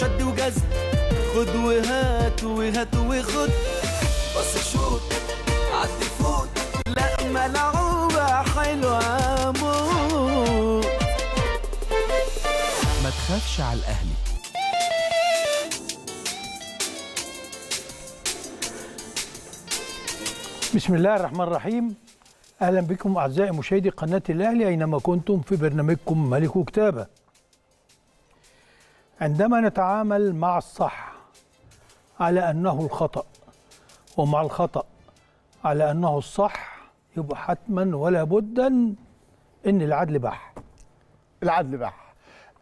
شد وجز خد وهات وهات وخد بص شوت عدي فوت لا ملعوبة حلوة مو ما تخافش على الأهل بسم الله الرحمن الرحيم اهلا بكم اعزائي مشاهدي قناه الاهلي اينما كنتم في برنامجكم ملك كتابه عندما نتعامل مع الصح على أنه الخطأ ومع الخطأ على أنه الصح يبقى حتما ولا بدا أن العدل بح العدل بح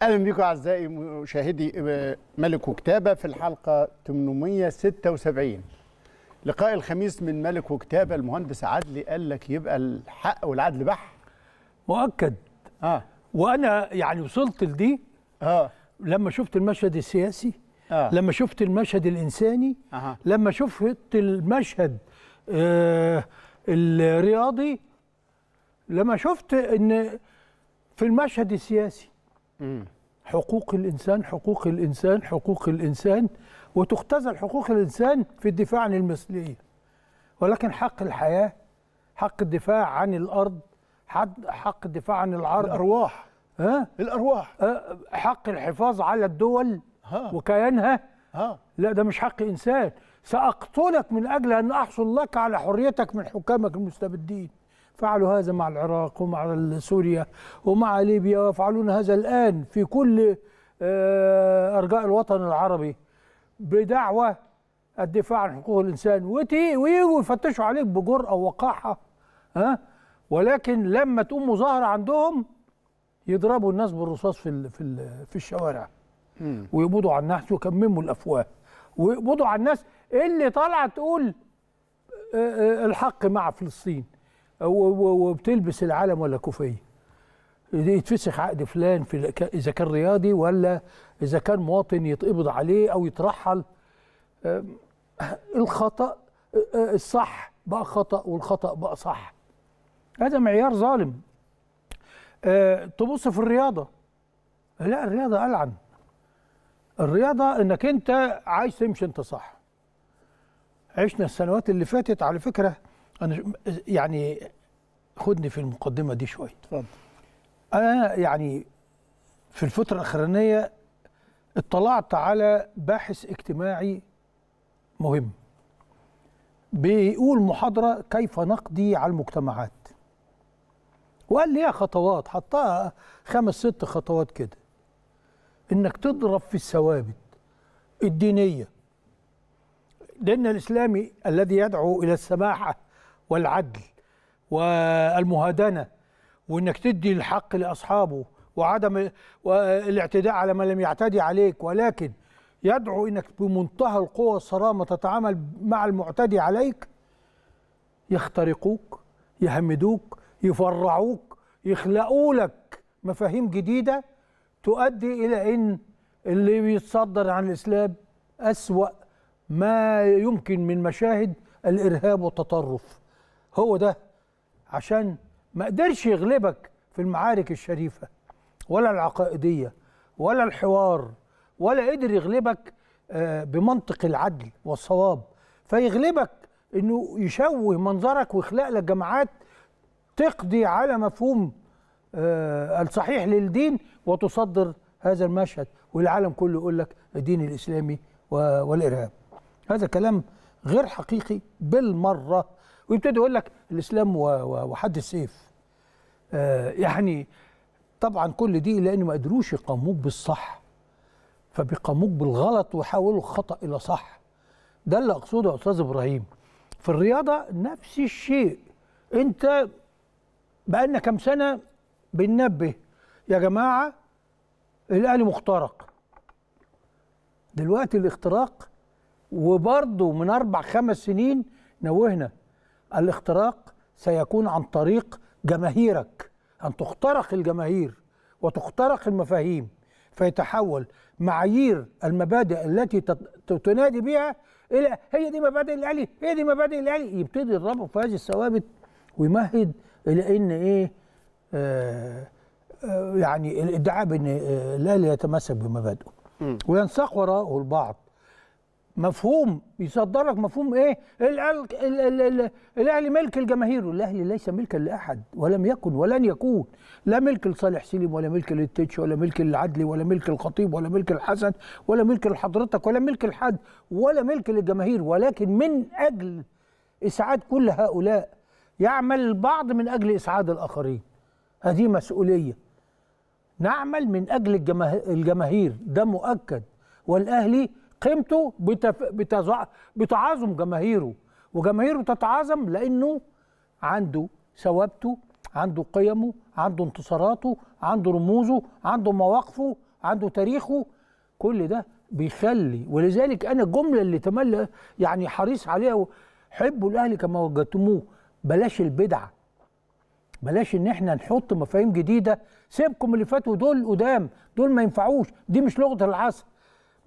أهلا بكم أعزائي مشاهدي آه، ملك وكتابة في الحلقة 876 لقاء الخميس من ملك وكتابة المهندس عدلي قال لك يبقى الحق والعدل بح مؤكد آه. وأنا يعني وصلت لدي آه. لما شفت المشهد السياسي آه. لما شفت المشهد الانساني آه. لما شفت المشهد آه الرياضي لما شفت ان في المشهد السياسي م. حقوق الانسان حقوق الانسان حقوق الانسان وتختزل حقوق الانسان في الدفاع عن المثليه ولكن حق الحياه حق الدفاع عن الارض حق الدفاع عن العرض الارواح ها الارواح أه، حق الحفاظ على الدول ها وكيانها ها لا ده مش حق انسان ساقتلك من اجل ان احصل لك على حريتك من حكامك المستبدين فعلوا هذا مع العراق ومع سوريا ومع ليبيا ويفعلون هذا الان في كل أه، ارجاء الوطن العربي بدعوة الدفاع عن حقوق الانسان ويجوا يفتشوا عليك بجرأه ووقاحه ها ولكن لما تقوم مظاهره عندهم يضربوا الناس بالرصاص في في في الشوارع ويقبضوا على الناس ويكمموا الافواه ويقبضوا على الناس اللي طالعه تقول آه، آه، الحق مع فلسطين آه، وبتلبس العالم ولا كوفيه يتفسخ عقد فلان في اذا كان رياضي ولا اذا كان مواطن يتقبض عليه او يترحل الخطا الصح بقى خطا والخطا بقى صح هذا معيار ظالم آه، تبص في الرياضه لا الرياضه العن الرياضه انك انت عايز تمشي انت صح عشنا السنوات اللي فاتت على فكره انا يعني خدني في المقدمه دي شويه اتفضل انا يعني في الفتره الاخرانيه اطلعت على باحث اجتماعي مهم بيقول محاضره كيف نقضي على المجتمعات وقال ليها خطوات حطها خمس ست خطوات كده انك تضرب في الثوابت الدينيه لان الاسلامي الذي يدعو الى السماحه والعدل والمهادنه وانك تدي الحق لاصحابه وعدم الاعتداء على من لم يعتدي عليك ولكن يدعو انك بمنتهى القوه والصرامه تتعامل مع المعتدي عليك يخترقوك يهمدوك يفرعوك يخلقوا لك مفاهيم جديدة تؤدي إلى أن اللي بيتصدر عن الإسلام أسوأ ما يمكن من مشاهد الإرهاب والتطرف هو ده عشان ما قدرش يغلبك في المعارك الشريفة ولا العقائدية ولا الحوار ولا قدر يغلبك آه، بمنطق العدل والصواب فيغلبك انه يشوه منظرك ويخلق لك جماعات تقضي على مفهوم آه، الصحيح للدين وتصدر هذا المشهد والعالم كله يقول لك الدين الإسلامي والإرهاب هذا كلام غير حقيقي بالمرة ويبتدي يقول لك الإسلام وحد السيف آه، يعني طبعا كل دي لأن ما قدروش يقاموك بالصح فبيقاموك بالغلط وحاولوا الخطأ إلى صح ده اللي أقصده يا أستاذ إبراهيم في الرياضة نفس الشيء أنت بقالنا كام سنه بننبه يا جماعه الاهلي مخترق دلوقتي الاختراق وبرضه من اربع خمس سنين نوهنا الاختراق سيكون عن طريق جماهيرك ان تخترق الجماهير وتخترق المفاهيم فيتحول معايير المبادئ التي تنادي بها الى هي دي مبادئ الاهلي هي دي مبادئ الاهلي يبتدي الربط في هذه الثوابت ويمهد الى ان ايه آه, آه، يعني الادعاء بان الاهلي آه، يتمسك بمبادئه وينساق وراءه البعض مفهوم يصدر لك مفهوم ايه الاهلي ملك الجماهير والاهلي ليس ملكا لاحد ولم يكن ولن يكون لا ملك لصالح سليم ولا ملك للتتش ولا ملك للعدلي ولا ملك الخطيب ولا ملك الحسن ولا ملك لحضرتك ولا ملك لحد ولا ملك للجماهير ولكن من اجل اسعاد كل هؤلاء يعمل البعض من أجل إسعاد الآخرين هذه مسؤولية نعمل من أجل الجماهير ده مؤكد والأهلي قيمته بتف... بتزع... بتعاظم جماهيره وجماهيره تتعاظم لأنه عنده ثوابته عنده قيمه عنده انتصاراته عنده رموزه عنده مواقفه عنده تاريخه كل ده بيخلي ولذلك انا الجمله اللي تملى يعني حريص عليها حبوا الاهلي كما وجدتموه بلاش البدع بلاش ان احنا نحط مفاهيم جديده سيبكم اللي فاتوا دول قدام دول ما ينفعوش دي مش لغه العصر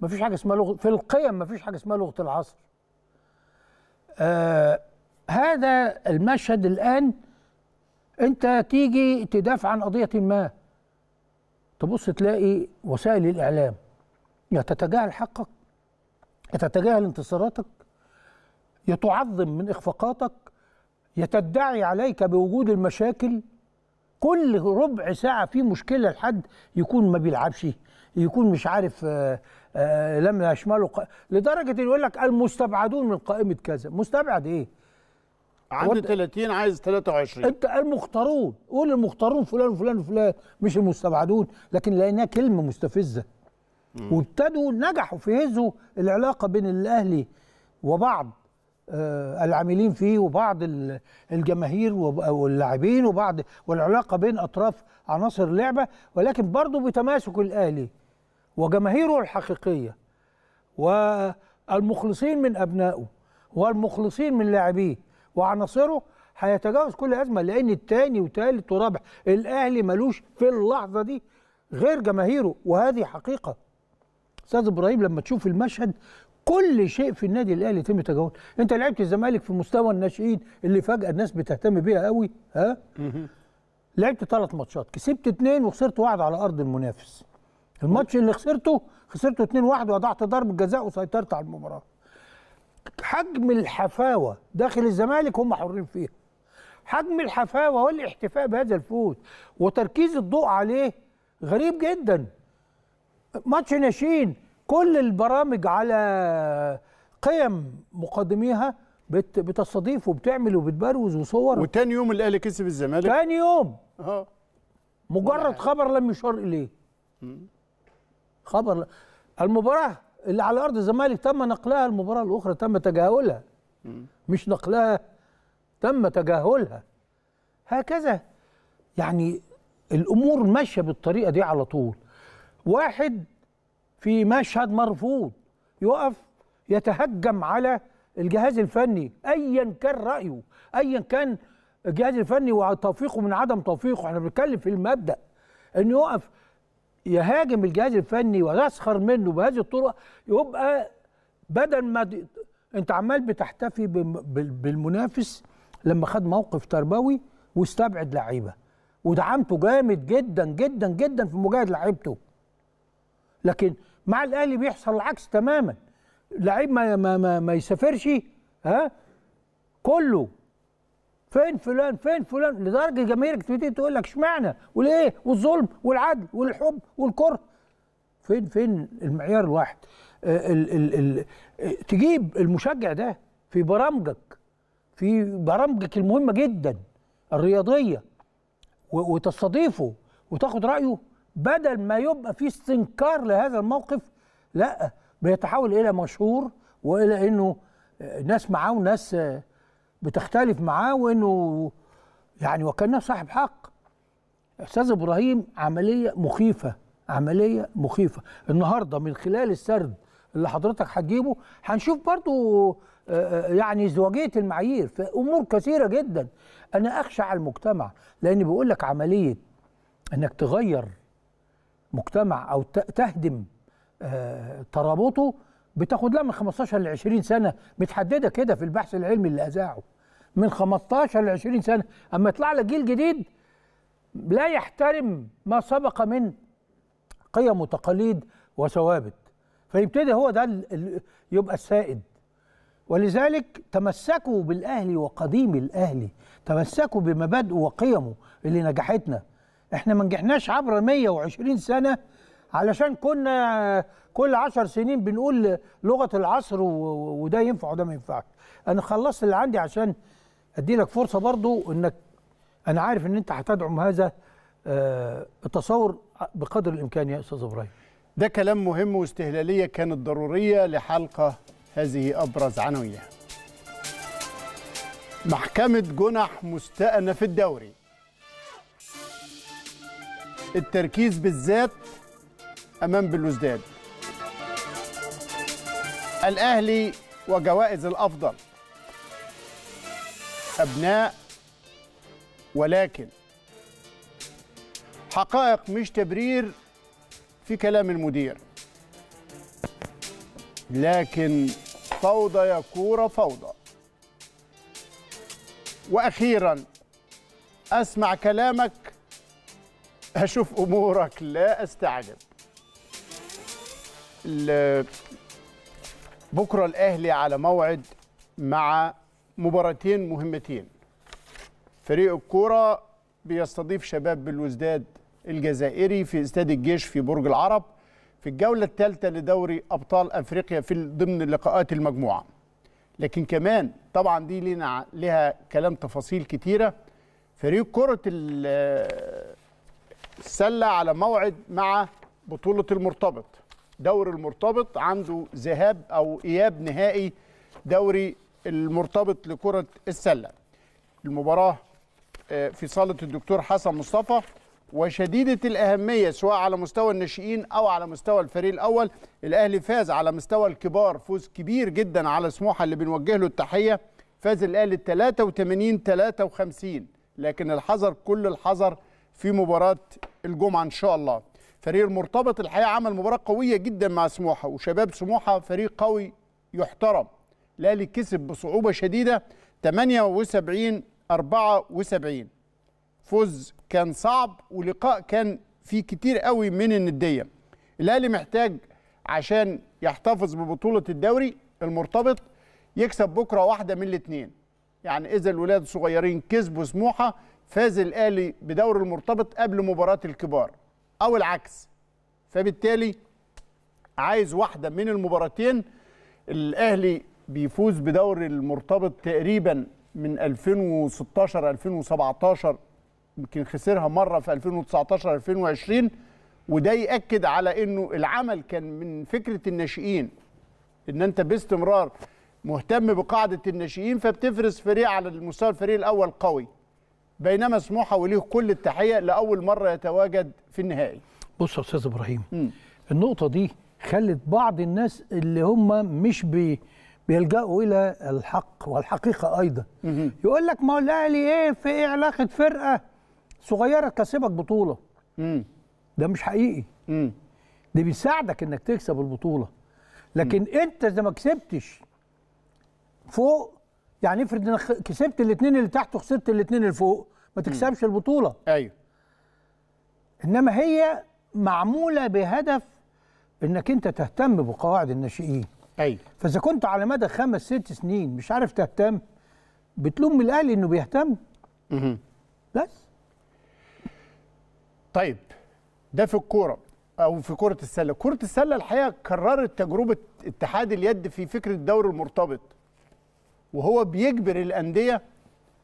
ما فيش حاجه اسمها لغه في القيم ما فيش حاجه اسمها لغه العصر آه هذا المشهد الان انت تيجي تدافع عن قضيه ما تبص تلاقي وسائل الاعلام يا تتجاهل حقك يا تتجاهل انتصاراتك يتعظم من اخفاقاتك يتدعي عليك بوجود المشاكل كل ربع ساعة في مشكلة لحد يكون ما بيلعبش يكون مش عارف آه، آه، لم يشمله ق... لدرجة يقول لك المستبعدون من قائمة كذا مستبعد إيه؟ عنده 30 عايز 23 انت المختارون قول المختارون فلان وفلان وفلان مش المستبعدون لكن لانها كلمه مستفزه وابتدوا نجحوا في هزوا العلاقه بين الاهلي وبعض آه، العاملين فيه وبعض الجماهير واللاعبين وبعض والعلاقه بين اطراف عناصر اللعبه ولكن برضه بتماسك الاهلي وجماهيره الحقيقيه والمخلصين من ابنائه والمخلصين من لاعبيه وعناصره هيتجاوز كل ازمه لان الثاني وثالث ورابع الاهلي ملوش في اللحظه دي غير جماهيره وهذه حقيقه استاذ ابراهيم لما تشوف المشهد كل شيء في النادي الاهلي يتم تجاوزه انت لعبت الزمالك في مستوى الناشئين اللي فجاه الناس بتهتم بيها قوي ها لعبت ثلاث ماتشات كسبت اثنين وخسرت واحد على ارض المنافس الماتش اللي خسرته خسرته 2 1 وضعت ضرب جزاء وسيطرت على المباراه حجم الحفاوه داخل الزمالك هم حرين فيها حجم الحفاوه والاحتفاء بهذا الفوز وتركيز الضوء عليه غريب جدا ماتش ناشئين كل البرامج على قيم مقدميها بت بتستضيف وبتعمل وبتبروز وصور وتاني يوم الاهلي كسب الزمالك تاني يوم اه مجرد خبر لم يشار اليه خبر المباراه اللي على ارض الزمالك تم نقلها المباراه الاخرى تم تجاهلها مش نقلها تم تجاهلها هكذا يعني الامور ماشيه بالطريقه دي على طول واحد في مشهد مرفوض يقف يتهجم على الجهاز الفني ايا كان رايه ايا كان الجهاز الفني وتوفيقه من عدم توفيقه احنا بنتكلم في المبدا انه يقف يهاجم الجهاز الفني ويسخر منه بهذه الطرق يبقى بدل ما دي انت عمال بتحتفي بالمنافس لما خد موقف تربوي واستبعد لعيبه ودعمته جامد جدا جدا جدا في مجاهد لعيبته لكن مع الاهلي بيحصل العكس تماما لعيب ما ما ما, ما يسافرش ها كله فين فلان فين فلان لدرجه جماهيرك تبتدي تقول لك اشمعنى وليه والظلم والعدل والحب والكره فين فين المعيار الواحد آه، ال ال ال تجيب المشجع ده في برامجك في برامجك المهمه جدا الرياضيه وتستضيفه وتاخد رايه بدل ما يبقى في استنكار لهذا الموقف لا بيتحول الى مشهور والى انه ناس معاه وناس بتختلف معاه وانه يعني وكانه صاحب حق استاذ ابراهيم عمليه مخيفه عمليه مخيفه النهارده من خلال السرد اللي حضرتك هتجيبه هنشوف برضو آه، آه، يعني ازدواجيه المعايير في امور كثيره جدا انا اخشى على المجتمع لان بيقول لك عمليه انك تغير مجتمع او تهدم آه، ترابطه بتاخد لها من 15 ل 20 سنه متحدده كده في البحث العلمي اللي اذاعه من 15 ل 20 سنه اما يطلع لك جيل جديد لا يحترم ما سبق من قيم وتقاليد وثوابت فيبتدي هو ده يبقى السائد ولذلك تمسكوا بالاهلي وقديم الاهلي تمسكوا بمبادئه وقيمه اللي نجحتنا احنا ما نجحناش عبر 120 سنه علشان كنا كل 10 سنين بنقول لغه العصر وده ينفع وده ما ينفعش انا خلصت اللي عندي عشان ادي لك فرصه برضو انك انا عارف ان انت هتدعم هذا آه، التصور بقدر الامكان يا استاذ ابراهيم ده كلام مهم واستهلاليه كانت ضروريه لحلقه هذه ابرز عناوينها محكمه جنح مستأنف الدوري التركيز بالذات امام بلوزداد الاهلي وجوائز الافضل ابناء ولكن حقائق مش تبرير في كلام المدير لكن فوضى يا كوره فوضى واخيرا اسمع كلامك أشوف أمورك لا أستعجب بكرة الأهلي على موعد مع مباراتين مهمتين فريق الكورة بيستضيف شباب بالوزداد الجزائري في استاد الجيش في برج العرب في الجولة الثالثة لدوري أبطال أفريقيا في ضمن لقاءات المجموعة لكن كمان طبعا دي لنا لها كلام تفاصيل كتيرة فريق كرة السله على موعد مع بطوله المرتبط دوري المرتبط عنده ذهاب او اياب نهائي دوري المرتبط لكره السله المباراه آه، في صاله الدكتور حسن مصطفى وشديده الاهميه سواء على مستوى الناشئين او على مستوى الفريق الاول الاهلي فاز على مستوى الكبار فوز كبير جدا على سموحه اللي بنوجه له التحيه فاز الاهلي 83 53 لكن الحذر كل الحذر في مباراه الجمعه ان شاء الله فريق المرتبط الحقيقه عمل مباراه قويه جدا مع سموحه وشباب سموحه فريق قوي يحترم الاهلي كسب بصعوبه شديده 78 74 فوز كان صعب ولقاء كان فيه كتير قوي من النديه الاهلي محتاج عشان يحتفظ ببطوله الدوري المرتبط يكسب بكره واحده من الاثنين يعني اذا الولاد الصغيرين كسبوا سموحه فاز الاهلي بدور المرتبط قبل مباراه الكبار او العكس فبالتالي عايز واحده من المباراتين الاهلي بيفوز بدور المرتبط تقريبا من 2016 2017 يمكن خسرها مره في 2019 2020 وده ياكد على انه العمل كان من فكره الناشئين ان انت باستمرار مهتم بقاعده الناشئين فبتفرز فريق على المستوى الفريق الاول قوي بينما سموحه وليه كل التحيه لاول مره يتواجد في النهائي بص يا استاذ ابراهيم م. النقطه دي خلت بعض الناس اللي هم مش بي بيلجأوا إلى الحق والحقيقة أيضا يقول لك ما هو الأهلي إيه في إيه علاقة فرقة صغيرة تكسبك بطولة م. ده مش حقيقي م. ده بيساعدك إنك تكسب البطولة لكن أنت إذا ما كسبتش فوق يعني افرض انك كسبت الاثنين اللي تحت وخسرت الاثنين اللي فوق ما تكسبش م. البطوله ايوه انما هي معموله بهدف انك انت تهتم بقواعد الناشئين ايوه فاذا كنت على مدى خمس ست سنين مش عارف تهتم بتلوم الاهلي انه بيهتم اها بس طيب ده في الكوره او في كره السله كره السله الحقيقه كررت تجربه اتحاد اليد في فكره الدوري المرتبط وهو بيجبر الانديه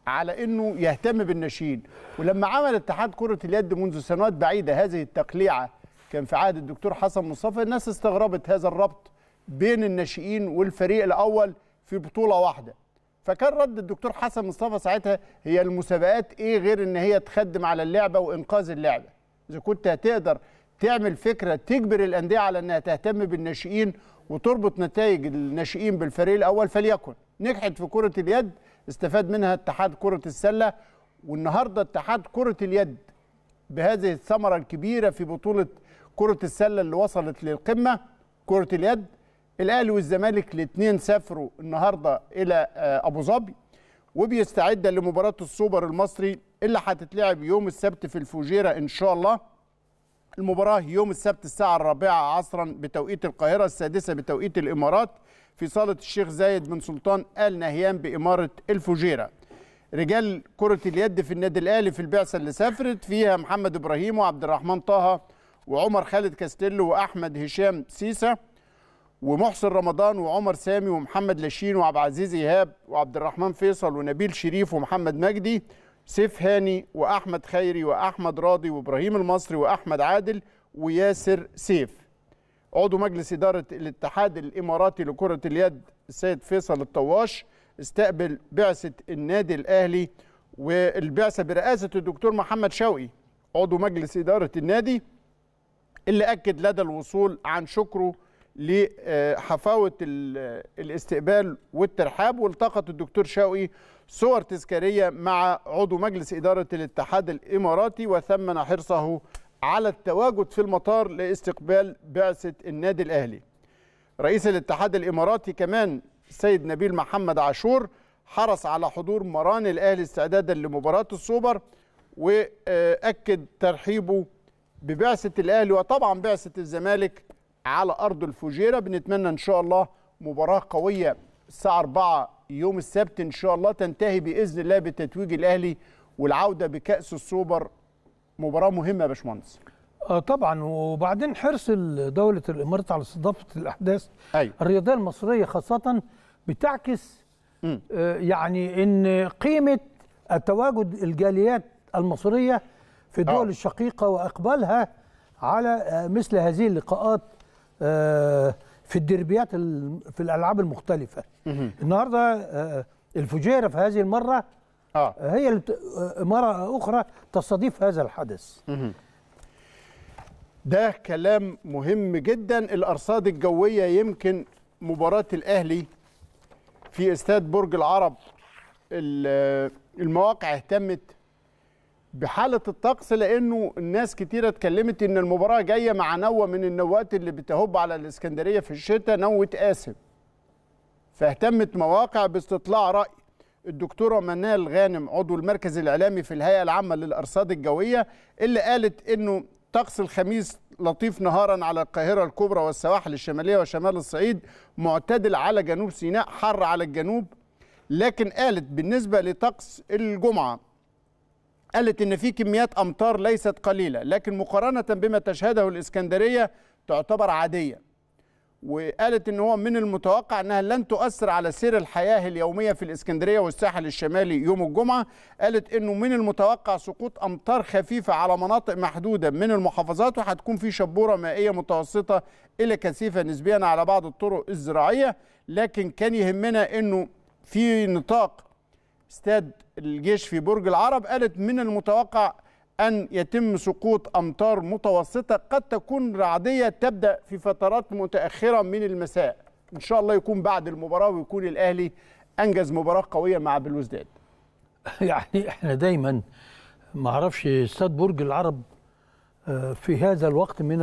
على انه يهتم بالناشئين ولما عمل اتحاد كره اليد منذ سنوات بعيده هذه التقليعه كان في عهد الدكتور حسن مصطفى الناس استغربت هذا الربط بين الناشئين والفريق الاول في بطوله واحده فكان رد الدكتور حسن مصطفى ساعتها هي المسابقات ايه غير ان هي تخدم على اللعبه وانقاذ اللعبه اذا كنت هتقدر تعمل فكره تجبر الانديه على انها تهتم بالناشئين وتربط نتائج الناشئين بالفريق الاول فليكن نجحت في كره اليد استفاد منها اتحاد كره السله والنهارده اتحاد كره اليد بهذه الثمره الكبيره في بطوله كره السله اللي وصلت للقمه كره اليد الاهلي والزمالك الاثنين سافروا النهارده الى آه، ابو ظبي وبيستعد لمباراه السوبر المصري اللي هتتلعب يوم السبت في الفوجيره ان شاء الله المباراة يوم السبت الساعة الرابعة عصرا بتوقيت القاهرة السادسة بتوقيت الإمارات في صالة الشيخ زايد بن سلطان آل نهيان بإمارة الفجيرة رجال كرة اليد في النادي الأهلي في البعثة اللي سافرت فيها محمد إبراهيم وعبد الرحمن طه وعمر خالد كاستيلو وأحمد هشام سيسة ومحسن رمضان وعمر سامي ومحمد لاشين وعبد العزيز إيهاب وعبد الرحمن فيصل ونبيل شريف ومحمد مجدي سيف هاني واحمد خيري واحمد راضي وابراهيم المصري واحمد عادل وياسر سيف عضو مجلس اداره الاتحاد الاماراتي لكره اليد السيد فيصل الطواش استقبل بعثه النادي الاهلي والبعثه برئاسه الدكتور محمد شوقي عضو مجلس اداره النادي اللي اكد لدى الوصول عن شكره لحفاوه الاستقبال والترحاب والتقط الدكتور شوقي صور تذكارية مع عضو مجلس إدارة الاتحاد الإماراتي وثمن حرصه على التواجد في المطار لاستقبال بعثة النادي الأهلي رئيس الاتحاد الإماراتي كمان سيد نبيل محمد عاشور حرص على حضور مران الأهلي استعدادا لمباراة السوبر وأكد ترحيبه ببعثة الأهلي وطبعا بعثة الزمالك على أرض الفجيرة بنتمنى إن شاء الله مباراة قوية الساعة 4 يوم السبت ان شاء الله تنتهي باذن الله بتتويج الاهلي والعوده بكاس السوبر مباراه مهمه يا باشمهندس آه طبعا وبعدين حرص دوله الامارات على استضافه الاحداث أيوة. الرياضيه المصريه خاصه بتعكس م. آه يعني ان قيمه التواجد الجاليات المصريه في الدول آه. أوه. الشقيقه واقبالها على آه، مثل هذه اللقاءات آه في الدربيات في الالعاب المختلفه النهارده آه، آه، الفجيره في هذه المره آه. هي آه، مره اخرى تستضيف هذا الحدث ده كلام مهم جدا الارصاد الجويه يمكن مباراه الاهلي في استاد برج العرب المواقع اهتمت بحاله الطقس لانه الناس كتيره اتكلمت ان المباراه جايه مع نوه من النوات اللي بتهب على الاسكندريه في الشتاء نوه قاسم فاهتمت مواقع باستطلاع راي الدكتوره منال غانم عضو المركز الاعلامي في الهيئه العامه للارصاد الجويه اللي قالت انه طقس الخميس لطيف نهارا على القاهره الكبرى والسواحل الشماليه وشمال الصعيد معتدل على جنوب سيناء حر على الجنوب لكن قالت بالنسبه لطقس الجمعه قالت إن في كميات أمطار ليست قليلة لكن مقارنة بما تشهده الإسكندرية تعتبر عادية وقالت إن هو من المتوقع أنها لن تؤثر على سير الحياة اليومية في الإسكندرية والساحل الشمالي يوم الجمعة قالت إنه من المتوقع سقوط أمطار خفيفة على مناطق محدودة من المحافظات وهتكون في شبورة مائية متوسطة إلى كثيفة نسبيا على بعض الطرق الزراعية لكن كان يهمنا إنه في نطاق استاد الجيش في برج العرب قالت من المتوقع أن يتم سقوط أمطار متوسطة قد تكون رعدية تبدأ في فترات متأخرة من المساء إن شاء الله يكون بعد المباراة ويكون الأهلي أنجز مباراة قوية مع بلوزداد يعني إحنا دايما ما أعرفش استاد برج العرب آه، في هذا الوقت من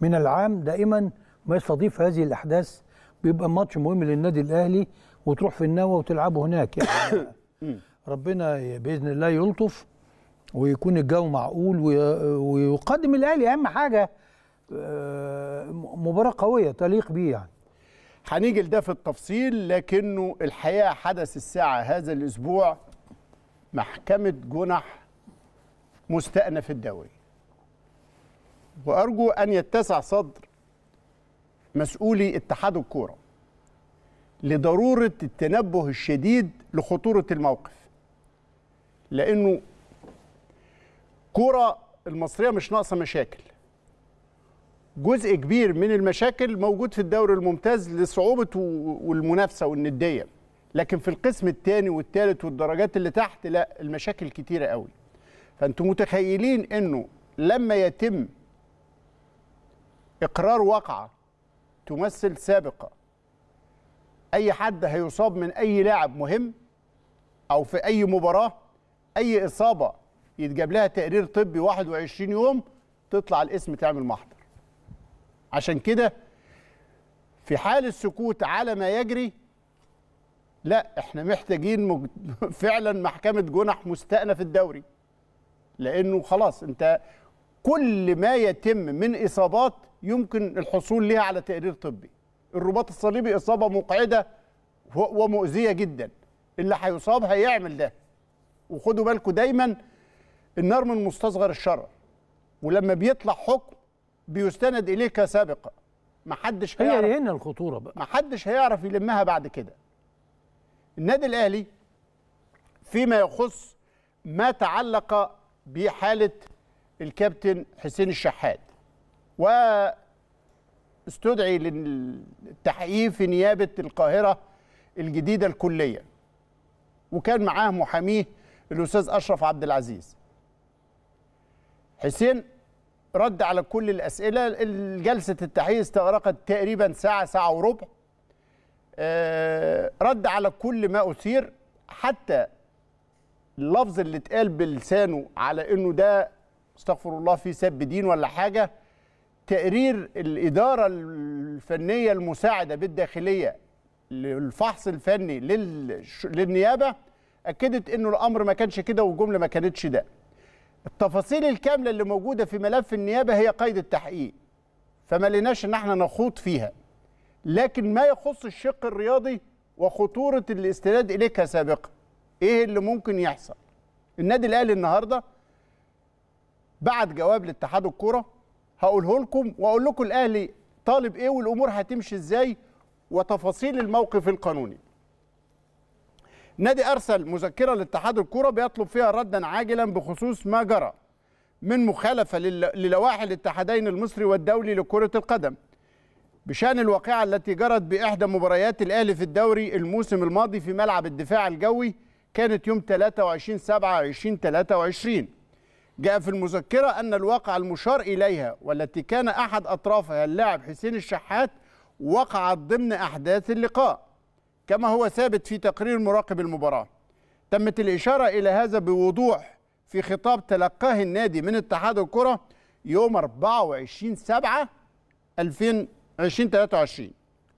من العام دائما ما يستضيف هذه الأحداث بيبقى ماتش مهم للنادي الأهلي وتروح في النوى وتلعبوا هناك يعني ربنا باذن الله يلطف ويكون الجو معقول ويقدم الاهلي اهم حاجه آه، مباراه قويه تليق بيه يعني هنيجي لده في التفصيل لكنه الحقيقه حدث الساعه هذا الاسبوع محكمه جنح مستأنف الدوري وارجو ان يتسع صدر مسؤولي اتحاد الكوره لضروره التنبه الشديد لخطوره الموقف لانه كره المصريه مش ناقصه مشاكل جزء كبير من المشاكل موجود في الدوري الممتاز لصعوبه والمنافسه والنديه لكن في القسم الثاني والثالث والدرجات اللي تحت لا المشاكل كتيره قوي فانتم متخيلين انه لما يتم اقرار واقعه تمثل سابقه اي حد هيصاب من اي لاعب مهم او في اي مباراه اي اصابه يتجاب لها تقرير طبي 21 يوم تطلع الاسم تعمل محضر عشان كده في حال السكوت على ما يجري لا احنا محتاجين فعلا محكمه جنح مستأنف الدوري لانه خلاص انت كل ما يتم من اصابات يمكن الحصول لها على تقرير طبي الرباط الصليبي اصابه مقعده ومؤذيه جدا اللي هيصاب هيعمل ده وخدوا بالكم دايما النار من مستصغر الشرع ولما بيطلع حكم بيستند اليه كسابقه محدش هيعرف هي هنا الخطوره بقى محدش هيعرف يلمها بعد كده النادي الاهلي فيما يخص ما تعلق بحاله الكابتن حسين الشحات و استدعي للتحقيق في نيابه القاهره الجديده الكليه وكان معاه محاميه الاستاذ اشرف عبد العزيز حسين رد على كل الاسئله جلسه التحقيق استغرقت تقريبا ساعه ساعه وربع آه، رد على كل ما اثير حتى اللفظ اللي اتقال بلسانه على انه ده استغفر الله في سب دين ولا حاجه تقرير الإدارة الفنية المساعدة بالداخلية للفحص الفني للنيابة أكدت أنه الأمر ما كانش كده والجملة ما كانتش ده التفاصيل الكاملة اللي موجودة في ملف النيابة هي قيد التحقيق فما لناش أن احنا نخوض فيها لكن ما يخص الشق الرياضي وخطورة الاستناد إليك سابقا إيه اللي ممكن يحصل النادي الأهلي النهاردة بعد جواب لاتحاد الكرة هقوله لكم واقول لكم الاهلي طالب ايه والامور هتمشي ازاي وتفاصيل الموقف القانوني نادي ارسل مذكره لاتحاد الكره بيطلب فيها ردا عاجلا بخصوص ما جرى من مخالفه للوائح الاتحادين المصري والدولي لكره القدم بشان الواقعه التي جرت باحدى مباريات الاهلي في الدوري الموسم الماضي في ملعب الدفاع الجوي كانت يوم 23 7 2023 جاء في المذكرة أن الواقعة المشار إليها والتي كان أحد أطرافها اللاعب حسين الشحات وقعت ضمن أحداث اللقاء كما هو ثابت في تقرير مراقب المباراة تمت الإشارة إلى هذا بوضوح في خطاب تلقاه النادي من اتحاد الكرة يوم 24 7 2023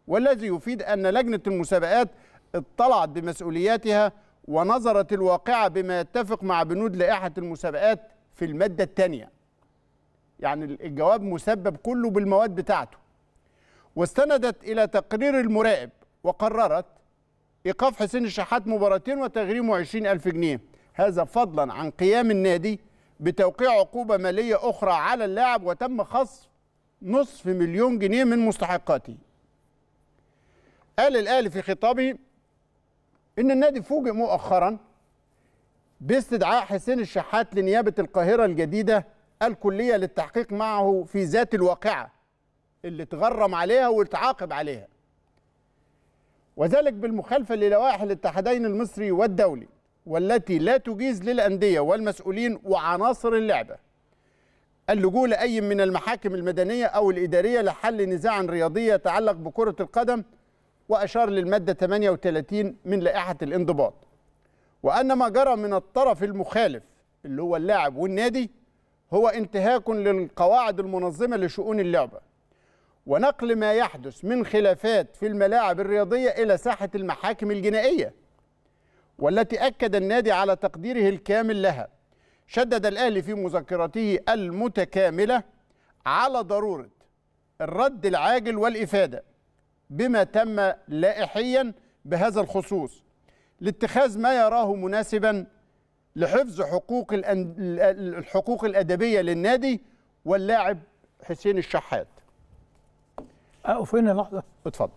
والذي يفيد أن لجنة المسابقات اطلعت بمسؤولياتها ونظرت الواقعة بما يتفق مع بنود لائحة المسابقات في المادة الثانية يعني الجواب مسبب كله بالمواد بتاعته واستندت إلى تقرير المراقب وقررت إيقاف حسين الشحات مباراتين وتغريمه 20 ألف جنيه هذا فضلا عن قيام النادي بتوقيع عقوبة مالية أخرى على اللاعب وتم خصم نصف مليون جنيه من مستحقاته قال الأهلي في خطابه إن النادي فوجئ مؤخرا باستدعاء حسين الشحات لنيابة القاهرة الجديدة الكلية للتحقيق معه في ذات الواقعة اللي تغرم عليها والتعاقب عليها وذلك بالمخالفة للوائح الاتحادين المصري والدولي والتي لا تجيز للأندية والمسؤولين وعناصر اللعبة اللجوء لأي من المحاكم المدنية أو الإدارية لحل نزاع رياضي يتعلق بكرة القدم وأشار للمادة 38 من لائحة الانضباط وأن ما جرى من الطرف المخالف اللي هو اللاعب والنادي هو انتهاك للقواعد المنظمة لشؤون اللعبة ونقل ما يحدث من خلافات في الملاعب الرياضية إلى ساحة المحاكم الجنائية والتي أكد النادي على تقديره الكامل لها شدد الأهلي في مذكرته المتكاملة على ضرورة الرد العاجل والإفادة بما تم لائحيا بهذا الخصوص لاتخاذ ما يراه مناسبا لحفظ حقوق الحقوق الادبيه للنادي واللاعب حسين الشحات. اقف آه، هنا لحظه. اتفضل.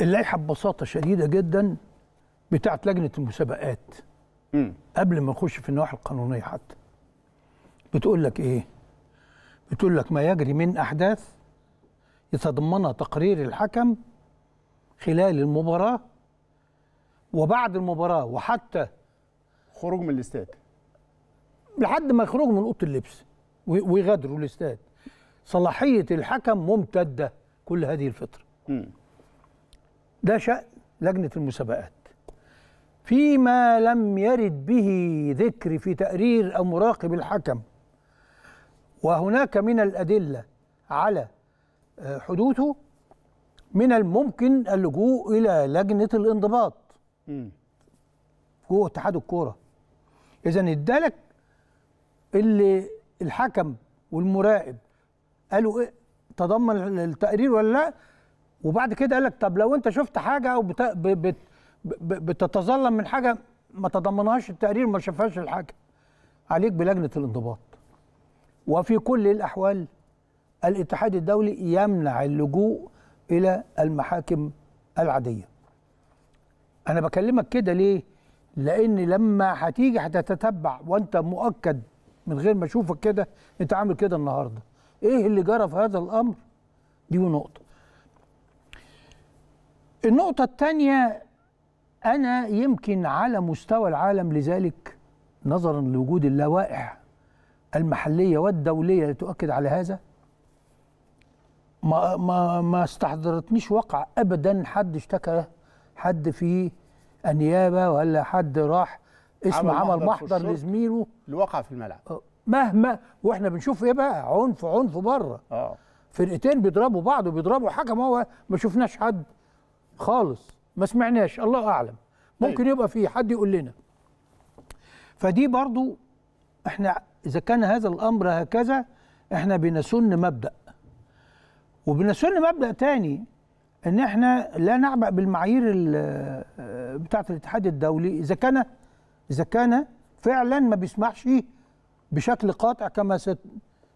اللائحه ببساطه شديده جدا بتاعت لجنه المسابقات م. قبل ما نخش في النواحي القانونيه حتى بتقول لك ايه؟ بتقول لك ما يجري من احداث يتضمنها تقرير الحكم خلال المباراه وبعد المباراه وحتى خروج من الاستاد لحد ما يخرجوا من اوضه اللبس ويغادروا الاستاد صلاحيه الحكم ممتده كل هذه الفتره ده شأن لجنه المسابقات فيما لم يرد به ذكر في تقرير او مراقب الحكم وهناك من الادله على آه، حدوثه من الممكن اللجوء الى لجنه الانضباط جوه اتحاد الكوره اذا ادالك اللي الحكم والمراقب قالوا ايه تضمن التقرير ولا لا وبعد كده قال لك طب لو انت شفت حاجه او بت... بت... بتتظلم من حاجه ما تضمنهاش التقرير ما شافهاش الحاجه عليك بلجنه الانضباط وفي كل الاحوال الاتحاد الدولي يمنع اللجوء الى المحاكم العاديه انا بكلمك كده ليه لان لما هتيجي هتتتبع وانت مؤكد من غير ما اشوفك كده انت عامل كده النهارده ايه اللي جرى في هذا الامر دي نقطه النقطه الثانيه انا يمكن على مستوى العالم لذلك نظرا لوجود اللوائح المحليه والدوليه لتؤكد على هذا ما ما ما استحضرتنيش وقع ابدا حد اشتكى حد في النيابه ولا حد راح اسم عمل محضر لزميله الواقع في الملعب أه، مهما واحنا بنشوف ايه بقى عنف عنف بره اه فرقتين بيضربوا بعض وبيضربوا حكم هو ما شفناش حد خالص ما سمعناش الله اعلم طيب. ممكن يبقى في حد يقول لنا فدي برضو احنا اذا كان هذا الامر هكذا احنا بنسن مبدا وبالنسبه لنا مبدا تاني ان احنا لا نعبأ بالمعايير بتاعه الاتحاد الدولي اذا كان اذا كان فعلا ما بيسمحش بشكل قاطع كما ست,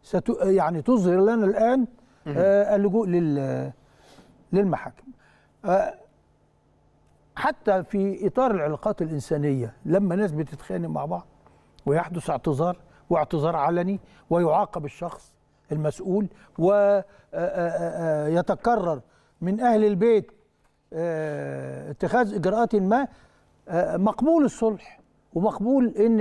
ست يعني تظهر لنا الان آه اللجوء لل للمحاكم آه حتى في اطار العلاقات الانسانيه لما ناس بتتخانق مع بعض ويحدث اعتذار واعتذار علني ويعاقب الشخص المسؤول ويتكرر آه، آه، آه، من أهل البيت اتخاذ إجراءات ما مقبول الصلح ومقبول ان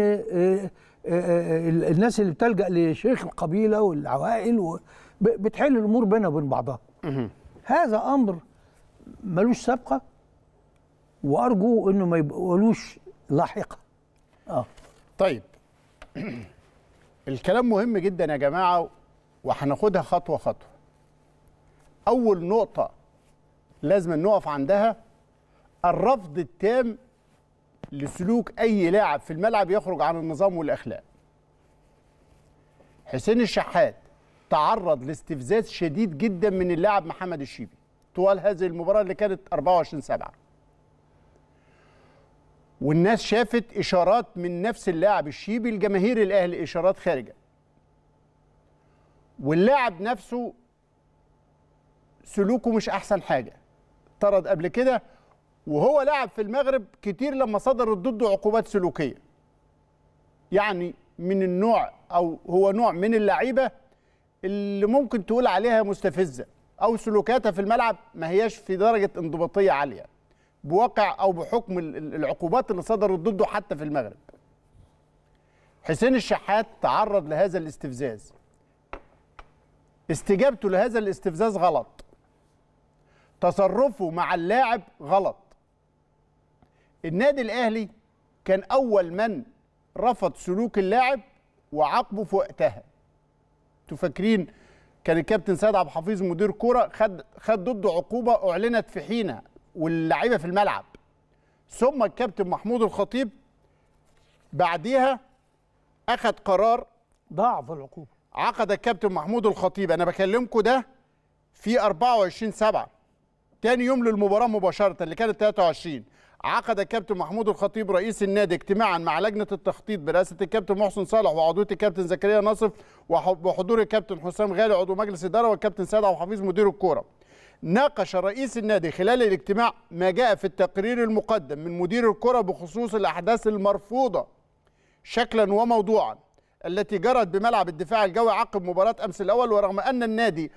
الناس اللي بتلجا لشيخ القبيله والعوائل بتحل الامور بينها وبين بعضها هذا امر ملوش سابقه وارجو انه ما يبقولوش لاحقة اه طيب الكلام مهم جدا يا جماعه وهناخدها خطوه خطوه اول نقطه لازم نقف عندها الرفض التام لسلوك اي لاعب في الملعب يخرج عن النظام والاخلاق حسين الشحات تعرض لاستفزاز شديد جدا من اللاعب محمد الشيبي طوال هذه المباراه اللي كانت 24 7 والناس شافت اشارات من نفس اللاعب الشيبي لجماهير الاهلي اشارات خارجه واللاعب نفسه سلوكه مش احسن حاجه طرد قبل كده وهو لعب في المغرب كتير لما صدرت ضده عقوبات سلوكيه يعني من النوع او هو نوع من اللعيبه اللي ممكن تقول عليها مستفزه او سلوكاتها في الملعب ما هياش في درجه انضباطيه عاليه بواقع او بحكم العقوبات اللي صدرت ضده حتى في المغرب حسين الشحات تعرض لهذا الاستفزاز استجابته لهذا الاستفزاز غلط تصرفه مع اللاعب غلط النادي الاهلي كان اول من رفض سلوك اللاعب وعاقبه في وقتها انتوا فاكرين كان الكابتن سيد عبد الحفيظ مدير كوره خد خد ضده عقوبه اعلنت في حينها واللعيبه في الملعب ثم الكابتن محمود الخطيب بعديها اخذ قرار ضاعف العقوبه عقد الكابتن محمود الخطيب انا بكلمكم ده في 24 7 تاني يوم للمباراه مباشره اللي كانت 23 عقد الكابتن محمود الخطيب رئيس النادي اجتماعا مع لجنه التخطيط برئاسه الكابتن محسن صالح وعضويه الكابتن زكريا ناصف وحضور الكابتن حسام غالي عضو مجلس اداره والكابتن سعد عبد الحفيظ مدير الكوره. ناقش رئيس النادي خلال الاجتماع ما جاء في التقرير المقدم من مدير الكره بخصوص الاحداث المرفوضه شكلا وموضوعا التي جرت بملعب الدفاع الجوي عقب مباراة أمس الأول ورغم أن النادي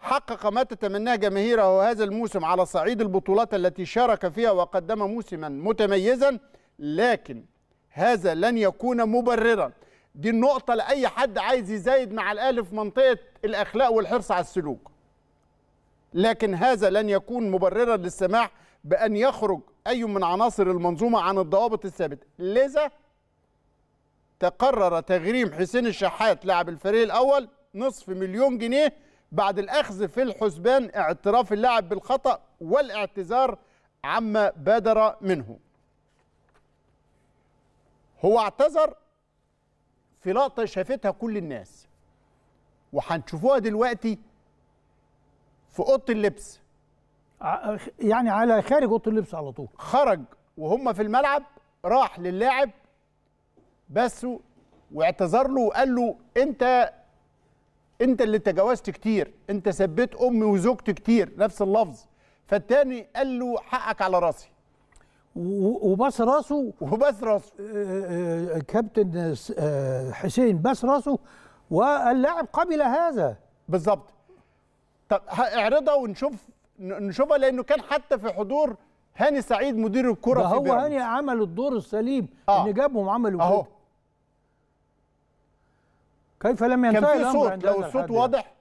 حقق ما تتمناه جماهيره هذا الموسم على صعيد البطولات التي شارك فيها وقدم موسما متميزا لكن هذا لن يكون مبررا دي النقطة لأي حد عايز يزايد مع الأهلي في منطقة الأخلاق والحرص على السلوك لكن هذا لن يكون مبررا للسماح بأن يخرج أي من عناصر المنظومة عن الضوابط الثابتة لذا تقرر تغريم حسين الشحات لاعب الفريق الأول نصف مليون جنيه بعد الأخذ في الحسبان اعتراف اللاعب بالخطأ والاعتذار عما بادر منه هو اعتذر في لقطة شافتها كل الناس وهنشوفوها دلوقتي في اوضه اللبس يعني على خارج اوضه اللبس على طول خرج وهم في الملعب راح للاعب بس واعتذر له وقال له انت انت اللي تجاوزت كتير انت سبيت امي وزوجتي كتير نفس اللفظ فالتاني قال له حقك على راسي وبس راسه وبس راسه آه، آه، آه، كابتن حسين بس راسه واللاعب قبل هذا بالظبط طب اعرضها ونشوف نشوفها لانه كان حتى في حضور هاني سعيد مدير الكره هو هاني عمل الدور السليم آه. ان جابهم عملوا آه. كيف لم ينتهي كان في صوت لو الصوت يعني؟ واضح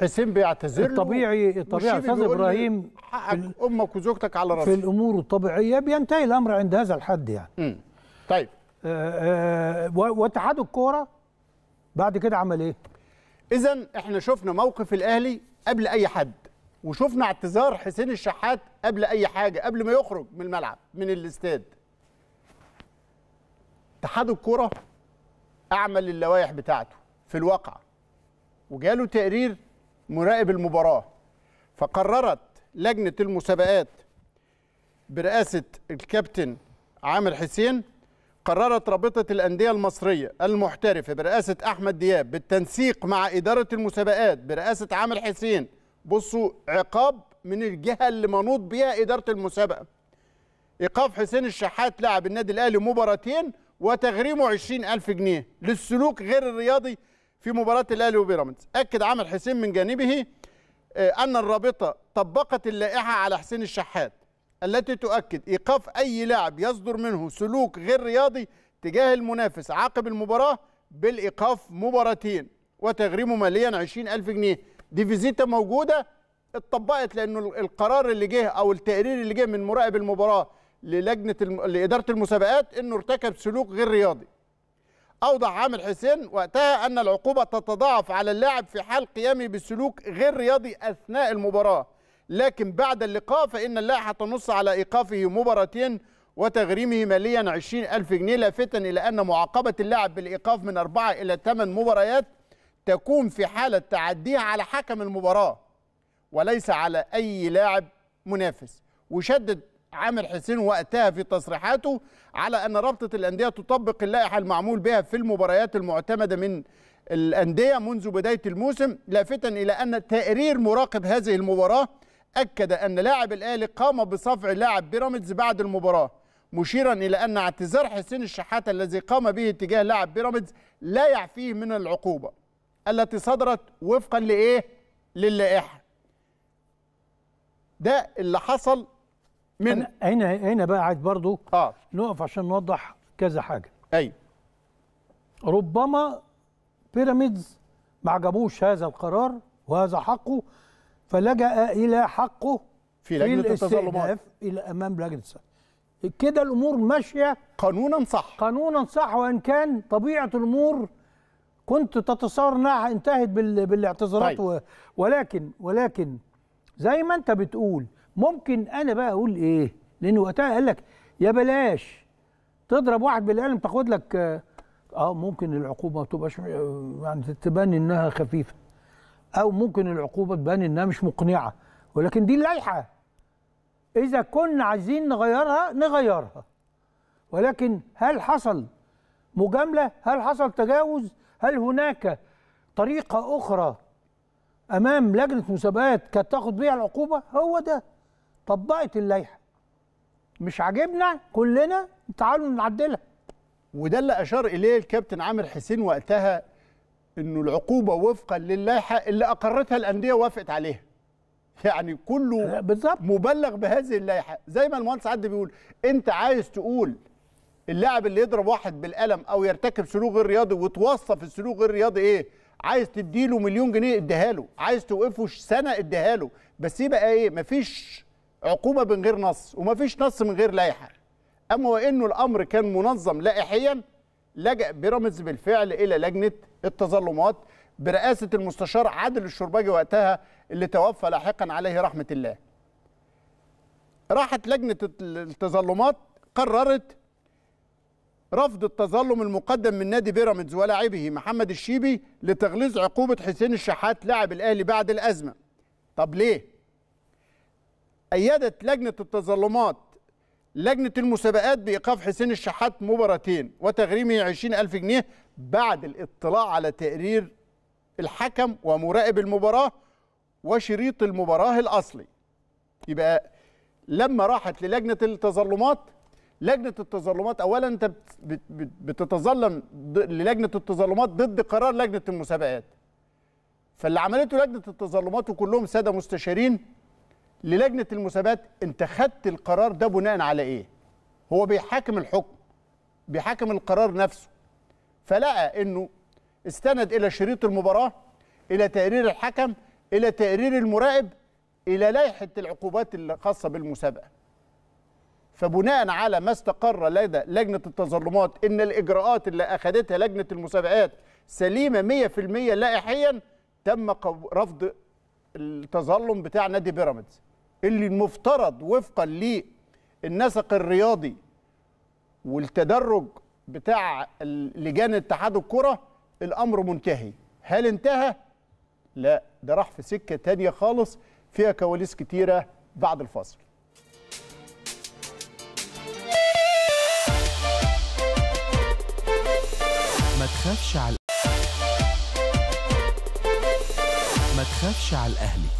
حسين بيعتذر الطبيعي الطبيعي استاذ ابراهيم حقك امك وزوجتك على راسك في الامور الطبيعيه بينتهي الامر عند هذا الحد يعني مم. طيب آه آه واتحاد الكوره بعد كده عمل ايه؟ اذا احنا شفنا موقف الاهلي قبل اي حد وشفنا اعتذار حسين الشحات قبل اي حاجه قبل ما يخرج من الملعب من الاستاد اتحاد الكوره اعمل اللوائح بتاعته في الواقع وجاله تقرير مراقب المباراه فقررت لجنه المسابقات برئاسه الكابتن عامر حسين قررت رابطه الانديه المصريه المحترفه برئاسه احمد دياب بالتنسيق مع اداره المسابقات برئاسه عامر حسين بصوا عقاب من الجهه اللي منوط بيها اداره المسابقه ايقاف حسين الشحات لاعب النادي الاهلي مباراتين وتغريمه 20000 جنيه للسلوك غير الرياضي في مباراه الاهلي وبيراميدز اكد عمل حسين من جانبه آه، ان الرابطه طبقت اللائحه على حسين الشحات التي تؤكد ايقاف اي لاعب يصدر منه سلوك غير رياضي تجاه المنافس عقب المباراه بالايقاف مباراتين وتغريمه ماليا 20000 جنيه دي فيزيتا موجوده اتطبقت لانه القرار اللي جه او التقرير اللي جه من مراقب المباراه للجنه لاداره المسابقات انه ارتكب سلوك غير رياضي أوضح عامر حسين وقتها أن العقوبة تتضاعف على اللاعب في حال قيامه بسلوك غير رياضي أثناء المباراة لكن بعد اللقاء فإن اللائحة تنص على إيقافه مباراتين وتغريمه ماليا 20000 جنيه لافتا إلى أن معاقبة اللاعب بالإيقاف من أربعة إلى ثمان مباريات تكون في حالة تعديه على حكم المباراة وليس على أي لاعب منافس وشدد عامر حسين وقتها في تصريحاته على ان رابطه الانديه تطبق اللائحه المعمول بها في المباريات المعتمده من الانديه منذ بدايه الموسم لافتا الى ان تقرير مراقب هذه المباراه اكد ان لاعب الاهلي قام بصفع لاعب بيراميدز بعد المباراه مشيرا الى ان اعتذار حسين الشحاته الذي قام به تجاه لاعب بيراميدز لا يعفيه من العقوبه التي صدرت وفقا لايه للائحه ده اللي حصل من هنا هنا بقى عايز برضو اه نقف عشان نوضح كذا حاجه ايوه ربما بيراميدز ما عجبوش هذا القرار وهذا حقه فلجأ الى حقه في لجنه في التظلمات الى امام لجنه كده الامور ماشيه قانونا صح قانونا صح وان كان طبيعه الامور كنت تتصور انها انتهت بالاعتذارات طيب. ولكن ولكن زي ما انت بتقول ممكن انا بقى اقول ايه لان وقتها قال لك يا بلاش تضرب واحد بالقلم تاخد لك اه, آه، ممكن العقوبه ما تبقاش آه، يعني تبان انها خفيفه او ممكن العقوبه تبان انها مش مقنعه ولكن دي اللائحه اذا كنا عايزين نغيرها نغيرها ولكن هل حصل مجامله هل حصل تجاوز هل هناك طريقه اخرى امام لجنه مسابقات كانت تاخد بيها العقوبه هو ده طبقت اللائحه مش عاجبنا كلنا تعالوا نعدلها وده اللي اشار اليه الكابتن عامر حسين وقتها انه العقوبه وفقا للائحه اللي اقرتها الانديه وافقت عليها يعني كله آه، بالظبط مبلغ بهذه اللائحه زي ما المهندس عدلي بيقول انت عايز تقول اللاعب اللي يضرب واحد بالقلم او يرتكب سلوك غير رياضي وتوصف السلوك غير رياضي ايه عايز تديله مليون جنيه اديها له عايز توقفه سنه اديها له بس يبقى ايه مفيش عقوبه من غير نص وما فيش نص من غير لائحه اما وانه الامر كان منظم لائحيا لجا بيراميدز بالفعل الى لجنه التظلمات برئاسه المستشار عادل الشرباجي وقتها اللي توفى لاحقا عليه رحمه الله راحت لجنه التظلمات قررت رفض التظلم المقدم من نادي بيراميدز ولاعبه محمد الشيبي لتغليظ عقوبه حسين الشحات لاعب الاهلي بعد الازمه طب ليه أيدت لجنة التظلمات لجنة المسابقات بإيقاف حسين الشحات مباراتين وتغريمه 20000 جنيه بعد الاطلاع على تقرير الحكم ومراقب المباراة وشريط المباراة الأصلي يبقى لما راحت للجنة التظلمات لجنة التظلمات أولا أنت بتتظلم للجنة التظلمات ضد قرار لجنة المسابقات فاللي عملته لجنة التظلمات وكلهم سادة مستشارين للجنه المسابقات انت خدت القرار ده بناء على ايه؟ هو بيحاكم الحكم بيحاكم القرار نفسه فلقى انه استند الى شريط المباراه الى تقرير الحكم الى تقرير المراقب الى لائحه العقوبات الخاصه بالمسابقه فبناء على ما استقر لدى لجنه التظلمات ان الاجراءات اللي اخذتها لجنه المسابقات سليمه 100% لائحيا تم رفض التظلم بتاع نادي بيراميدز اللي المفترض وفقا للنسق الرياضي والتدرج بتاع لجان اتحاد الكره الامر منتهي هل انتهى لا ده راح في سكه تانية خالص فيها كواليس كتيره بعد الفاصل ما تخافش على ما تخافش على الاهلي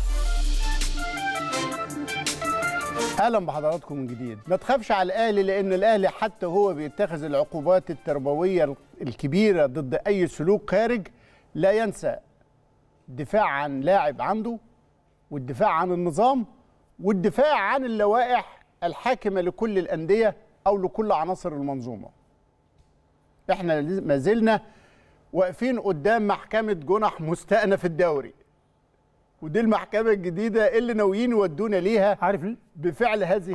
اهلا بحضراتكم من جديد ما تخافش على الاهلي لان الاهلي حتى هو بيتخذ العقوبات التربويه الكبيره ضد اي سلوك خارج لا ينسى الدفاع عن لاعب عنده والدفاع عن النظام والدفاع عن اللوائح الحاكمه لكل الانديه او لكل عناصر المنظومه احنا ما زلنا واقفين قدام محكمه جنح مستأنف الدوري ودي المحكمه الجديده اللي ناويين يودونا ليها عارف بفعل هذه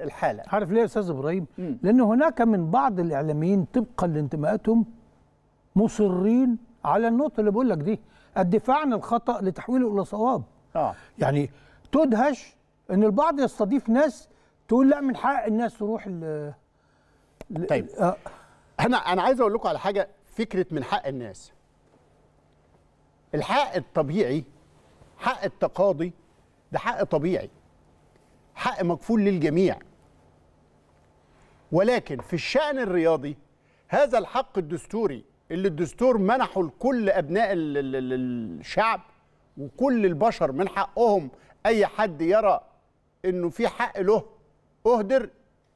الحاله عارف ليه يا استاذ ابراهيم لان هناك من بعض الاعلاميين طبقا لانتماءاتهم مصرين على النقطه اللي بقول لك دي الدفاع عن الخطا لتحويله الى صواب آه. يعني تدهش ان البعض يستضيف ناس تقول لا من حق الناس تروح ال طيب آه. انا انا عايز اقول لكم على حاجه فكره من حق الناس الحق الطبيعي حق التقاضي ده حق طبيعي حق مكفول للجميع ولكن في الشأن الرياضي هذا الحق الدستوري اللي الدستور منحه لكل أبناء الشعب وكل البشر من حقهم أي حد يرى إنه في حق له أهدر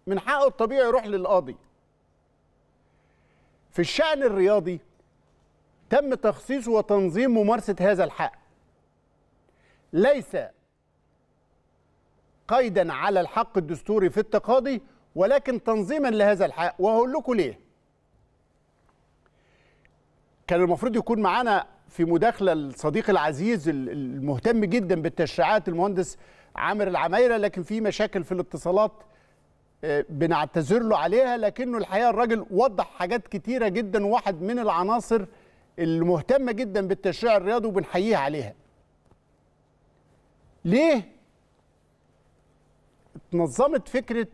من حقه الطبيعي يروح للقاضي في الشأن الرياضي تم تخصيص وتنظيم ممارسة هذا الحق ليس قيدا على الحق الدستوري في التقاضي ولكن تنظيما لهذا الحق وهقول لكم ليه كان المفروض يكون معانا في مداخله الصديق العزيز المهتم جدا بالتشريعات المهندس عامر العمايره لكن في مشاكل في الاتصالات آه، بنعتذر له عليها لكنه الحقيقه الراجل وضح حاجات كتيره جدا واحد من العناصر المهتمه جدا بالتشريع الرياضي وبنحييها عليها ليه اتنظمت فكره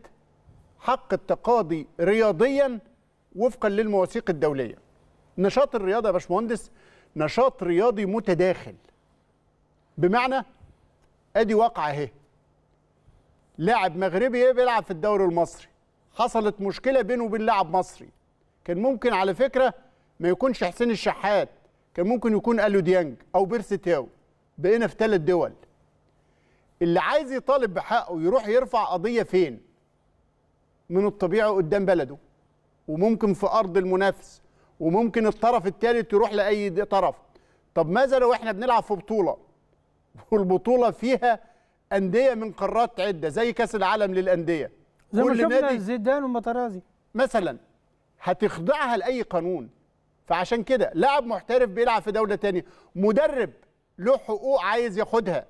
حق التقاضي رياضيا وفقا للمواثيق الدوليه نشاط الرياضه يا باشمهندس نشاط رياضي متداخل بمعنى ادي واقعه اهي لاعب مغربي إيه بيلعب في الدوري المصري حصلت مشكله بينه وبين لاعب مصري كان ممكن على فكره ما يكونش حسين الشحات كان ممكن يكون الو ديانج او بيرسي تاو بقينا في ثلاث دول اللي عايز يطالب بحقه يروح يرفع قضيه فين من الطبيعي قدام بلده وممكن في ارض المنافس وممكن الطرف الثالث يروح لاي طرف طب ماذا لو احنا بنلعب في بطوله والبطوله فيها انديه من قارات عده زي كاس العالم للانديه زي ما شفنا نادي زيدان ومطرازي مثلا هتخضعها لاي قانون فعشان كده لاعب محترف بيلعب في دوله تانية مدرب له حقوق عايز ياخدها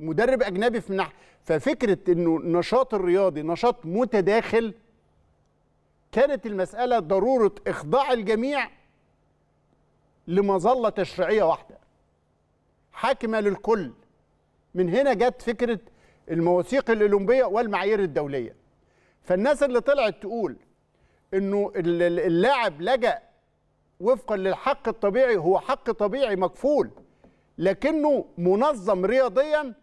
مدرب اجنبي في ناحيه ففكره انه النشاط الرياضي نشاط متداخل كانت المساله ضروره اخضاع الجميع لمظله تشريعيه واحده حاكمه للكل من هنا جت فكره المواثيق الاولمبيه والمعايير الدوليه فالناس اللي طلعت تقول انه اللاعب لجأ وفقا للحق الطبيعي هو حق طبيعي مكفول لكنه منظم رياضيا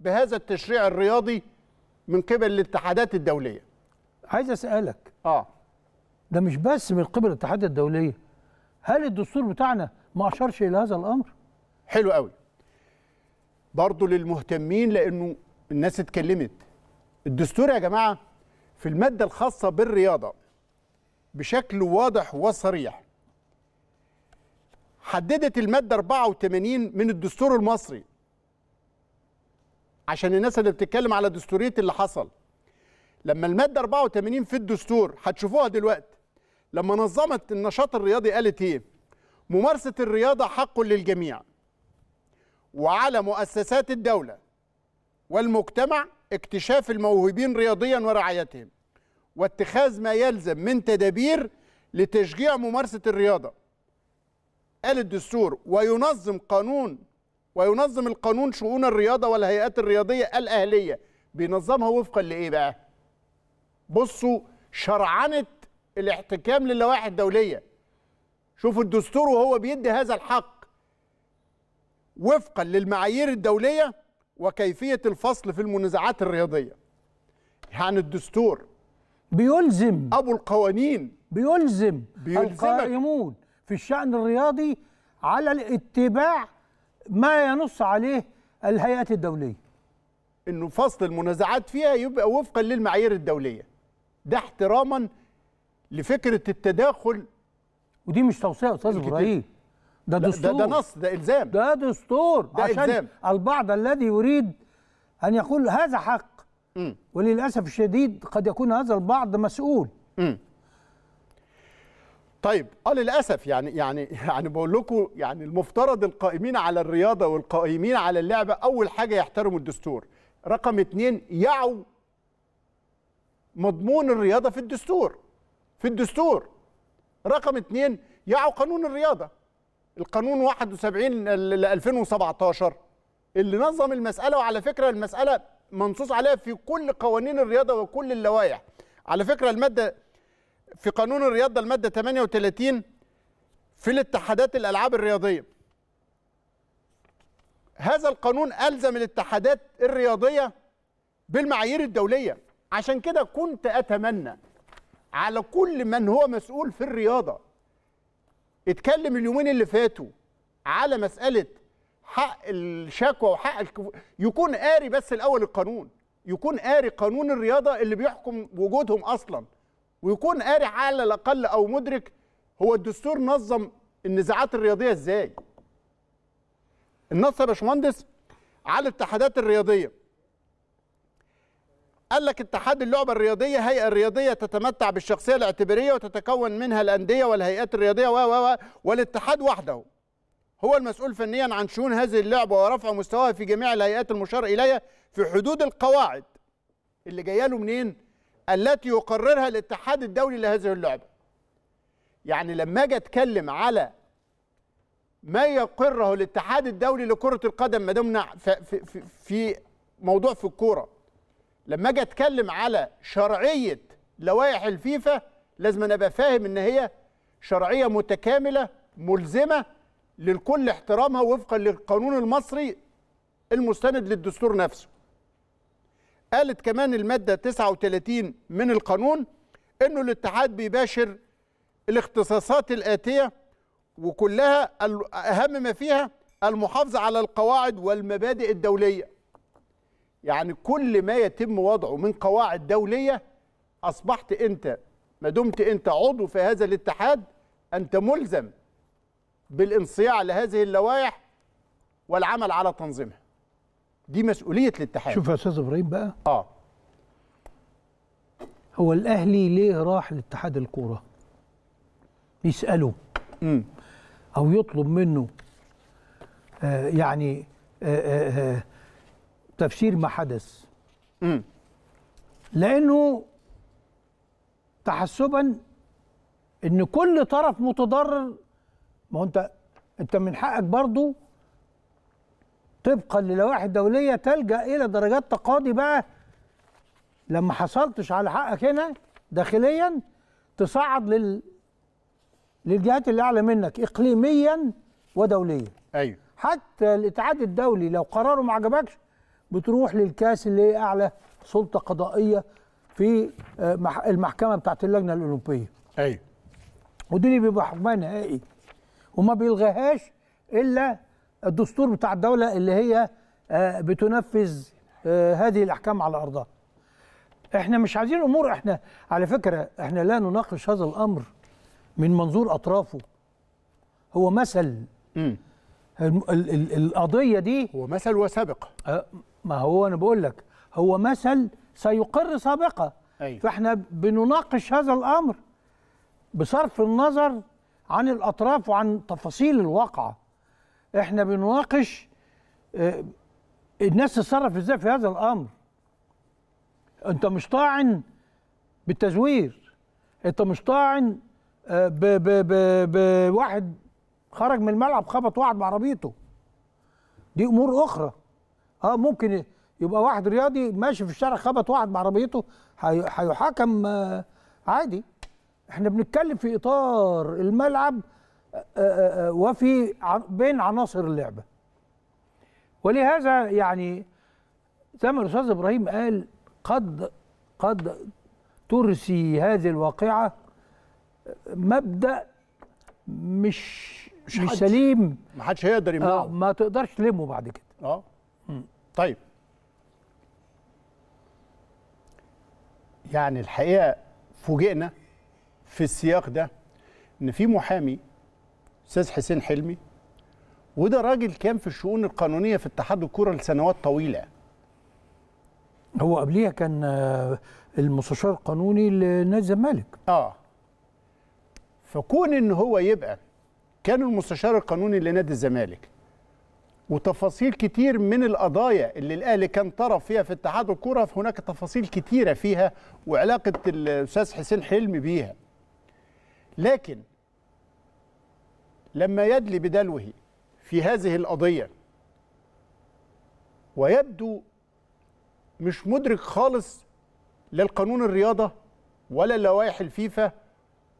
بهذا التشريع الرياضي من قبل الاتحادات الدوليه عايز اسالك اه ده مش بس من قبل الاتحادات الدوليه هل الدستور بتاعنا ما اشارش الى هذا الامر حلو قوي برضه للمهتمين لانه الناس اتكلمت الدستور يا جماعه في الماده الخاصه بالرياضه بشكل واضح وصريح حددت الماده 84 من الدستور المصري عشان الناس اللي بتتكلم على دستوريه اللي حصل لما الماده 84 في الدستور هتشوفوها دلوقتي لما نظمت النشاط الرياضي قالت ايه ممارسه الرياضه حق للجميع وعلى مؤسسات الدوله والمجتمع اكتشاف الموهوبين رياضيا ورعايتهم واتخاذ ما يلزم من تدابير لتشجيع ممارسه الرياضه قال الدستور وينظم قانون وينظم القانون شؤون الرياضه والهيئات الرياضيه الاهليه بينظمها وفقا لايه بقى بصوا شرعنه الاحتكام للوائح الدوليه شوفوا الدستور وهو بيدي هذا الحق وفقا للمعايير الدوليه وكيفيه الفصل في المنازعات الرياضيه يعني الدستور بيلزم ابو القوانين بيلزم القائمون في الشان الرياضي على الاتباع ما ينص عليه الهيئات الدوليه انه فصل المنازعات فيها يبقى وفقا للمعايير الدوليه ده احتراما لفكره التداخل ودي مش توصيه يا استاذ ابراهيم ده دستور ده, ده نص ده الزام ده دستور ده عشان إلزام. البعض الذي يريد ان يقول هذا حق م. وللاسف الشديد قد يكون هذا البعض مسؤول م. طيب اه للاسف يعني يعني يعني بقول لكم يعني المفترض القائمين على الرياضه والقائمين على اللعبه اول حاجه يحترموا الدستور رقم اتنين يعوا مضمون الرياضه في الدستور في الدستور رقم اتنين يعوا قانون الرياضه القانون 71 ل 2017 اللي نظم المساله وعلى فكره المساله منصوص عليها في كل قوانين الرياضه وكل اللوائح على فكره الماده في قانون الرياضه الماده 38 في الاتحادات الالعاب الرياضيه هذا القانون الزم الاتحادات الرياضيه بالمعايير الدوليه عشان كده كنت اتمنى على كل من هو مسؤول في الرياضه اتكلم اليومين اللي فاتوا على مساله حق الشكوى وحق الكفو... يكون قاري بس الاول القانون يكون قاري قانون الرياضه اللي بيحكم وجودهم اصلا ويكون قاري على الاقل او مدرك هو الدستور نظم النزاعات الرياضيه ازاي النص يا باشمهندس على الاتحادات الرياضيه قال لك اتحاد اللعبه الرياضيه هيئه رياضيه تتمتع بالشخصيه الاعتباريه وتتكون منها الانديه والهيئات الرياضيه و والاتحاد وحده هو المسؤول فنيا عن شؤون هذه اللعبه ورفع مستواها في جميع الهيئات المشار اليها في حدود القواعد اللي جايه له منين التي يقررها الاتحاد الدولي لهذه اللعبه يعني لما اجي اتكلم على ما يقره الاتحاد الدولي لكره القدم ما دمنا في, في, في موضوع في الكوره لما اجي اتكلم على شرعيه لوائح الفيفا لازم انا ابقى فاهم ان هي شرعيه متكامله ملزمه للكل احترامها وفقا للقانون المصري المستند للدستور نفسه قالت كمان المادة 39 من القانون أنه الاتحاد بيباشر الاختصاصات الآتية وكلها أهم ما فيها المحافظة على القواعد والمبادئ الدولية يعني كل ما يتم وضعه من قواعد دولية أصبحت أنت ما دمت أنت عضو في هذا الاتحاد أنت ملزم بالانصياع لهذه اللوائح والعمل على تنظيمها دي مسؤوليه الاتحاد شوف يا استاذ ابراهيم بقى اه هو الاهلي ليه راح لاتحاد الكوره يساله امم او يطلب منه آه يعني آه آه, آه، تفسير ما حدث امم لانه تحسبا ان كل طرف متضرر ما هو انت انت من حقك برضه طبقا للوائح الدوليه تلجا الى درجات تقاضي بقى لما حصلتش على حقك هنا داخليا تصعد لل للجهات اللي اعلى منك اقليميا ودوليا ايوه حتى الاتحاد الدولي لو قراره ما عجبكش بتروح للكاس اللي هي اعلى سلطه قضائيه في آه، المحكمه بتاعت اللجنه الاوروبيه ايوه ودي اللي بيبقى حكمها نهائي وما بيلغيهاش الا الدستور بتاع الدولة اللي هي آه، بتنفذ آه، هذه الأحكام على أرضها احنا مش عايزين أمور احنا على فكرة احنا لا نناقش هذا الأمر من منظور أطرافه هو مثل ال القضية دي هو مثل وسابق آه، ما هو أنا بقول لك هو مثل سيقر سابقة أيوة. فاحنا بنناقش هذا الأمر بصرف النظر عن الأطراف وعن تفاصيل الواقعة احنا بنناقش آه، الناس تتصرف ازاي في هذا الامر انت مش طاعن بالتزوير انت مش طاعن آه، بواحد خرج من الملعب خبط واحد بعربيته دي امور اخرى اه ممكن يبقى واحد رياضي ماشي في الشارع خبط واحد بعربيته هيحاكم آه، عادي احنا بنتكلم في اطار الملعب وفي بين عناصر اللعبه ولهذا يعني زي ما الاستاذ ابراهيم قال قد قد ترسي هذه الواقعه مبدا مش مش, مش سليم ما حدش هيقدر يمنعه آه ما تقدرش تلمه بعد كده اه طيب يعني الحقيقه فوجئنا في السياق ده ان في محامي استاذ حسين حلمي وده راجل كان في الشؤون القانونيه في اتحاد الكره لسنوات طويله هو قبليها كان آه، المستشار القانوني لنادي الزمالك اه فكون ان هو يبقى كان المستشار القانوني لنادي الزمالك وتفاصيل كتير من القضايا اللي الاهلي كان طرف فيها في اتحاد الكره هناك تفاصيل كتيره فيها وعلاقه الاستاذ حسين حلمي بيها لكن لما يدلي بدلوه في هذه القضية ويبدو مش مدرك خالص للقانون الرياضة ولا لوائح الفيفا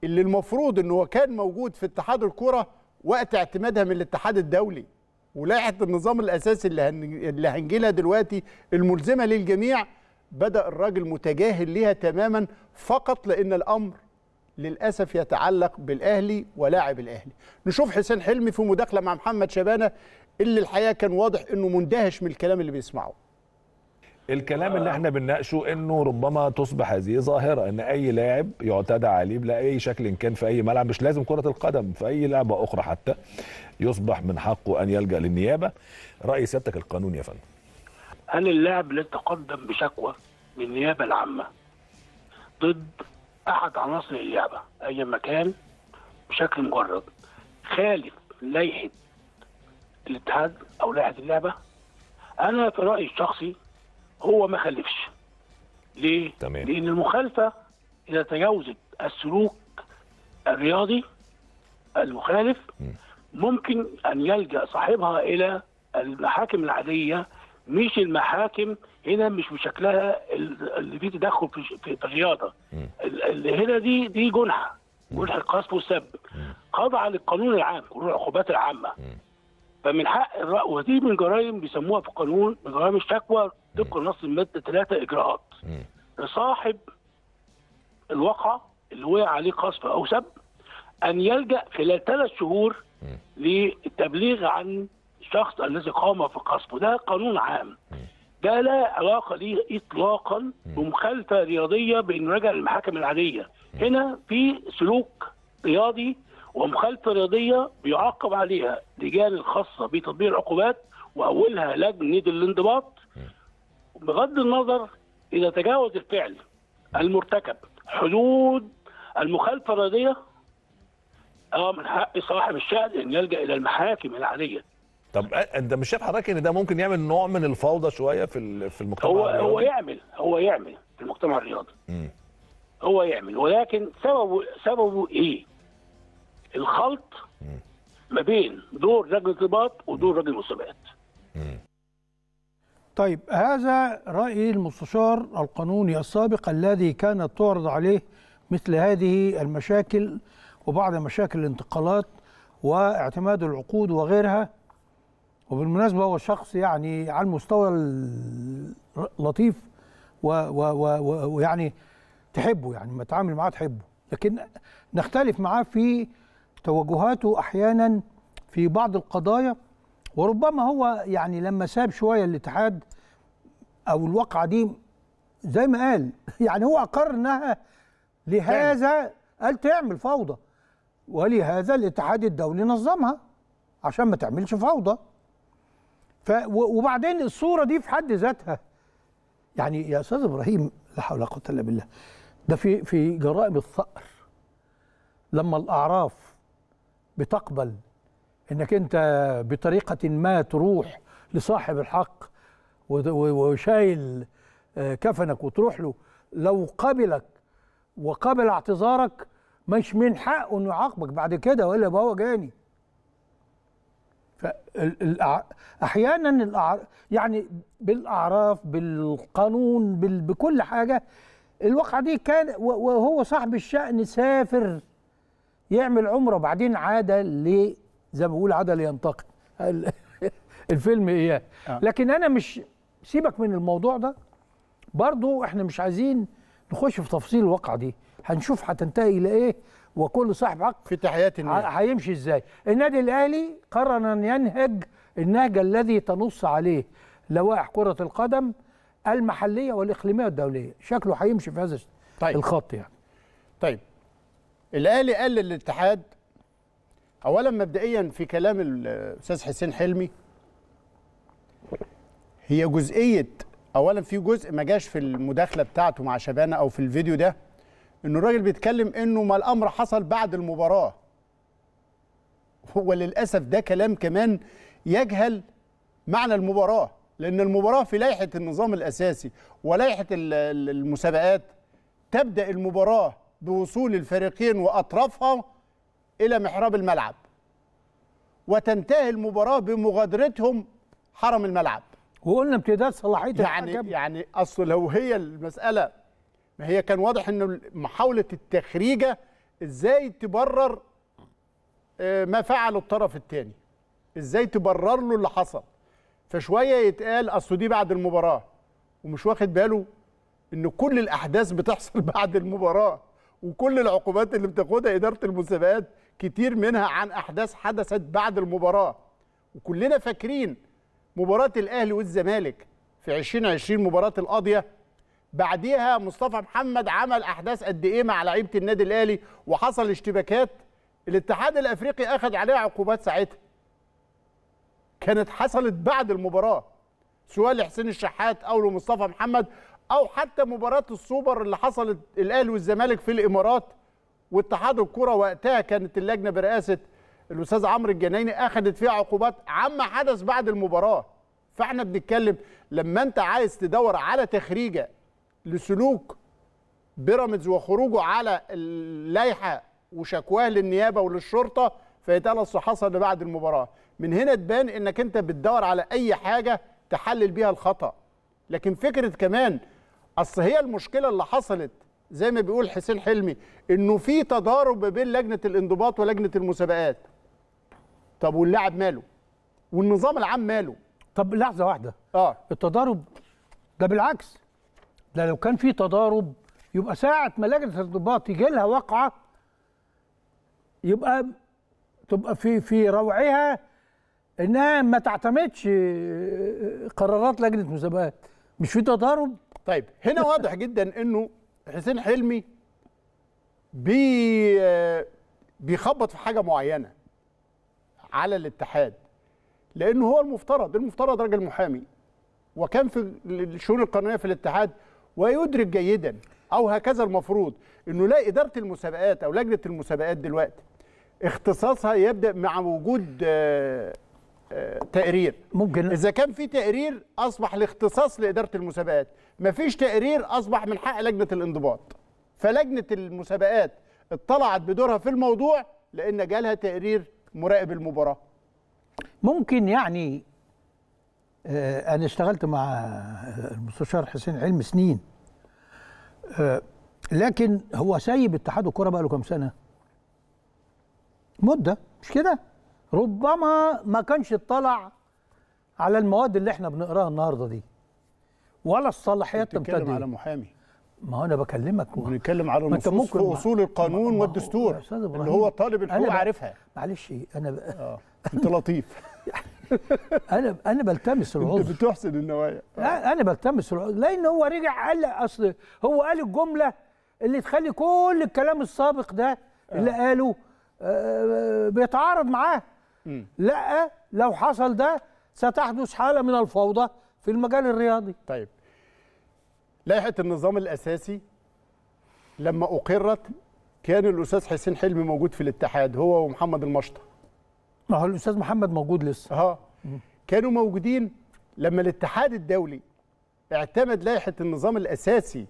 اللي المفروض أنه كان موجود في اتحاد الكرة وقت اعتمادها من الاتحاد الدولي ولائحة النظام الأساسي اللي هنجي لها دلوقتي الملزمة للجميع بدأ الراجل متجاهل ليها تماما فقط لأن الأمر للأسف يتعلق بالأهلي ولاعب الأهلي نشوف حسين حلمي في مداخلة مع محمد شبانة اللي الحقيقة كان واضح أنه مندهش من الكلام اللي بيسمعه الكلام اللي احنا بنناقشه انه ربما تصبح هذه ظاهره ان اي لاعب يعتدى عليه باي شكل كان في اي ملعب مش لازم كره القدم في اي لعبه اخرى حتى يصبح من حقه ان يلجا للنيابه راي سيادتك القانون يا فندم هل اللاعب اللي تقدم بشكوى للنيابه العامه ضد احد عناصر اللعبه ايا كان بشكل مجرد خالف لائحه الاتحاد او لائحه اللعبه انا في رايي الشخصي هو ما خلفش ليه؟ تمام. لان المخالفه اذا تجاوزت السلوك الرياضي المخالف ممكن ان يلجا صاحبها الى المحاكم العاديه مش المحاكم هنا مش بشكلها اللي فيه تدخل في في الرياضه اللي هنا دي دي جنحه جنحه القذف والسب خاضعه للقانون العام قانون العقوبات العامه فمن حق ودي من جرائم بيسموها في القانون من جرائم الشكوى طبق النص الماده ثلاثه اجراءات لصاحب الواقعه اللي وقع عليه قذف او سب ان يلجا خلال ثلاث شهور للتبليغ عن الشخص الذي قام في القصف وده قانون عام ده لا علاقه ليه اطلاقا بمخالفه رياضيه بين رجع للمحاكم العاديه هنا في سلوك رياضي ومخالفه رياضيه بيعاقب عليها لجان الخاصه بتطبيق العقوبات واولها لجنه الانضباط بغض النظر اذا تجاوز الفعل المرتكب حدود المخالفه الرياضيه اه من حق صاحب الشأن ان يلجا الى المحاكم العاديه طب انت مش شايف حضرتك ان ده ممكن يعمل نوع من الفوضى شويه في في المجتمع هو الرياضي هو يعمل هو يعمل في المجتمع الرياضي مم. هو يعمل ولكن سببه سببه ايه؟ الخلط مم. ما بين دور رجل الرباط ودور رجل المسابقات. طيب هذا راي المستشار القانوني السابق الذي كانت تعرض عليه مثل هذه المشاكل وبعض مشاكل الانتقالات واعتماد العقود وغيرها وبالمناسبة هو شخص يعني على المستوى اللطيف ويعني تحبه يعني ما تتعامل معاه تحبه لكن نختلف معاه في توجهاته أحيانا في بعض القضايا وربما هو يعني لما ساب شوية الاتحاد أو الواقعة دي زي ما قال يعني هو أقر أنها لهذا قال تعمل فوضى ولهذا الاتحاد الدولي نظمها عشان ما تعملش فوضى ف وبعدين الصوره دي في حد ذاتها يعني يا استاذ ابراهيم لا حول ولا قوه الا بالله ده في في جرائم الثأر لما الاعراف بتقبل انك انت بطريقه ما تروح لصاحب الحق وشايل آه، كفنك وتروح له لو قبلك وقبل اعتذارك مش من حقه انه يعاقبك بعد كده والا يبقى هو جاني فاحيانا يعني بالاعراف بالقانون بال... بكل حاجه الواقعه دي كان وهو صاحب الشأن سافر يعمل عمره بعدين عاد ل زي ما بقول عاد لينتقد الفيلم اياه آه. لكن انا مش سيبك من الموضوع ده برضو احنا مش عايزين نخش في تفصيل الواقعه دي هنشوف هتنتهي الى ايه وكل صاحب حق في تحيات النادي هيمشي ازاي النادي الاهلي قرر ان ينهج النهج الذي تنص عليه لوائح كره القدم المحليه والاقليميه والدوليه شكله هيمشي في هذا طيب. الخط يعني طيب الاهلي قال للاتحاد اولا مبدئيا في كلام الاستاذ حسين حلمي هي جزئيه اولا في جزء ما جاش في المداخله بتاعته مع شبانه او في الفيديو ده ان الراجل بيتكلم انه ما الامر حصل بعد المباراه هو للاسف ده كلام كمان يجهل معنى المباراه لان المباراه في لائحه النظام الاساسي ولائحه المسابقات تبدا المباراه بوصول الفريقين واطرافها الى محراب الملعب وتنتهي المباراه بمغادرتهم حرم الملعب وقلنا امتداد صلاحيه يعني الحكم يعني اصل لو هي المساله ما هي كان واضح ان محاوله التخريجه ازاي تبرر آه، ما فعله الطرف الثاني ازاي تبرر له اللي حصل فشويه يتقال اصل دي بعد المباراه ومش واخد باله ان كل الاحداث بتحصل بعد المباراه وكل العقوبات اللي بتاخدها اداره المسابقات كتير منها عن احداث حدثت بعد المباراه وكلنا فاكرين مباراه الاهلي والزمالك في 2020 مباراه القاضيه بعديها مصطفى محمد عمل احداث قد ايه مع لعيبه النادي الاهلي وحصل اشتباكات الاتحاد الافريقي اخذ عليها عقوبات ساعتها كانت حصلت بعد المباراه سواء لحسين الشحات او لمصطفى محمد او حتى مباراه السوبر اللي حصلت الاهلي والزمالك في الامارات واتحاد الكره وقتها كانت اللجنه برئاسه الاستاذ عمرو الجنايني اخذت فيها عقوبات عما حدث بعد المباراه فاحنا بنتكلم لما انت عايز تدور على تخريجه لسلوك بيراميدز وخروجه على اللائحه وشكواه للنيابه وللشرطه فيتقال الصحافه اللي بعد المباراه من هنا تبان انك انت بتدور على اي حاجه تحلل بيها الخطا لكن فكره كمان اصل هي المشكله اللي حصلت زي ما بيقول حسين حلمي انه في تضارب بين لجنه الانضباط ولجنه المسابقات طب واللاعب ماله والنظام العام ماله طب لحظه واحده اه التضارب ده بالعكس ده لو كان في تضارب يبقى ساعة ما لجنة الانضباط يجي لها وقعة يبقى تبقى في في روعها انها ما تعتمدش آه، آه، قرارات لجنة مسابقات مش في تضارب طيب هنا واضح جدا انه حسين حلمي بي آه، بيخبط في حاجه معينه على الاتحاد لانه هو المفترض المفترض راجل محامي وكان في الشؤون القانونيه في الاتحاد ويدرك جيدا او هكذا المفروض انه لا اداره المسابقات او لجنه المسابقات دلوقتي اختصاصها يبدا مع وجود آه، آه، تقرير ممكن اذا كان في تقرير اصبح الاختصاص لاداره المسابقات ما فيش تقرير اصبح من حق لجنه الانضباط فلجنه المسابقات اطلعت بدورها في الموضوع لان جالها تقرير مراقب المباراه ممكن يعني آه، انا اشتغلت مع آه، المستشار حسين علم سنين آه، لكن هو سايب اتحاد الكره بقى له كام سنه مده مش كده ربما ما كانش اطلع على المواد اللي احنا بنقراها النهارده دي ولا الصلاحيات تمتد على محامي ما هو انا بكلمك بنتكلم على النصوص في اصول القانون والدستور اللي هو طالب الحقوق عارفها معلش انا ب... آه. انت لطيف انا انا بلتمس العذر انت بتحسن النوايا انا بلتمس العذر لان هو رجع قال اصل هو قال الجمله اللي تخلي كل الكلام السابق ده آه. اللي قاله آه، آه، بيتعارض معاه لا لو حصل ده ستحدث حاله من الفوضى في المجال الرياضي طيب لائحه النظام الاساسي لما اقرت كان الاستاذ حسين حلمي موجود في الاتحاد هو ومحمد المشطه ما هو الاستاذ محمد موجود لسه اه كانوا موجودين لما الاتحاد الدولي اعتمد لائحه النظام الاساسي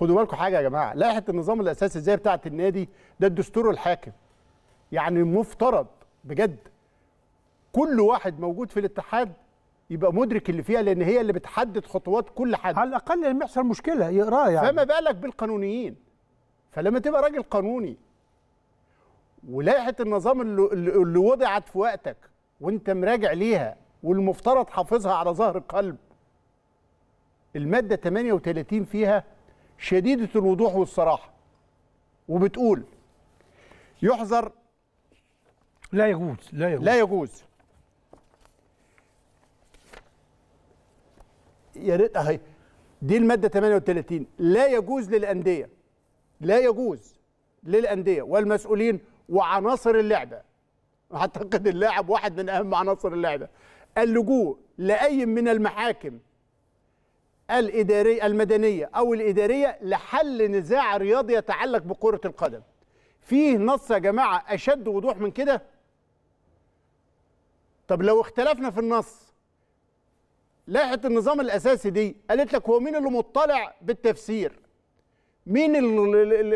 خدوا بالكم حاجه يا جماعه لائحه النظام الاساسي زي بتاعه النادي ده الدستور الحاكم يعني مفترض بجد كل واحد موجود في الاتحاد يبقى مدرك اللي فيها لان هي اللي بتحدد خطوات كل حد على الاقل لما يحصل مشكله يقراها يعني فما بالك بالقانونيين فلما تبقى راجل قانوني ولائحه النظام اللي, اللي وضعت في وقتك وانت مراجع ليها والمفترض حافظها على ظهر القلب الماده 38 فيها شديده الوضوح والصراحه وبتقول يحذر لا يجوز لا يجوز لا يجوز يا ريت اهي دي الماده 38 لا يجوز للانديه لا يجوز للانديه والمسؤولين وعناصر اللعبه اعتقد اللاعب واحد من اهم عناصر اللعبه اللجوء لاي من المحاكم الاداريه المدنيه او الاداريه لحل نزاع رياضي يتعلق بكره القدم فيه نص يا جماعه اشد وضوح من كده طب لو اختلفنا في النص لائحه النظام الاساسي دي قالت لك هو مين اللي مطلع بالتفسير مين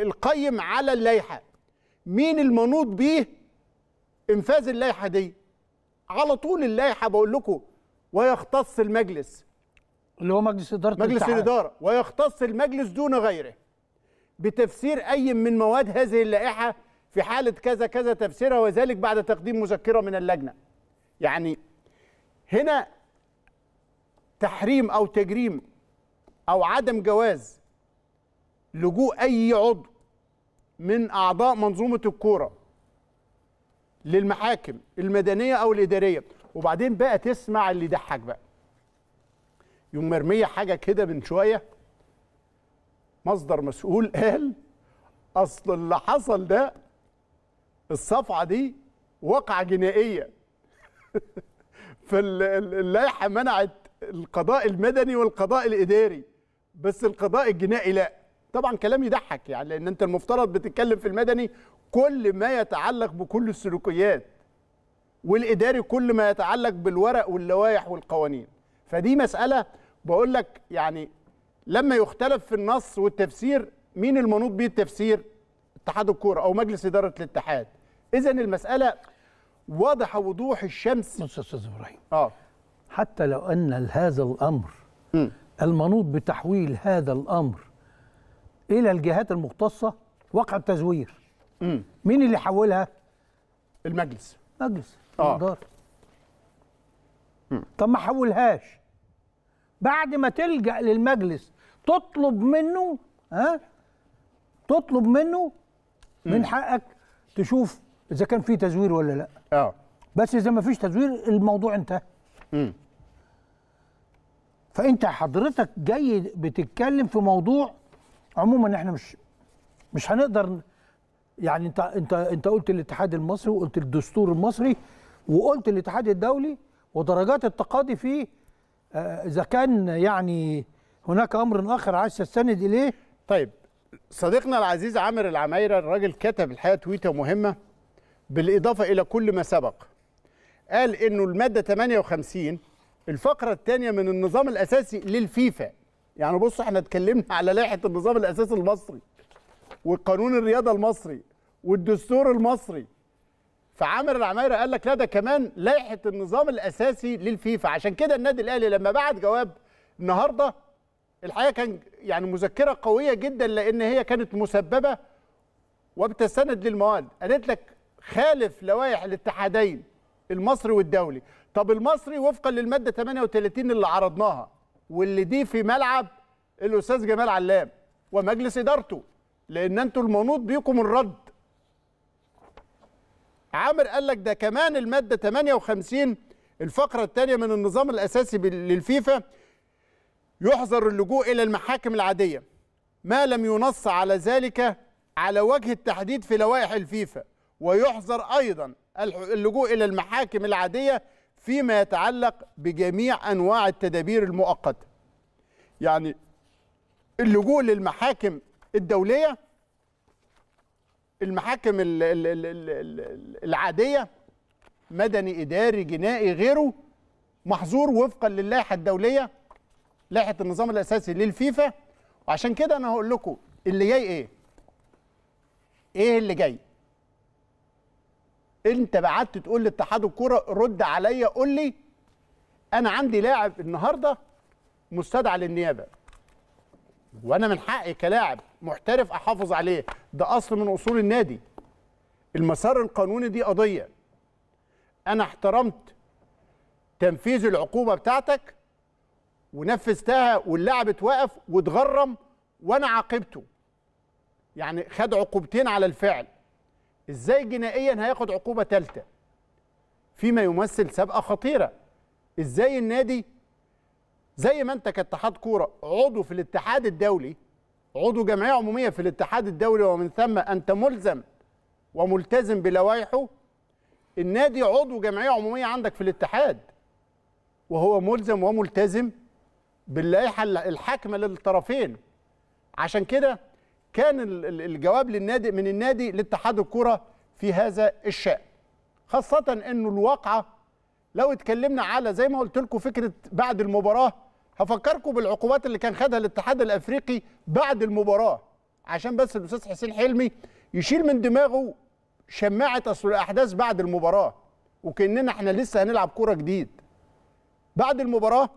القيم على اللائحه مين المنوط بيه انفاذ اللائحه دي على طول اللائحه بقول لكم ويختص المجلس اللي هو مجلس اداره مجلس الاداره ويختص المجلس دون غيره بتفسير اي من مواد هذه اللائحه في حاله كذا كذا تفسيرها وذلك بعد تقديم مذكره من اللجنه يعني هنا تحريم او تجريم او عدم جواز لجوء اي عضو من اعضاء منظومه الكوره للمحاكم المدنيه او الاداريه وبعدين بقى تسمع اللي يضحك بقى يوم مرميه حاجه كده من شويه مصدر مسؤول قال اصل اللي حصل ده الصفعه دي واقعه جنائيه فاللائحه منعت القضاء المدني والقضاء الاداري بس القضاء الجنائي لا طبعا كلام يضحك يعني لان انت المفترض بتتكلم في المدني كل ما يتعلق بكل السلوكيات والاداري كل ما يتعلق بالورق واللوائح والقوانين فدي مساله بقول لك يعني لما يختلف في النص والتفسير مين المنوط بيه التفسير اتحاد الكوره او مجلس اداره الاتحاد اذا المساله واضحه وضوح الشمس بص يا استاذ ابراهيم اه حتى لو ان هذا الامر م. المنوط بتحويل هذا الامر الى الجهات المختصه وقع التزوير مم. مين اللي حولها المجلس مجلس آه. الاداره طب ما حولهاش بعد ما تلجا للمجلس تطلب منه ها تطلب منه مم. من حقك تشوف اذا كان في تزوير ولا لا اه بس اذا ما فيش تزوير الموضوع انتهى فانت حضرتك جاي بتتكلم في موضوع عموما احنا مش مش هنقدر يعني انت انت انت قلت الاتحاد المصري وقلت الدستور المصري وقلت الاتحاد الدولي ودرجات التقاضي فيه آه، اذا كان يعني هناك امر اخر عايز تستند اليه طيب صديقنا العزيز عامر العمايره الراجل كتب الحقيقه تويته مهمه بالاضافه الى كل ما سبق قال انه الماده 58 الفقره الثانيه من النظام الاساسي للفيفا يعني بص احنا اتكلمنا على لائحه النظام الاساسي المصري والقانون الرياضه المصري والدستور المصري فعامر العمايره قال لك لا ده كمان لائحه النظام الاساسي للفيفا عشان كده النادي الاهلي لما بعت جواب النهارده الحقيقه كان يعني مذكره قويه جدا لان هي كانت مسببه وبتستند للمواد قالت لك خالف لوائح الاتحادين المصري والدولي طب المصري وفقا للماده 38 اللي عرضناها واللي دي في ملعب الاستاذ جمال علام ومجلس ادارته لان انتوا المنوط بيكم الرد عامر قال لك ده كمان الماده 58 الفقره الثانيه من النظام الاساسي للفيفا يحظر اللجوء الى المحاكم العاديه ما لم ينص على ذلك على وجه التحديد في لوائح الفيفا ويحظر ايضا اللجوء الى المحاكم العاديه فيما يتعلق بجميع انواع التدابير المؤقته يعني اللجوء للمحاكم الدوليه المحاكم العاديه مدني اداري جنائي غيره محظور وفقا للائحه الدوليه لائحه النظام الاساسي للفيفا وعشان كده انا هقول لكم اللي جاي ايه ايه اللي جاي انت بعت تقول لاتحاد الكوره رد عليا قول لي انا عندي لاعب النهارده مستدعى للنيابه وانا من حقي كلاعب محترف احافظ عليه ده اصل من اصول النادي المسار القانوني دي قضيه انا احترمت تنفيذ العقوبه بتاعتك ونفذتها واللاعب اتوقف واتغرم وانا عاقبته يعني خد عقوبتين على الفعل ازاي جنائيا هياخد عقوبه ثالثه فيما يمثل سابقه خطيره ازاي النادي زي ما انت كاتحاد كوره عضو في الاتحاد الدولي عضو جمعيه عموميه في الاتحاد الدولي ومن ثم انت ملزم وملتزم بلوائحه النادي عضو جمعيه عموميه عندك في الاتحاد وهو ملزم وملتزم باللائحه الحاكمه للطرفين عشان كده كان الجواب للنادي من النادي لاتحاد الكرة في هذا الشأن خاصة انه الواقعة لو اتكلمنا على زي ما قلت لكم فكرة بعد المباراة هفكركم بالعقوبات اللي كان خدها الاتحاد الافريقي بعد المباراة عشان بس الاستاذ حسين حلمي يشيل من دماغه شماعة اصل الاحداث بعد المباراة وكاننا احنا لسه هنلعب كورة جديد بعد المباراة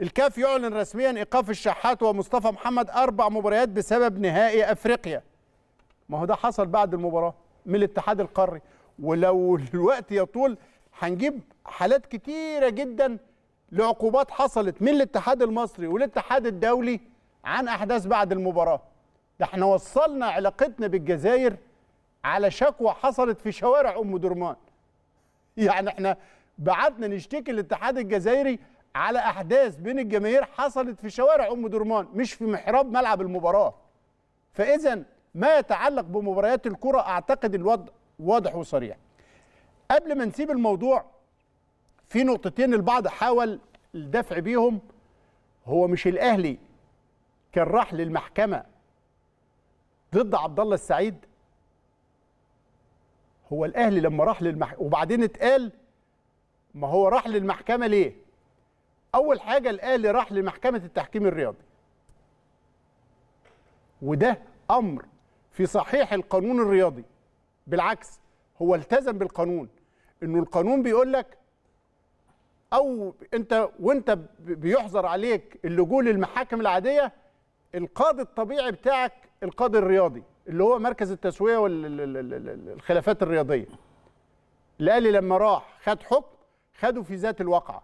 الكاف يعلن رسميا ايقاف الشحات ومصطفى محمد اربع مباريات بسبب نهائي افريقيا ما هو ده حصل بعد المباراه من الاتحاد القاري ولو الوقت يطول هنجيب حالات كتيره جدا لعقوبات حصلت من الاتحاد المصري والاتحاد الدولي عن احداث بعد المباراه ده احنا وصلنا علاقتنا بالجزائر على شكوى حصلت في شوارع ام درمان يعني احنا بعدنا نشتكي الاتحاد الجزائري على احداث بين الجماهير حصلت في شوارع ام درمان مش في محراب ملعب المباراه فاذا ما يتعلق بمباريات الكره اعتقد الوضع واضح وصريح قبل ما نسيب الموضوع في نقطتين البعض حاول الدفع بيهم هو مش الاهلي كان راح للمحكمه ضد عبد الله السعيد هو الاهلي لما راح للمحكمه وبعدين اتقال ما هو راح للمحكمه ليه اول حاجه الاهلي راح لمحكمه التحكيم الرياضي وده امر في صحيح القانون الرياضي بالعكس هو التزم بالقانون انه القانون بيقول لك او انت وانت بيحظر عليك اللجوء للمحاكم العاديه القاضي الطبيعي بتاعك القاضي الرياضي اللي هو مركز التسويه والخلافات الرياضيه الاهلي لما راح خد حكم خده في ذات الواقعه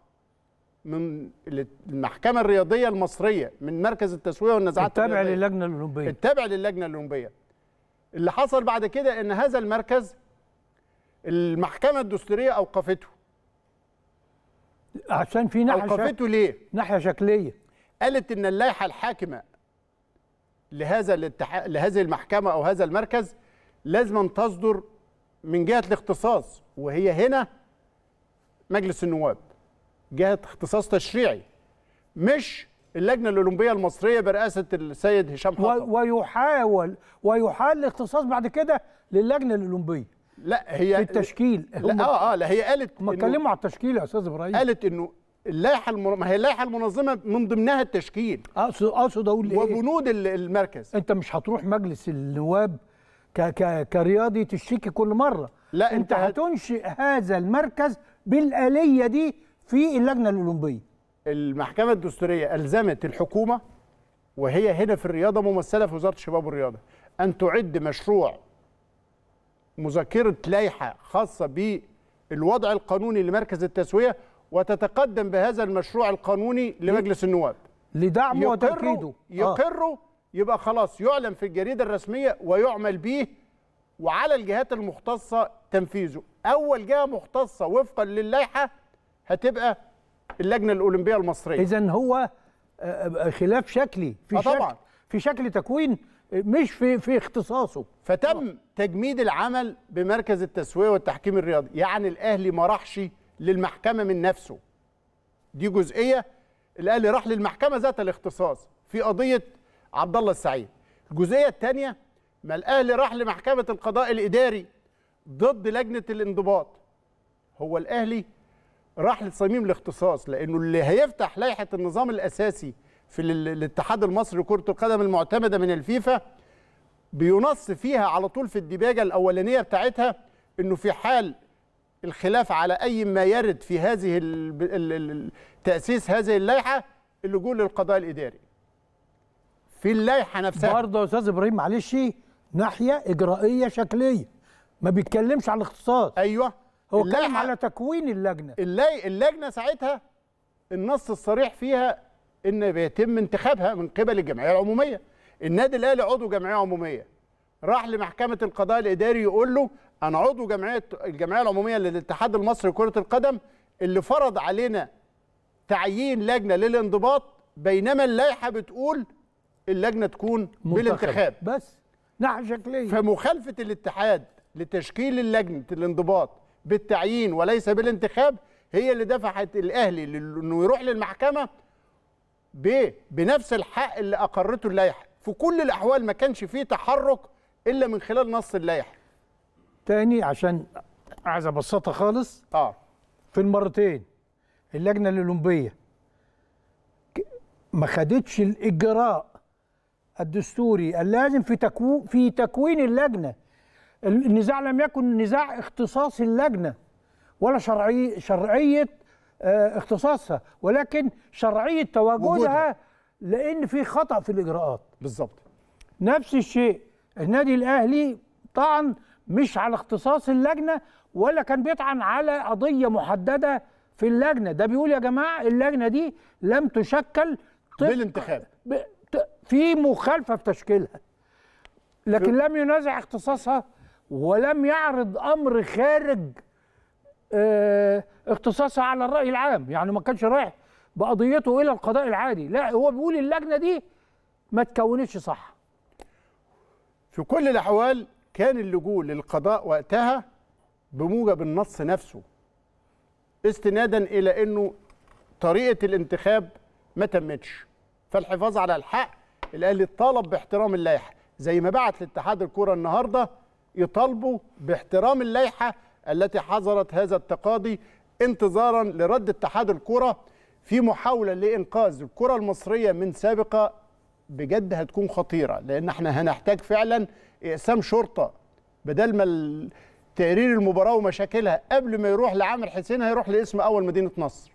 من المحكمه الرياضيه المصريه من مركز التسويه والنزاعات التابع للجنه الاولمبيه التابع للجنه الاولمبيه اللي حصل بعد كده ان هذا المركز المحكمه الدستوريه اوقفته عشان في ناحيه اوقفته شك... ليه؟ ناحيه شكليه قالت ان اللائحه الحاكمه لهذا الاتح... لهذه المحكمه او هذا المركز لازم تصدر من جهه الاختصاص وهي هنا مجلس النواب جهه اختصاص تشريعي مش اللجنه الاولمبيه المصريه برئاسه السيد هشام حطب ويحاول ويحال الاختصاص بعد كده للجنه الاولمبيه لا هي في التشكيل لا اه اه لا هي قالت ما اتكلموا على التشكيل يا استاذ ابراهيم قالت انه اللائحه المر... ما هي اللائحه المنظمه من ضمنها التشكيل اقصد اقصد اقول ايه وبنود المركز انت مش هتروح مجلس النواب ك... ك... كرياضي تشتكي كل مره لا انت, انت هتنشئ هذا المركز بالاليه دي في اللجنه الاولمبيه المحكمه الدستوريه الزمت الحكومه وهي هنا في الرياضه ممثله في وزاره الشباب والرياضه ان تعد مشروع مذكره لائحه خاصه بالوضع القانوني لمركز التسويه وتتقدم بهذا المشروع القانوني لمجلس النواب لدعمه وتأكيده يقره آه. يبقى خلاص يعلن في الجريده الرسميه ويعمل به وعلى الجهات المختصه تنفيذه اول جهه مختصه وفقا للائحه هتبقى اللجنه الاولمبيه المصريه اذا هو آه، آه، خلاف شكلي في آه طبعا شكل في شكل تكوين مش في في اختصاصه فتم طبعا. تجميد العمل بمركز التسويه والتحكيم الرياضي يعني الاهلي ما راحش للمحكمه من نفسه دي جزئيه الاهلي راح للمحكمه ذات الاختصاص في قضيه عبد الله السعيد الجزئيه الثانيه ما الاهلي راح لمحكمه القضاء الاداري ضد لجنه الانضباط هو الاهلي راح لصميم الاختصاص لانه اللي هيفتح لائحه النظام الاساسي في الاتحاد المصري لكره القدم المعتمده من الفيفا بينص فيها على طول في الديباجه الاولانيه بتاعتها انه في حال الخلاف على اي ما يرد في هذه تاسيس هذه اللائحه اللجوء للقضاء الاداري. في اللائحه نفسها برضه يا استاذ ابراهيم معلش ناحيه اجرائيه شكليه ما بيتكلمش على الاختصاص ايوه هو اتكلم على تكوين اللجنه اللاي اللجنه ساعتها النص الصريح فيها ان بيتم انتخابها من قبل الجمعيه العموميه النادي الاهلي عضو جمعيه عموميه راح لمحكمه القضاء الاداري يقول له انا عضو جمعيه الجمعيه العموميه للاتحاد المصري لكره القدم اللي فرض علينا تعيين لجنه للانضباط بينما اللائحه بتقول اللجنه تكون منتخب. بالانتخاب بس ناحيه نعم، شكليه فمخالفه الاتحاد لتشكيل اللجنه الانضباط بالتعيين وليس بالانتخاب هي اللي دفعت الاهلي انه يروح للمحكمه ب بنفس الحق اللي اقرته اللائحه في كل الاحوال ما كانش فيه تحرك الا من خلال نص اللائحه تاني عشان عايز ابسطها خالص اه في المرتين اللجنه الاولمبيه ما خدتش الاجراء الدستوري اللازم في تكوين في تكوين اللجنه النزاع لم يكن نزاع اختصاص اللجنه ولا شرعي شرعيه آه، اختصاصها ولكن شرعيه تواجدها لان في خطا في الاجراءات بالظبط نفس الشيء النادي الاهلي طعن مش على اختصاص اللجنه ولا كان بيطعن على قضيه محدده في اللجنه ده بيقول يا جماعه اللجنه دي لم تشكل بالانتخاب في مخالفه في تشكيلها لكن لم ينازع اختصاصها ولم يعرض امر خارج اه اختصاصها على الراي العام يعني ما كانش رايح بقضيته الى القضاء العادي لا هو بيقول اللجنه دي ما تكونتش صح في كل الاحوال كان اللجوء للقضاء وقتها بموجب النص نفسه استنادا الى انه طريقه الانتخاب ما تمتش فالحفاظ على الحق الاهلي طالب باحترام اللائحه زي ما بعت لاتحاد الكره النهارده يطالبوا باحترام اللائحه التي حظرت هذا التقاضي انتظارا لرد اتحاد الكره في محاوله لانقاذ الكره المصريه من سابقه بجد هتكون خطيره لان احنا هنحتاج فعلا اقسام شرطه بدل ما تقرير المباراه ومشاكلها قبل ما يروح لعامر حسين هيروح لاسم اول مدينه نصر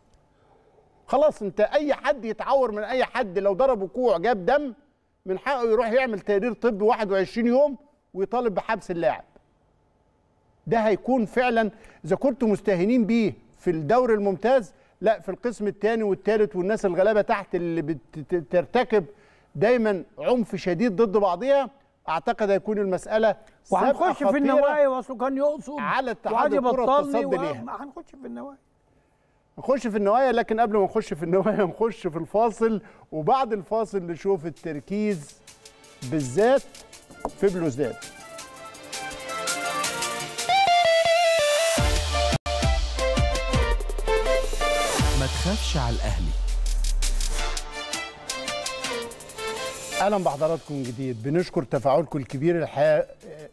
خلاص انت اي حد يتعور من اي حد لو ضرب كوع جاب دم من حقه يروح يعمل تقرير طبي 21 يوم ويطالب بحبس اللاعب ده هيكون فعلا اذا كنتوا مستهينين بيه في الدوري الممتاز لا في القسم الثاني والثالث والناس الغلابه تحت اللي بترتكب دايما عنف شديد ضد بعضيها اعتقد هيكون المساله وهنخش في النوايا واصله كان يقصد على اتحاد الكره والتصدي ليها هنخش في النوايا نخش في النوايا لكن قبل ما نخش في النوايا نخش في الفاصل وبعد الفاصل نشوف التركيز بالذات في بلوزداد ما تخافش على الاهلي اهلا بحضراتكم جديد بنشكر تفاعلكم الكبير الحقيقه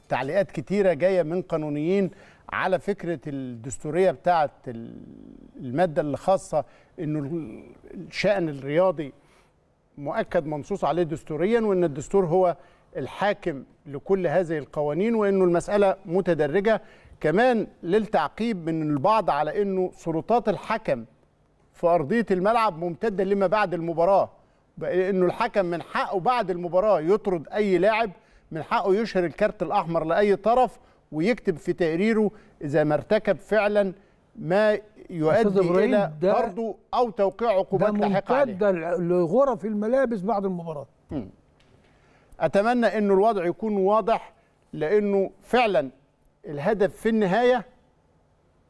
تعليقات كتيره جايه من قانونيين على فكره الدستوريه بتاعه الماده اللي خاصه انه الشان الرياضي مؤكد منصوص عليه دستوريا وان الدستور هو الحاكم لكل هذه القوانين وانه المساله متدرجه كمان للتعقيب من البعض على انه سلطات الحكم في ارضيه الملعب ممتده لما بعد المباراه انه الحكم من حقه بعد المباراه يطرد اي لاعب من حقه يشهر الكارت الاحمر لاي طرف ويكتب في تقريره اذا ما ارتكب فعلا ما يؤدي الى طرده او توقيع عقوبات لاحقه عليه ده لغرف الملابس بعد المباراه م. اتمنى انه الوضع يكون واضح لانه فعلا الهدف في النهايه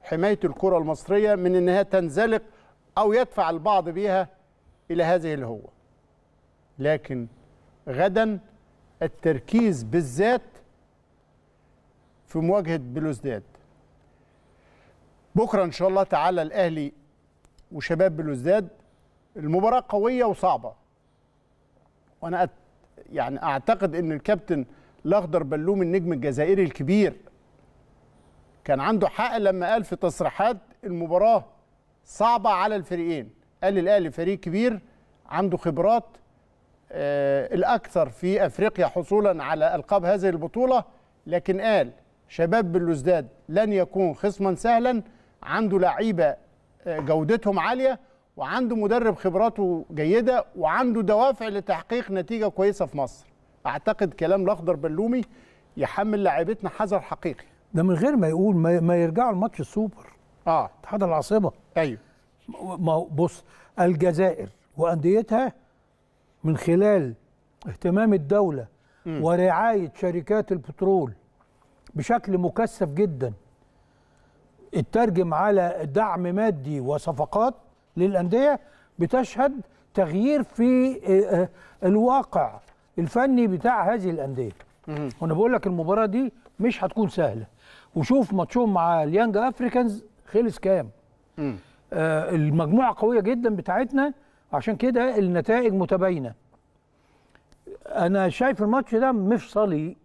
حمايه الكره المصريه من انها تنزلق او يدفع البعض بها الى هذه الهوه لكن غدا التركيز بالذات في مواجهه بلوزداد بكره ان شاء الله تعالى الاهلي وشباب بلوزداد المباراه قويه وصعبه وانا يعني اعتقد ان الكابتن الاخضر بلوم النجم الجزائري الكبير كان عنده حق لما قال في تصريحات المباراه صعبه على الفريقين قال الاهلي فريق كبير عنده خبرات آه، الاكثر في افريقيا حصولا على القاب هذه البطوله لكن قال شباب بلوزداد لن يكون خصما سهلا عنده لعيبه آه، جودتهم عاليه وعنده مدرب خبراته جيده وعنده دوافع لتحقيق نتيجه كويسه في مصر اعتقد كلام الاخضر بلومي يحمل لاعبتنا حذر حقيقي ده من غير ما يقول ما, يرجعوا لماتش السوبر اه اتحاد العاصمه ايوه ما بص الجزائر وانديتها من خلال اهتمام الدوله م. ورعايه شركات البترول بشكل مكثف جدا اترجم على دعم مادي وصفقات للانديه بتشهد تغيير في آه، آه، الواقع الفني بتاع هذه الانديه وانا بقول لك المباراه دي مش هتكون سهله وشوف ماتشهم مع اليانج افريكانز خلص كام آه المجموعه قويه جدا بتاعتنا عشان كده النتائج متباينه انا شايف الماتش ده مفصلي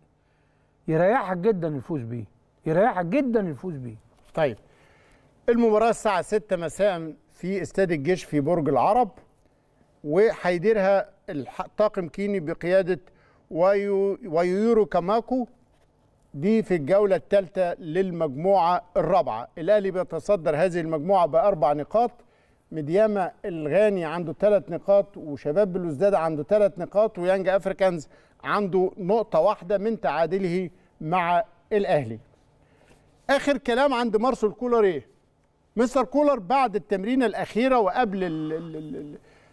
يريحك جدا الفوز بيه يريحك جدا الفوز بيه طيب المباراه الساعه 6 مساء في استاد الجيش في برج العرب وهيديرها طاقم كيني بقياده ويو ويورو كاماكو دي في الجولة الثالثة للمجموعة الرابعة الأهلي بيتصدر هذه المجموعة بأربع نقاط مدياما الغاني عنده ثلاث نقاط وشباب بلوزداد عنده ثلاث نقاط ويانج أفريكانز عنده نقطة واحدة من تعادله مع الأهلي آخر كلام عند مارسيل كولر إيه؟ مستر كولر بعد التمرين الأخيرة وقبل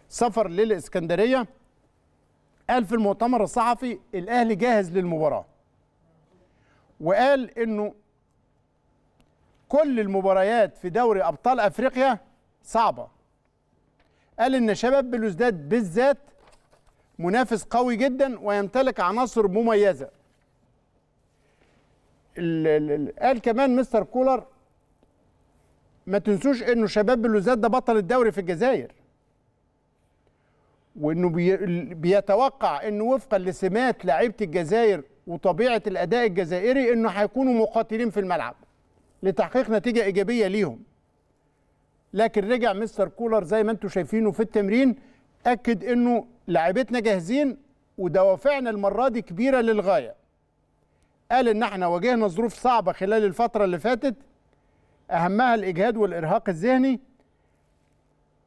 السفر للإسكندرية قال في المؤتمر الصحفي الأهلي جاهز للمباراة وقال إنه كل المباريات في دوري أبطال أفريقيا صعبة قال إن شباب بلوزداد بالذات منافس قوي جدا ويمتلك عناصر مميزة قال كمان مستر كولر ما تنسوش انه شباب بلوزات ده بطل الدوري في الجزائر وانه بيتوقع انه وفقا لسمات لعيبه الجزائر وطبيعه الاداء الجزائري انه هيكونوا مقاتلين في الملعب لتحقيق نتيجه ايجابيه ليهم لكن رجع مستر كولر زي ما انتم شايفينه في التمرين اكد انه لعيبتنا جاهزين ودوافعنا المره دي كبيره للغايه قال ان احنا واجهنا ظروف صعبه خلال الفتره اللي فاتت اهمها الاجهاد والارهاق الذهني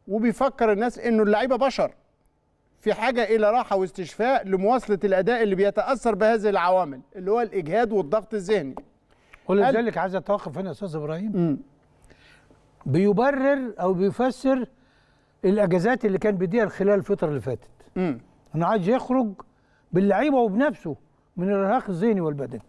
وبيفكر الناس انه اللعيبه بشر في حاجه الى راحه واستشفاء لمواصله الاداء اللي بيتاثر بهذه العوامل اللي هو الاجهاد والضغط الذهني ولذلك عايز اتوقف هنا يا استاذ ابراهيم م. بيبرر او بيفسر الاجازات اللي كان بيديها خلال الفتره اللي فاتت م. انا عايز يخرج باللعيبه وبنفسه من الارهاق الذهني والبدني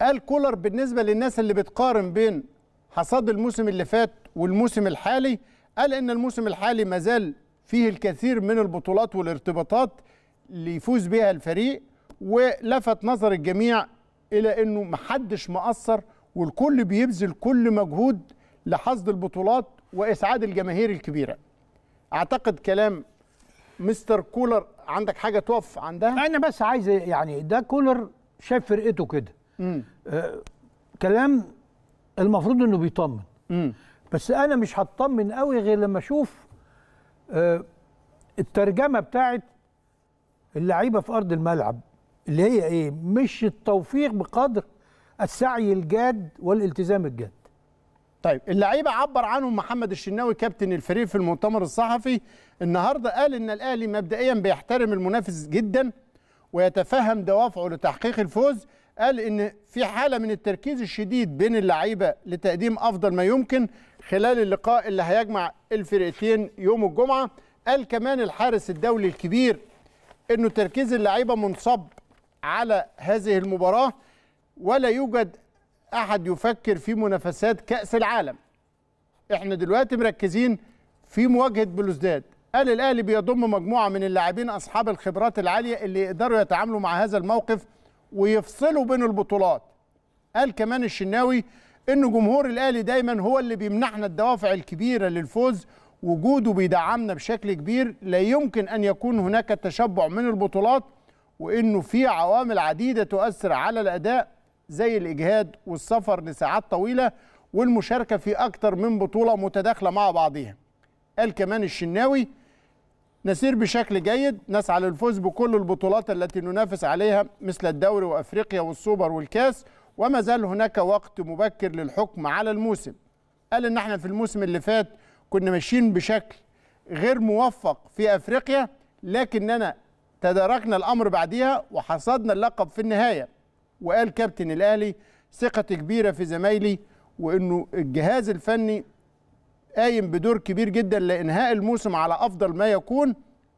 قال كولر بالنسبه للناس اللي بتقارن بين حصاد الموسم اللي فات والموسم الحالي قال ان الموسم الحالي ما زال فيه الكثير من البطولات والارتباطات اللي يفوز بها الفريق ولفت نظر الجميع الى انه محدش مقصر والكل بيبذل كل مجهود لحصد البطولات واسعاد الجماهير الكبيره اعتقد كلام مستر كولر عندك حاجه تقف عندها انا بس عايز يعني ده كولر شاف فرقته كده آه كلام المفروض انه بيطمن مم. بس انا مش هطمن قوي غير لما اشوف آه الترجمه بتاعت اللعيبه في ارض الملعب اللي هي ايه مش التوفيق بقدر السعي الجاد والالتزام الجاد طيب اللعيبه عبر عنهم محمد الشناوي كابتن الفريق في المؤتمر الصحفي النهارده قال ان الاهلي مبدئيا بيحترم المنافس جدا ويتفهم دوافعه لتحقيق الفوز قال ان في حاله من التركيز الشديد بين اللعيبه لتقديم افضل ما يمكن خلال اللقاء اللي هيجمع الفرقتين يوم الجمعه قال كمان الحارس الدولي الكبير انه تركيز اللعيبه منصب على هذه المباراه ولا يوجد احد يفكر في منافسات كاس العالم احنا دلوقتي مركزين في مواجهه بلوزداد قال الاهلي بيضم مجموعه من اللاعبين اصحاب الخبرات العاليه اللي يقدروا يتعاملوا مع هذا الموقف ويفصلوا بين البطولات قال كمان الشناوي ان جمهور الاهلي دايما هو اللي بيمنحنا الدوافع الكبيره للفوز وجوده بيدعمنا بشكل كبير لا يمكن ان يكون هناك تشبع من البطولات وانه في عوامل عديده تؤثر على الاداء زي الاجهاد والسفر لساعات طويله والمشاركه في اكثر من بطوله متداخله مع بعضها قال كمان الشناوي نسير بشكل جيد نسعى للفوز بكل البطولات التي ننافس عليها مثل الدوري وافريقيا والسوبر والكاس وما زال هناك وقت مبكر للحكم على الموسم قال ان احنا في الموسم اللي فات كنا ماشيين بشكل غير موفق في افريقيا لكننا تداركنا الامر بعديها وحصدنا اللقب في النهايه وقال كابتن الاهلي ثقتي كبيره في زمايلي وانه الجهاز الفني قايم بدور كبير جدا لانهاء الموسم على افضل ما يكون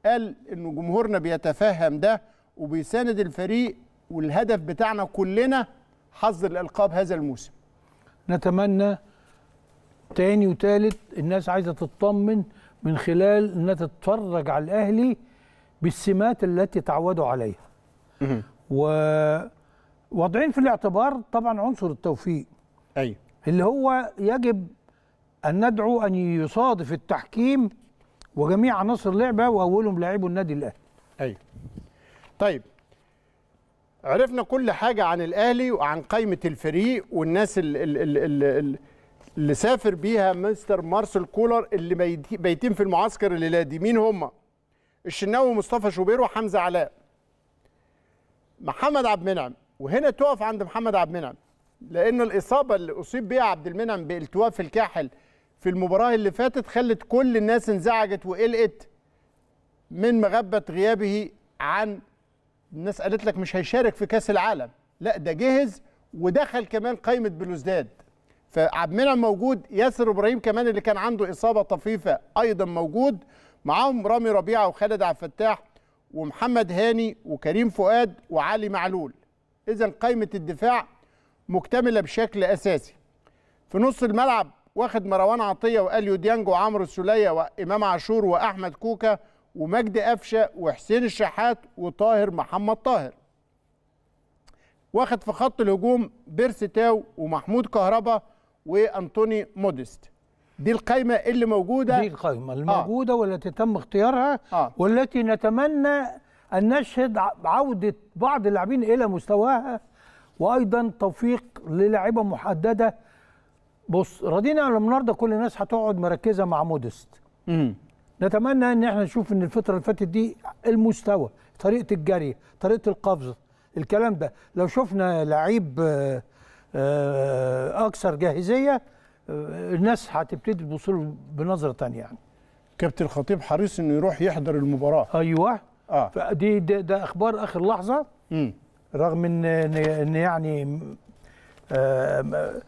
قال ان جمهورنا بيتفهم ده وبيساند الفريق والهدف بتاعنا كلنا حظ الالقاب هذا الموسم نتمنى تاني وتالت الناس عايزه تطمن من خلال انها تتفرج على الاهلي بالسمات التي تعودوا عليها وواضعين في الاعتبار طبعا عنصر التوفيق ايوه اللي هو يجب أن ندعو أن يصادف التحكيم وجميع عناصر اللعبة وأولهم لاعبو النادي الأهلي أيوه طيب عرفنا كل حاجة عن الأهلي وعن قائمة الفريق والناس اللي, اللي, اللي سافر بيها مستر مارسيل كولر اللي بايتين في المعسكر الليلة دي مين هم؟ الشناوي ومصطفى شوبير وحمزة علاء محمد عبد المنعم وهنا تقف عند محمد عبد المنعم لأن الإصابة اللي أصيب بها عبد المنعم بالتواء في الكاحل في المباراه اللي فاتت خلت كل الناس انزعجت وقلقت من مغبه غيابه عن الناس قالت لك مش هيشارك في كاس العالم لا ده جهز ودخل كمان قائمه بلوزداد فعبد المنعم موجود ياسر ابراهيم كمان اللي كان عنده اصابه طفيفه ايضا موجود معاهم رامي ربيعه وخالد عبد الفتاح ومحمد هاني وكريم فؤاد وعلي معلول اذا قائمه الدفاع مكتمله بشكل اساسي في نص الملعب واخد مروان عطيه واليو ديانج وعمرو السوليه وامام عاشور واحمد كوكا ومجدي قفشه وحسين الشحات وطاهر محمد طاهر واخد في خط الهجوم بيرسي تاو ومحمود كهربا وانطوني مودست دي القايمه اللي موجوده دي القايمه الموجوده آه. والتي تم اختيارها آه. والتي نتمنى ان نشهد عوده بعض اللاعبين الى مستواها وايضا توفيق للاعيبه محدده بص راضيين على النهارده كل الناس هتقعد مركزه مع مودست امم نتمنى ان احنا نشوف ان الفتره اللي فاتت دي المستوى طريقه الجري طريقه القفز الكلام ده لو شفنا لعيب آه، آه، اكثر جاهزيه آه، الناس هتبتدي تبص له بنظره ثانيه يعني كابتن الخطيب حريص انه يروح يحضر المباراه ايوه اه فدي ده, ده اخبار اخر لحظه امم رغم ان ان يعني آه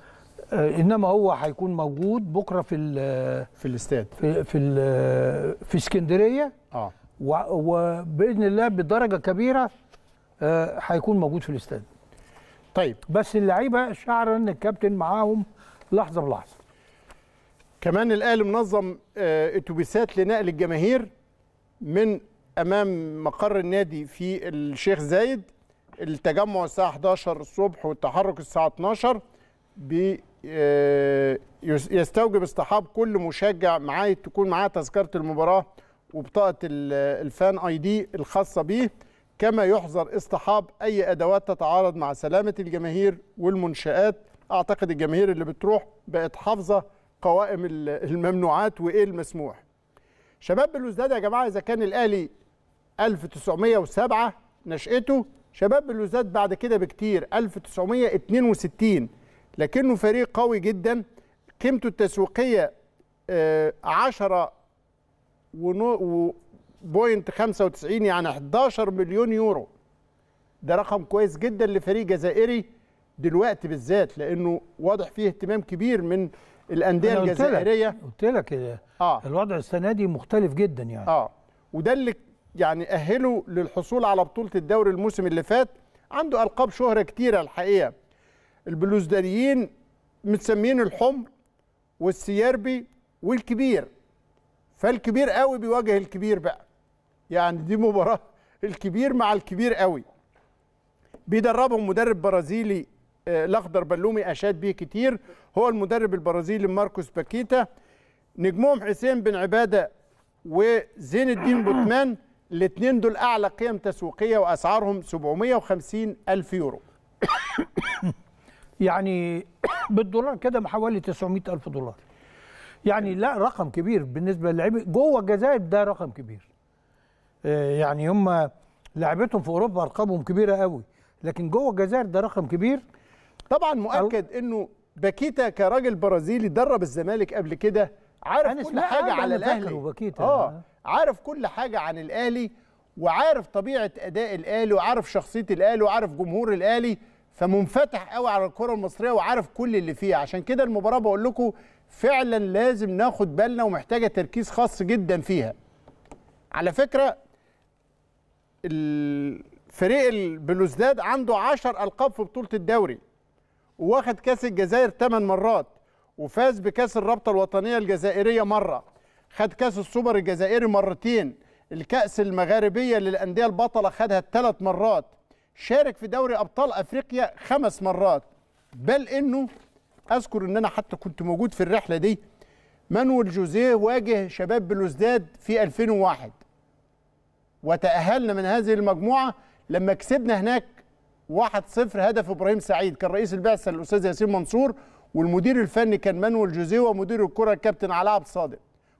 آه، انما هو هيكون موجود بكره في ال آه، في الاستاد في في ال آه، في اسكندريه اه وباذن الله بدرجه كبيره هيكون موجود في الاستاد طيب بس اللعيبه شعر ان الكابتن معاهم لحظه بلحظه كمان الاهلي منظم اتوبيسات لنقل الجماهير من امام مقر النادي في الشيخ زايد التجمع الساعه 11 الصبح والتحرك الساعه 12 ب آه، يستوجب اصطحاب كل مشجع معاه تكون معاه تذكره المباراه وبطاقه الفان اي دي الخاصه بيه كما يحظر اصطحاب اي ادوات تتعارض مع سلامه الجماهير والمنشات اعتقد الجماهير اللي بتروح بقت حافظه قوائم الممنوعات وايه المسموح شباب بلوزداد يا جماعه اذا كان الاهلي 1907 نشأته شباب بلوزداد بعد كده بكتير 1962 لكنه فريق قوي جدا قيمته التسويقيه 10 آه، بوينت 95 يعني 11 مليون يورو ده رقم كويس جدا لفريق جزائري دلوقتي بالذات لانه واضح فيه اهتمام كبير من الانديه الجزائريه قلت لك آه،, آه. الوضع السنه دي مختلف جدا يعني اه وده اللي يعني اهله للحصول على بطوله الدوري الموسم اللي فات عنده القاب شهره كتيره الحقيقه البلوزداريين متسمين الحمر والسيربي والكبير فالكبير قوي بيواجه الكبير بقى يعني دي مباراه الكبير مع الكبير قوي بيدربهم مدرب برازيلي آه، الاخضر بلومي اشاد بيه كتير هو المدرب البرازيلي ماركوس باكيتا نجمهم حسين بن عباده وزين الدين بوتمان الاثنين دول اعلى قيم تسويقيه واسعارهم 750 الف يورو يعني بالدولار كده حوالي 900 ألف دولار يعني لا رقم كبير بالنسبة للعيبة جوه الجزائر ده رقم كبير آه، يعني هم لعبتهم في أوروبا أرقامهم كبيرة قوي لكن جوه الجزائر ده رقم كبير طبعا مؤكد انه باكيتا كراجل برازيلي درب الزمالك قبل كده عارف كل حاجه على الاهلي آه،, اه عارف كل حاجه عن الاهلي وعارف طبيعه اداء الاهلي وعارف شخصيه الاهلي وعارف جمهور الاهلي فمنفتح قوي على الكره المصريه وعارف كل اللي فيها عشان كده المباراه بقول لكم فعلا لازم ناخد بالنا ومحتاجه تركيز خاص جدا فيها على فكره الفريق البلوزداد عنده 10 القاب في بطوله الدوري وواخد كاس الجزائر 8 مرات وفاز بكاس الرابطه الوطنيه الجزائريه مره خد كاس السوبر الجزائري مرتين الكاس المغاربيه للانديه البطله خدها ثلاث مرات شارك في دوري ابطال افريقيا خمس مرات بل انه اذكر ان انا حتى كنت موجود في الرحله دي مانويل جوزيه واجه شباب بلوزداد في 2001 وتاهلنا من هذه المجموعه لما كسبنا هناك 1-0 هدف ابراهيم سعيد كان رئيس البعثه الاستاذ ياسين منصور والمدير الفني كان مانويل جوزيه ومدير الكره الكابتن علاء عبد الصادق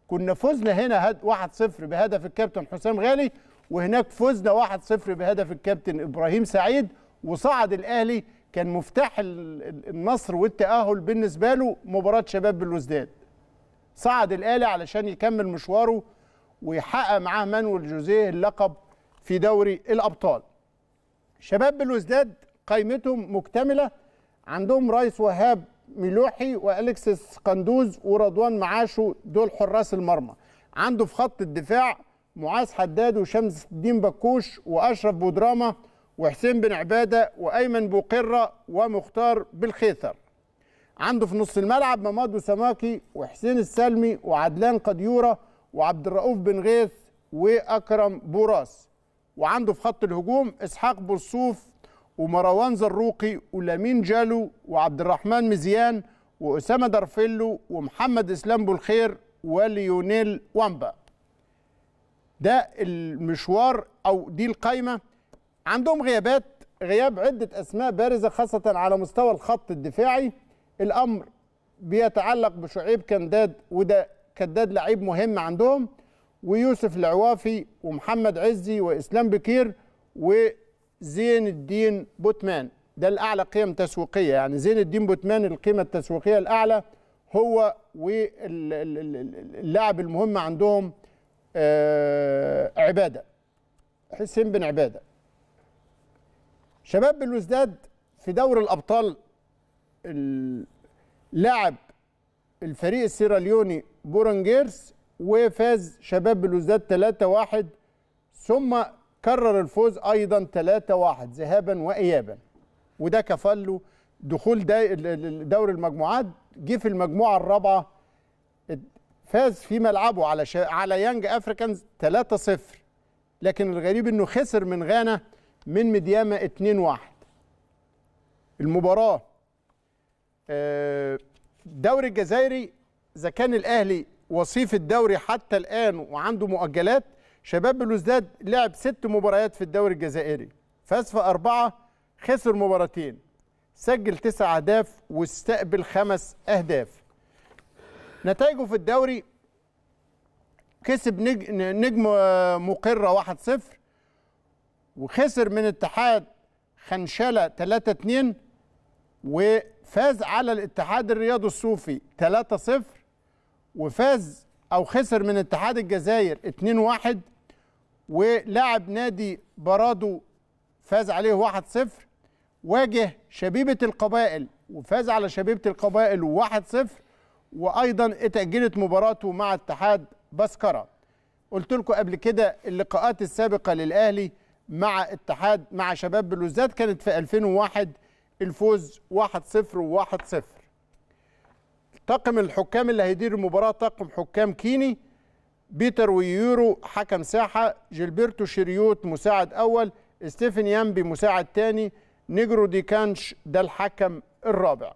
كنا فزنا هنا 1-0 بهدف الكابتن حسام غالي وهناك فزنا 1-0 بهدف الكابتن ابراهيم سعيد وصعد الاهلي كان مفتاح النصر والتاهل بالنسبه له مباراه شباب بالوزداد صعد الاهلي علشان يكمل مشواره ويحقق معاه مانويل جوزيه اللقب في دوري الابطال شباب بالوزداد قائمتهم مكتمله عندهم رئيس وهاب ميلوحي والكسس قندوز ورضوان معاشو دول حراس المرمى عنده في خط الدفاع معاذ حداد وشمس الدين بكوش واشرف بودراما وحسين بن عباده وايمن بوقره ومختار بالخيثر عنده في نص الملعب مماد وسماكي وحسين السلمي وعدلان قديوره وعبد الرؤوف بن غيث واكرم بوراس وعنده في خط الهجوم اسحاق بورصوف ومروان زروقي ولامين جالو وعبد الرحمن مزيان واسامه درفيلو ومحمد اسلام الخير وليونيل وامبا ده المشوار او دي القايمه عندهم غيابات غياب عده اسماء بارزه خاصه على مستوى الخط الدفاعي الامر بيتعلق بشعيب كنداد وده كداد لعيب مهم عندهم ويوسف العوافي ومحمد عزي واسلام بكير وزين الدين بوتمان ده الاعلى قيم تسويقيه يعني زين الدين بوتمان القيمه التسويقيه الاعلى هو واللاعب المهم عندهم آه، عباده حسين بن عباده شباب بالوزداد في دور الابطال لعب الفريق السيراليوني بورنجيرس وفاز شباب بالوزداد 3-1 ثم كرر الفوز ايضا 3-1 ذهابا وايابا وده كفل له دخول دوري المجموعات جه في المجموعه الرابعه فاز في ملعبه على شا... على يانج افريكانز 3-0 لكن الغريب انه خسر من غانا من مدياما 2-1 المباراه الدوري آه، الجزائري اذا كان الاهلي وصيف الدوري حتى الان وعنده مؤجلات شباب بلوزداد لعب ست مباريات في الدوري الجزائري فاز في اربعه خسر مباراتين سجل تسع اهداف واستقبل خمس اهداف نتائجه في الدوري كسب نجم آه، مقره 1-0 وخسر من اتحاد خنشله 3-2 وفاز على الاتحاد الرياضي الصوفي 3-0 وفاز او خسر من اتحاد الجزائر 2-1 ولاعب نادي برادو فاز عليه 1-0 واجه شبيبه القبائل وفاز على شبيبه القبائل 1-0 وايضا اتاجلت إيه مباراته مع اتحاد بسكره قلت لكم قبل كده اللقاءات السابقه للاهلي مع اتحاد مع شباب بلوزداد كانت في 2001 الفوز 1-0 و1-0 طاقم الحكام اللي هيدير المباراه طاقم حكام كيني بيتر ويورو حكم ساحه جيلبرتو شريوت مساعد اول ستيفن يامبي مساعد ثاني نيجرو دي كانش ده الحكم الرابع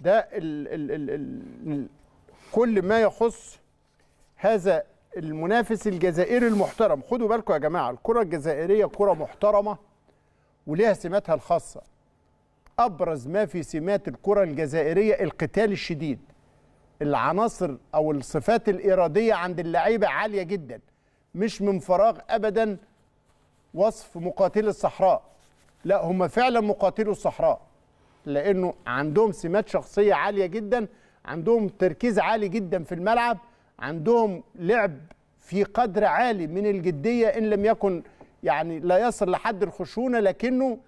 ده ال ال ال الـ كل ما يخص هذا المنافس الجزائري المحترم خدوا بالكم يا جماعه الكره الجزائريه كره محترمه وليها سماتها الخاصه ابرز ما في سمات الكره الجزائريه القتال الشديد العناصر او الصفات الاراديه عند اللعيبه عاليه جدا مش من فراغ ابدا وصف مقاتلي الصحراء لا هم فعلا مقاتلو الصحراء لانه عندهم سمات شخصيه عاليه جدا عندهم تركيز عالي جدا في الملعب عندهم لعب في قدر عالي من الجديه ان لم يكن يعني لا يصل لحد الخشونه لكنه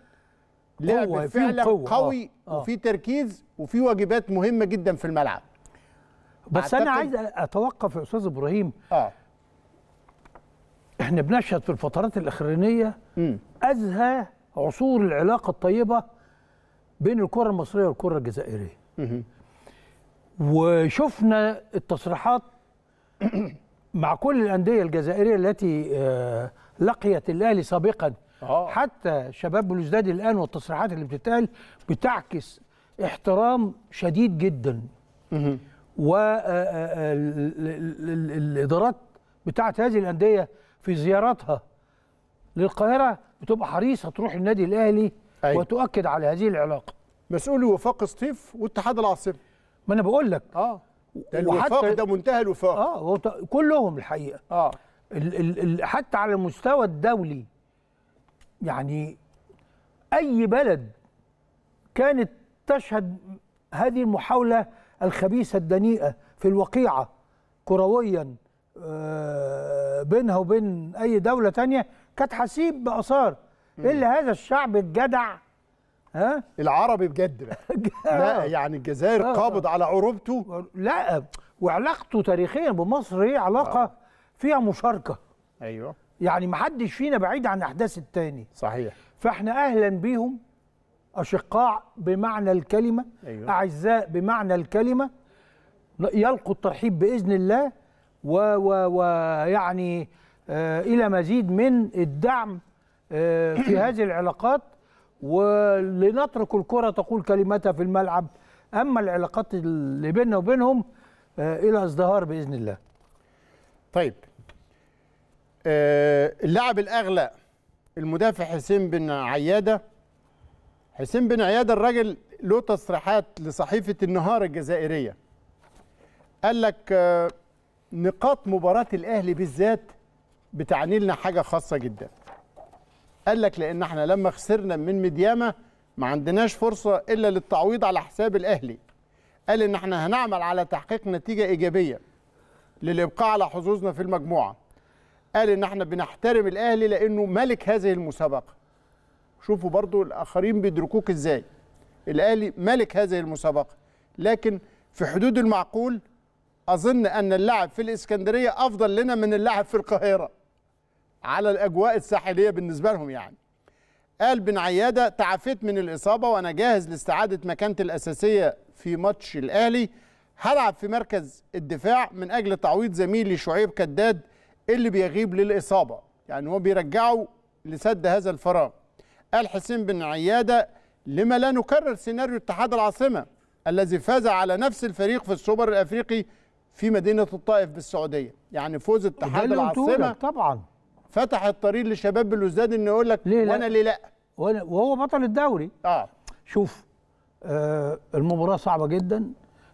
لعب فعلا قوة. قوي آه. آه. وفي تركيز وفي واجبات مهمه جدا في الملعب بس انا عايز اتوقف يا استاذ ابراهيم اه احنا بنشهد في الفترات الاخرانيه ازهى عصور العلاقه الطيبه بين الكره المصريه والكره الجزائريه وشفنا التصريحات مع كل الانديه الجزائريه التي آه، لقيت الاهلي سابقا آه. حتى شباب بلوزداد الان والتصريحات اللي بتتقال بتعكس احترام شديد جدا والادارات آه، بتاعت هذه الانديه في زياراتها للقاهره بتبقى حريصه تروح النادي الاهلي أيوة. وتؤكد على هذه العلاقه مسؤول وفاق سطيف والاتحاد العاصمي ما انا بقول لك اه ده الوفاق ده منتهى الوفاق اه هو كلهم الحقيقه اه ال ال ال حتى على المستوى الدولي يعني اي بلد كانت تشهد هذه المحاوله الخبيثه الدنيئه في الوقيعه كرويا آه، بينها وبين اي دوله تانية كانت حسيب باثار الا هذا الشعب الجدع ها العربي بجد بقى لا يعني الجزائر قابض على عروبته لا وعلاقته تاريخيا بمصر هي علاقه آه. فيها مشاركه ايوه يعني ما حدش فينا بعيد عن احداث التاني صحيح فاحنا اهلا بيهم اشقاء بمعنى الكلمه أيوة. اعزاء بمعنى الكلمه يلقوا الترحيب باذن الله ويعني و و يعني، آه الى مزيد من الدعم آه، في هذه العلاقات ولنترك الكرة تقول كلمتها في الملعب أما العلاقات اللي بيننا وبينهم آه، إلى ازدهار بإذن الله طيب آه، اللاعب الأغلى المدافع حسين بن عيادة حسين بن عيادة الراجل له تصريحات لصحيفة النهار الجزائرية قال لك نقاط مباراة الأهلي بالذات بتعني لنا حاجة خاصة جداً قال لك لان احنا لما خسرنا من مدياما ما عندناش فرصه الا للتعويض على حساب الاهلي قال ان احنا هنعمل على تحقيق نتيجه ايجابيه للابقاء على حظوظنا في المجموعه قال ان احنا بنحترم الاهلي لانه ملك هذه المسابقه شوفوا برضو الاخرين بيدركوك ازاي الاهلي ملك هذه المسابقه لكن في حدود المعقول اظن ان اللاعب في الاسكندريه افضل لنا من اللاعب في القاهره على الاجواء الساحليه بالنسبه لهم يعني قال بن عياده تعافيت من الاصابه وانا جاهز لاستعاده مكانتي الاساسيه في ماتش الاهلي هلعب في مركز الدفاع من اجل تعويض زميلي شعيب كداد اللي بيغيب للاصابه يعني هو بيرجعه لسد هذا الفراغ قال حسين بن عياده لما لا نكرر سيناريو اتحاد العاصمه الذي فاز على نفس الفريق في السوبر الافريقي في مدينه الطائف بالسعوديه يعني فوز اتحاد العاصمه طبعا فتح الطريق لشباب بلوزداد انه يقول لك ليه وانا ليه لا وهو بطل الدوري اه شوف آه المباراه صعبه جدا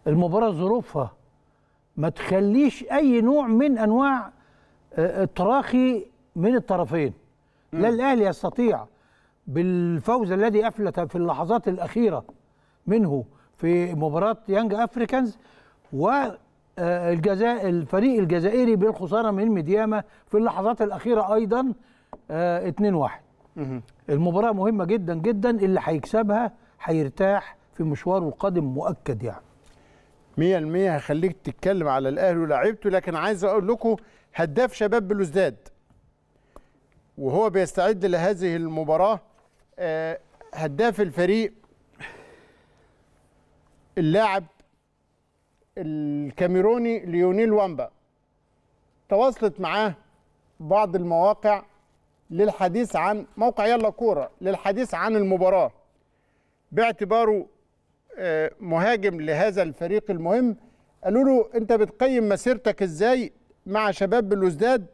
المباراه ظروفها ما تخليش اي نوع من انواع آه التراخي من الطرفين لا الاهلي يستطيع بالفوز الذي افلت في اللحظات الاخيره منه في مباراه يانج افريكانز و آه، الجزاء الفريق الجزائري بالخساره من مدياما في اللحظات الاخيره ايضا 2-1 آه، المباراه مهمه جدا جدا اللي هيكسبها هيرتاح في مشواره القادم مؤكد يعني 100% هخليك تتكلم على الاهلي ولاعيبته لكن عايز اقول لكم هداف شباب بلوزداد وهو بيستعد لهذه المباراه آه، هداف الفريق اللاعب الكاميروني ليونيل وامبا تواصلت معاه بعض المواقع للحديث عن موقع يلا كوره للحديث عن المباراه باعتباره آه، مهاجم لهذا الفريق المهم قالوا له انت بتقيم مسيرتك ازاي مع شباب بلوزداد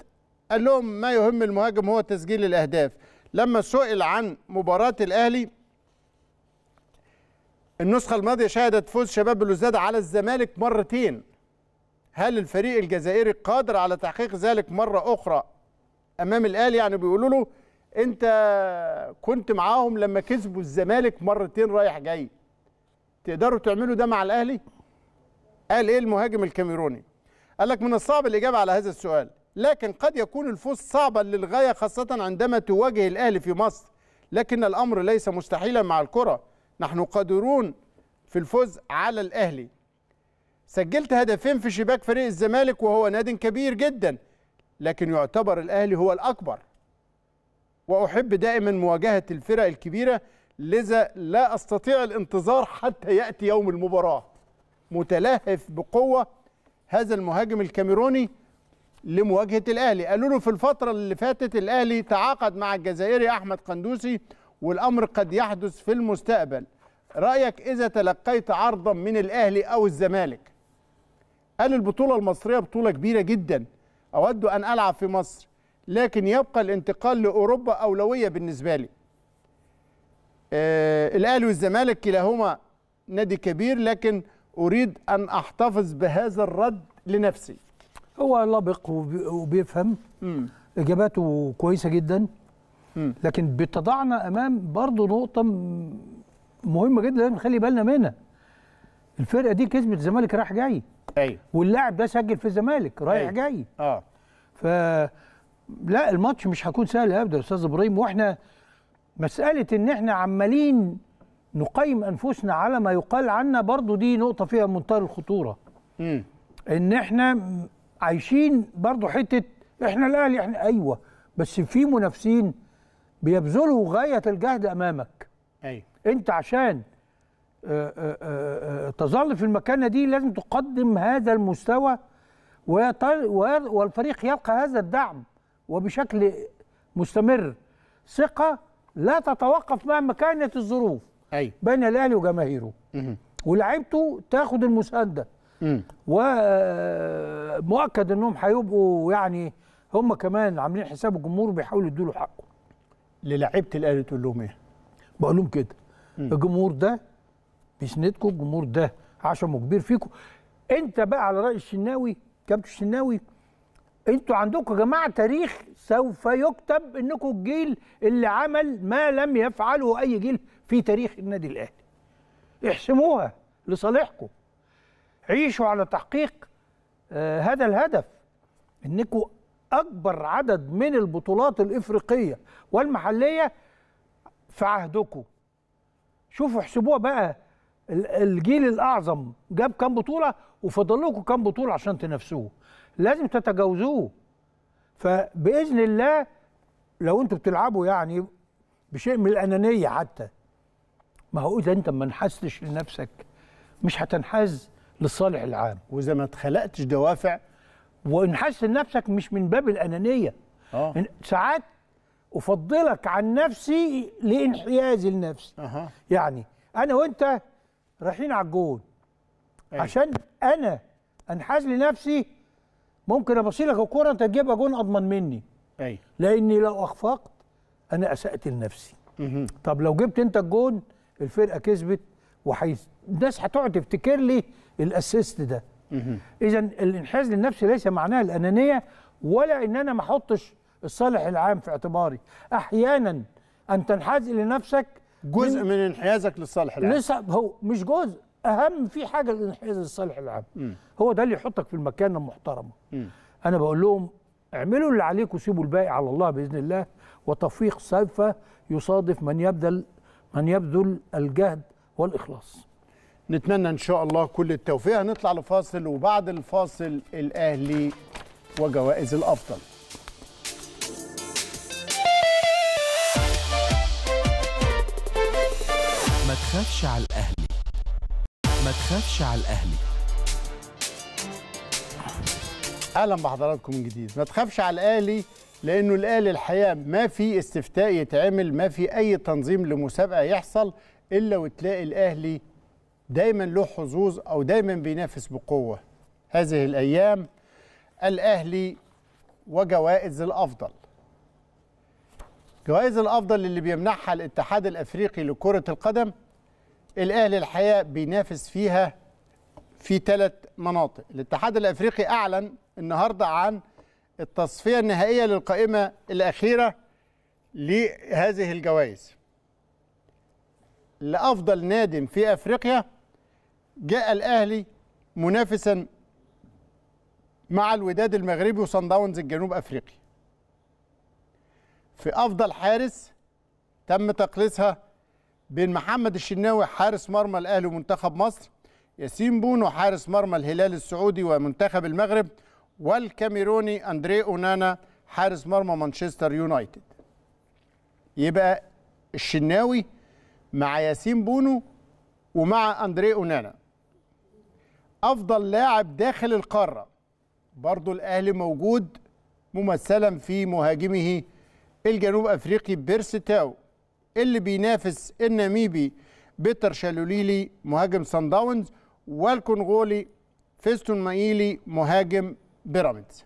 قال لهم ما يهم المهاجم هو تسجيل الاهداف لما سئل عن مباراه الاهلي النسخة الماضية شهدت فوز شباب بلوزداد على الزمالك مرتين هل الفريق الجزائري قادر على تحقيق ذلك مرة أخرى أمام الأهلي يعني بيقولوا له أنت كنت معاهم لما كسبوا الزمالك مرتين رايح جاي تقدروا تعملوا ده مع الأهلي؟ قال إيه المهاجم الكاميروني؟ قال لك من الصعب الإجابة على هذا السؤال لكن قد يكون الفوز صعبا للغاية خاصة عندما تواجه الأهلي في مصر لكن الأمر ليس مستحيلا مع الكرة نحن قادرون في الفوز على الأهلي سجلت هدفين في شباك فريق الزمالك وهو ناد كبير جدا لكن يعتبر الأهلي هو الأكبر وأحب دائما مواجهة الفرق الكبيرة لذا لا أستطيع الانتظار حتى يأتي يوم المباراة متلهف بقوة هذا المهاجم الكاميروني لمواجهة الأهلي قالوا له في الفترة اللي فاتت الأهلي تعاقد مع الجزائري أحمد قندوسي والأمر قد يحدث في المستقبل رأيك إذا تلقيت عرضا من الأهلي أو الزمالك قال البطولة المصرية بطولة كبيرة جدا أود أن ألعب في مصر لكن يبقى الانتقال لأوروبا أولوية بالنسبة لي آه الأهلي والزمالك كلاهما نادي كبير لكن أريد أن أحتفظ بهذا الرد لنفسي هو لبق وبيفهم إجاباته كويسة جدا لكن بتضعنا امام برضه نقطه مهمه جدا لازم نخلي بالنا منها الفرقه دي كسبت الزمالك رايح جاي ايوه واللاعب ده سجل في الزمالك رايح أيوة. جاي اه ف لا الماتش مش هيكون سهل ابدا يا استاذ ابراهيم واحنا مساله ان احنا عمالين نقيم انفسنا على ما يقال عنا برضو دي نقطه فيها منتهى الخطوره امم ان احنا عايشين برضو حته احنا الاهلي احنا ايوه بس في منافسين بيبذلوا غايه الجهد امامك ايوه انت عشان آه، آه، آه، تظل في المكانه دي لازم تقدم هذا المستوى والفريق يلقى هذا الدعم وبشكل مستمر ثقه لا تتوقف مع مكانه الظروف أي. بين الاهلي وجماهيره ولاعيبته تاخد المسانده ومؤكد انهم هيبقوا يعني هم كمان عاملين حساب الجمهور بيحاولوا يدوا له حقه للاعيبه الاهلي تقول لهم ايه؟ بقول لهم كده الجمهور ده بيسندكم الجمهور ده عشمه كبير فيكم انت بقى على راي الشناوي كابتن الشناوي انتوا عندكم يا جماعه تاريخ سوف يكتب انكم الجيل اللي عمل ما لم يفعله اي جيل في تاريخ النادي الاهلي احسموها لصالحكم عيشوا على تحقيق آه هذا الهدف انكم اكبر عدد من البطولات الافريقيه والمحليه في عهدكم شوفوا احسبوها بقى الجيل الاعظم جاب كام بطوله وفضل لكم كام بطوله عشان تنافسوه لازم تتجاوزوه فباذن الله لو انتوا بتلعبوا يعني بشيء من الانانيه حتى ما هو اذا انت ما انحازتش لنفسك مش هتنحاز للصالح العام واذا ما اتخلقتش دوافع وان حاسس نفسك مش من باب الانانيه اه ساعات افضلك عن نفسي لانحيازي لنفسي أه. يعني انا وانت رايحين على الجول أيه. عشان انا انحاز لنفسي ممكن ابصيلك الكوره انت تجيبها جون اضمن مني أيه. لاني لو اخفقت انا اسات لنفسي مه. طب لو جبت انت الجون الفرقه كسبت وحي الناس هتقعد تفتكر لي الاسيست ده اذا الانحياز للنفس ليس معناه الانانيه ولا ان انا ما احطش الصالح العام في اعتباري احيانا ان تنحاز لنفسك جزء من, من انحيازك للصالح العام لسه هو مش جزء اهم في حاجه الانحياز للصالح العام م. هو ده اللي يحطك في المكانه المحترمه م. انا بقول لهم اعملوا اللي عليكم وسيبوا الباقي على الله باذن الله وتوفيق سوف يصادف من يبذل من يبذل الجهد والاخلاص نتمنى ان شاء الله كل التوفيق هنطلع لفاصل وبعد الفاصل الاهلي وجوائز الافضل ما تخافش على الاهلي ما تخافش على الاهلي اهلا بحضراتكم من جديد ما تخافش على الاهلي لانه الاهلي الحقيقه ما في استفتاء يتعمل ما في اي تنظيم لمسابقه يحصل الا وتلاقي الاهلي دايما له حظوظ او دايما بينافس بقوه هذه الايام الاهلي وجوائز الافضل جوائز الافضل اللي بيمنحها الاتحاد الافريقي لكره القدم الاهلي الحقيقه بينافس فيها في ثلاث مناطق الاتحاد الافريقي اعلن النهارده عن التصفيه النهائيه للقائمه الاخيره لهذه الجوائز لافضل نادم في افريقيا جاء الاهلي منافسا مع الوداد المغربي وصن داونز الجنوب افريقي في افضل حارس تم تقليصها بين محمد الشناوي حارس مرمى الاهلي ومنتخب مصر ياسين بونو حارس مرمى الهلال السعودي ومنتخب المغرب والكاميروني اندري اونانا حارس مرمى مانشستر يونايتد يبقى الشناوي مع ياسين بونو ومع اندري اونانا افضل لاعب داخل القاره برضو الاهلي موجود ممثلا في مهاجمه الجنوب افريقي بيرستاو اللي بينافس الناميبي بيتر شالوليلي مهاجم سان داونز والكونغولي فيستون مايلي مهاجم بيراميدز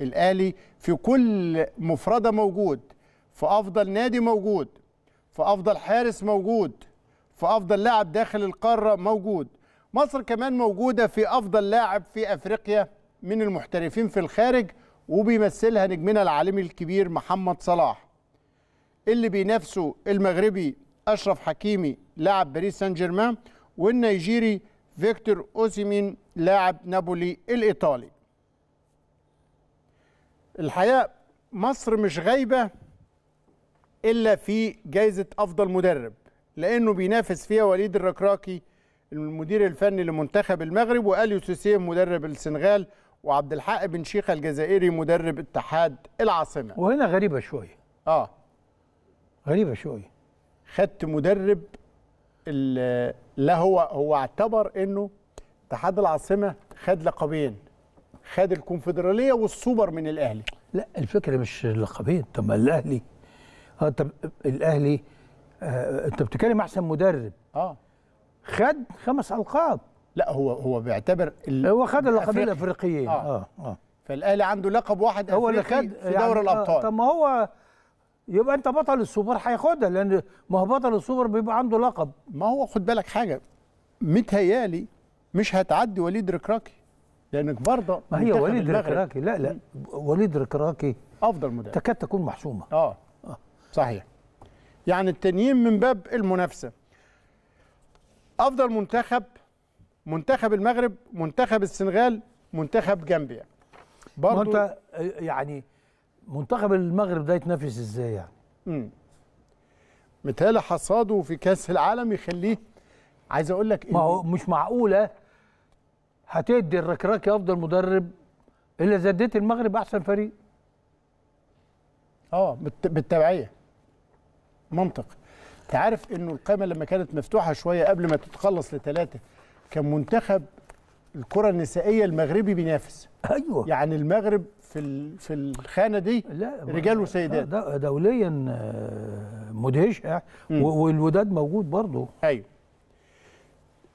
الاهلي في كل مفرده موجود في افضل نادي موجود في افضل حارس موجود في افضل لاعب داخل القاره موجود مصر كمان موجودة في أفضل لاعب في أفريقيا من المحترفين في الخارج وبيمثلها نجمنا العالمي الكبير محمد صلاح اللي بينافسه المغربي أشرف حكيمي لاعب باريس سان جيرمان والنيجيري فيكتور أوسيمين لاعب نابولي الإيطالي الحقيقة مصر مش غايبة إلا في جايزة أفضل مدرب لأنه بينافس فيها وليد الركراكي المدير الفني لمنتخب المغرب واليو سوسيه مدرب السنغال وعبد الحق بن شيخه الجزائري مدرب اتحاد العاصمه وهنا غريبه شويه اه غريبه شويه خدت مدرب لا هو هو اعتبر انه اتحاد العاصمه خد لقبين خد الكونفدراليه والسوبر من الاهلي لا الفكره مش لقبين طب ما الاهلي اه طب الاهلي آه انت بتتكلم احسن مدرب اه خد خمس القاب لا هو هو بيعتبر هو خد اللقبين الافريقيين اه اه, آه. فالاهلي عنده لقب واحد هو اللي خد في دوري يعني آه، الابطال آه طب ما هو يبقى انت بطل السوبر هياخدها لان ما هو بطل السوبر بيبقى عنده لقب ما هو خد بالك حاجه متهيالي مش هتعدي وليد ركراكي لانك برضه ما هي وليد ركراكي لا لا وليد ركراكي افضل مدرب تكاد تكون محسومه اه, آه. صحيح يعني التانيين من باب المنافسه افضل منتخب منتخب المغرب منتخب السنغال منتخب جامبيا برضو انت يعني منتخب المغرب ده يتنافس ازاي يعني امم متهيألي حصاده في كاس العالم يخليه عايز اقول لك ما هو مش معقوله هتدي الركراكي افضل مدرب الا اذا اديت المغرب احسن فريق اه بالتبعيه منطق تعرف انه القائمه لما كانت مفتوحه شويه قبل ما تتخلص لثلاثه كان منتخب الكره النسائيه المغربي بينافس ايوه يعني المغرب في في الخانه دي لا رجال وسيدات ده دوليا آه، مدهش والوداد موجود برضه ايوه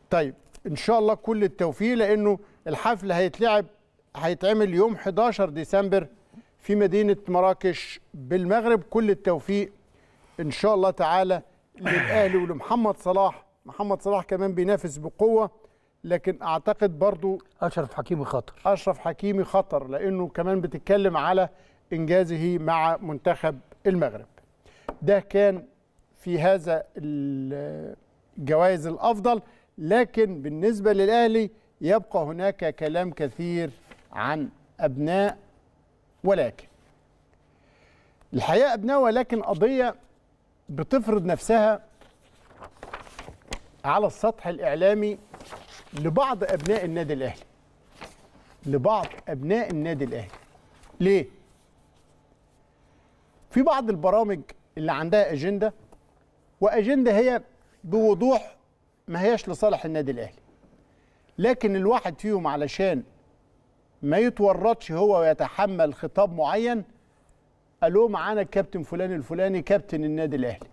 طيب ان شاء الله كل التوفيق لانه الحفل هيتلعب هيتعمل يوم 11 ديسمبر في مدينه مراكش بالمغرب كل التوفيق ان شاء الله تعالى للاهلي ولمحمد صلاح محمد صلاح كمان بينافس بقوه لكن اعتقد برضو اشرف حكيمي خطر اشرف حكيمي خطر لانه كمان بتتكلم على انجازه مع منتخب المغرب ده كان في هذا الجوائز الافضل لكن بالنسبه للاهلي يبقى هناك كلام كثير عن ابناء ولكن الحقيقه ابناء ولكن قضيه بتفرض نفسها على السطح الإعلامي لبعض أبناء النادي الأهلي لبعض أبناء النادي الأهلي ليه؟ في بعض البرامج اللي عندها أجندة وأجندة هي بوضوح ما هياش لصالح النادي الأهلي لكن الواحد فيهم علشان ما يتورطش هو ويتحمل خطاب معين الو معانا الكابتن فلان الفلاني كابتن النادي الاهلي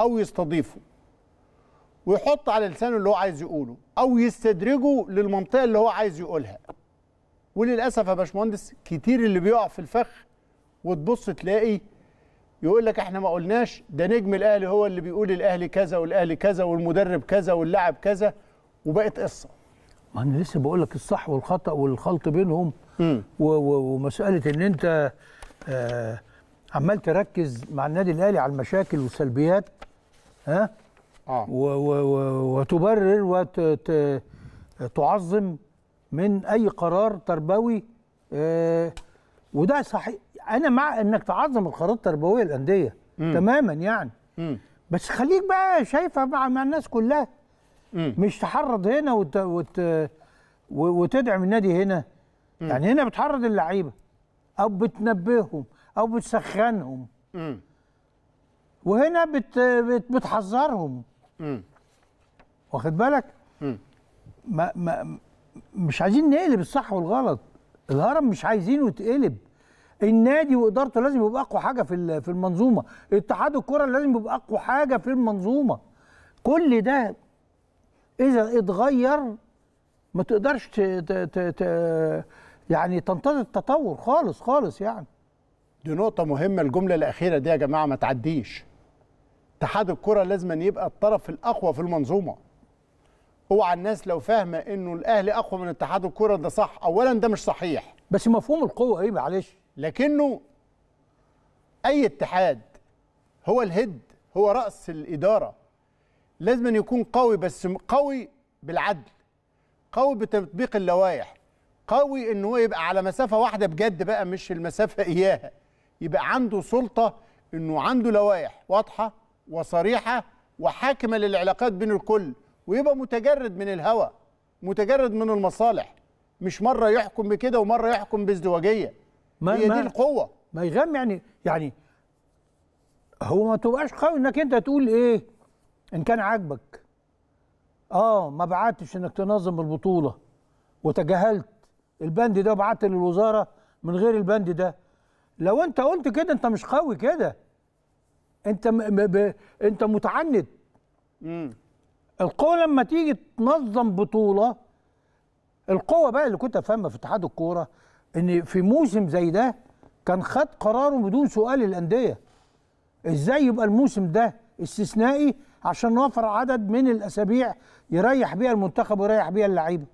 او يستضيفه ويحط على لسانه اللي هو عايز يقوله او يستدرجه للمنطقه اللي هو عايز يقولها وللاسف يا باشمهندس كتير اللي بيقع في الفخ وتبص تلاقي يقول لك احنا ما قلناش ده نجم الاهلي هو اللي بيقول الاهلي كذا والاهلي كذا والمدرب كذا واللاعب كذا وبقت قصه ما انا لسه بقول لك الصح والخطا والخلط بينهم ومساله ان انت آه عمال تركز مع النادي الاهلي على المشاكل والسلبيات ها اه وتبرر وتعظم من اي قرار تربوي آه وده صحيح انا مع انك تعظم القرارات التربويه الانديه م. تماما يعني م. بس خليك بقى شايفها مع, مع الناس كلها م. مش تحرض هنا وت... وت... وتدعم النادي هنا م. يعني هنا بتحرض اللعيبه او بتنبههم او بتسخنهم م. وهنا بت بت بتحذرهم واخد بالك ما ما مش عايزين نقلب الصح والغلط الهرم مش عايزينه يتقلب النادي وادارته لازم يبقى اقوى حاجه في في المنظومه اتحاد الكره لازم يبقى اقوى حاجه في المنظومه كل ده اذا اتغير ما تقدرش ت... ت... ت... يعني تنتظر التطور خالص خالص يعني دي نقطة مهمة الجملة الأخيرة دي يا جماعة ما تعديش اتحاد الكرة لازم أن يبقى الطرف الأقوى في المنظومة اوعى الناس لو فاهمة إنه الأهلي أقوى من اتحاد الكرة ده صح أولا ده مش صحيح بس مفهوم القوة إيه معلش لكنه أي اتحاد هو الهد هو رأس الإدارة لازم أن يكون قوي بس قوي بالعدل قوي بتطبيق اللوائح قوي ان هو يبقى على مسافه واحده بجد بقى مش المسافه اياها يبقى عنده سلطه انه عنده لوائح واضحه وصريحه وحاكمه للعلاقات بين الكل ويبقى متجرد من الهوى متجرد من المصالح مش مره يحكم بكده ومره يحكم بازدواجيه هي دي القوه ما يغم يعني يعني هو ما تبقاش قوي انك انت تقول ايه ان كان عاجبك اه ما بعتش انك تنظم البطوله وتجاهلت البند ده وبعت للوزاره من غير البند ده لو انت قلت كده انت مش قوي كده انت م... ب... انت متعند امم القوه لما تيجي تنظم بطوله القوه بقى اللي كنت افهمها في اتحاد الكوره ان في موسم زي ده كان خد قراره بدون سؤال الانديه ازاي يبقى الموسم ده استثنائي عشان نوفر عدد من الاسابيع يريح بيها المنتخب ويريح بيها اللعيبه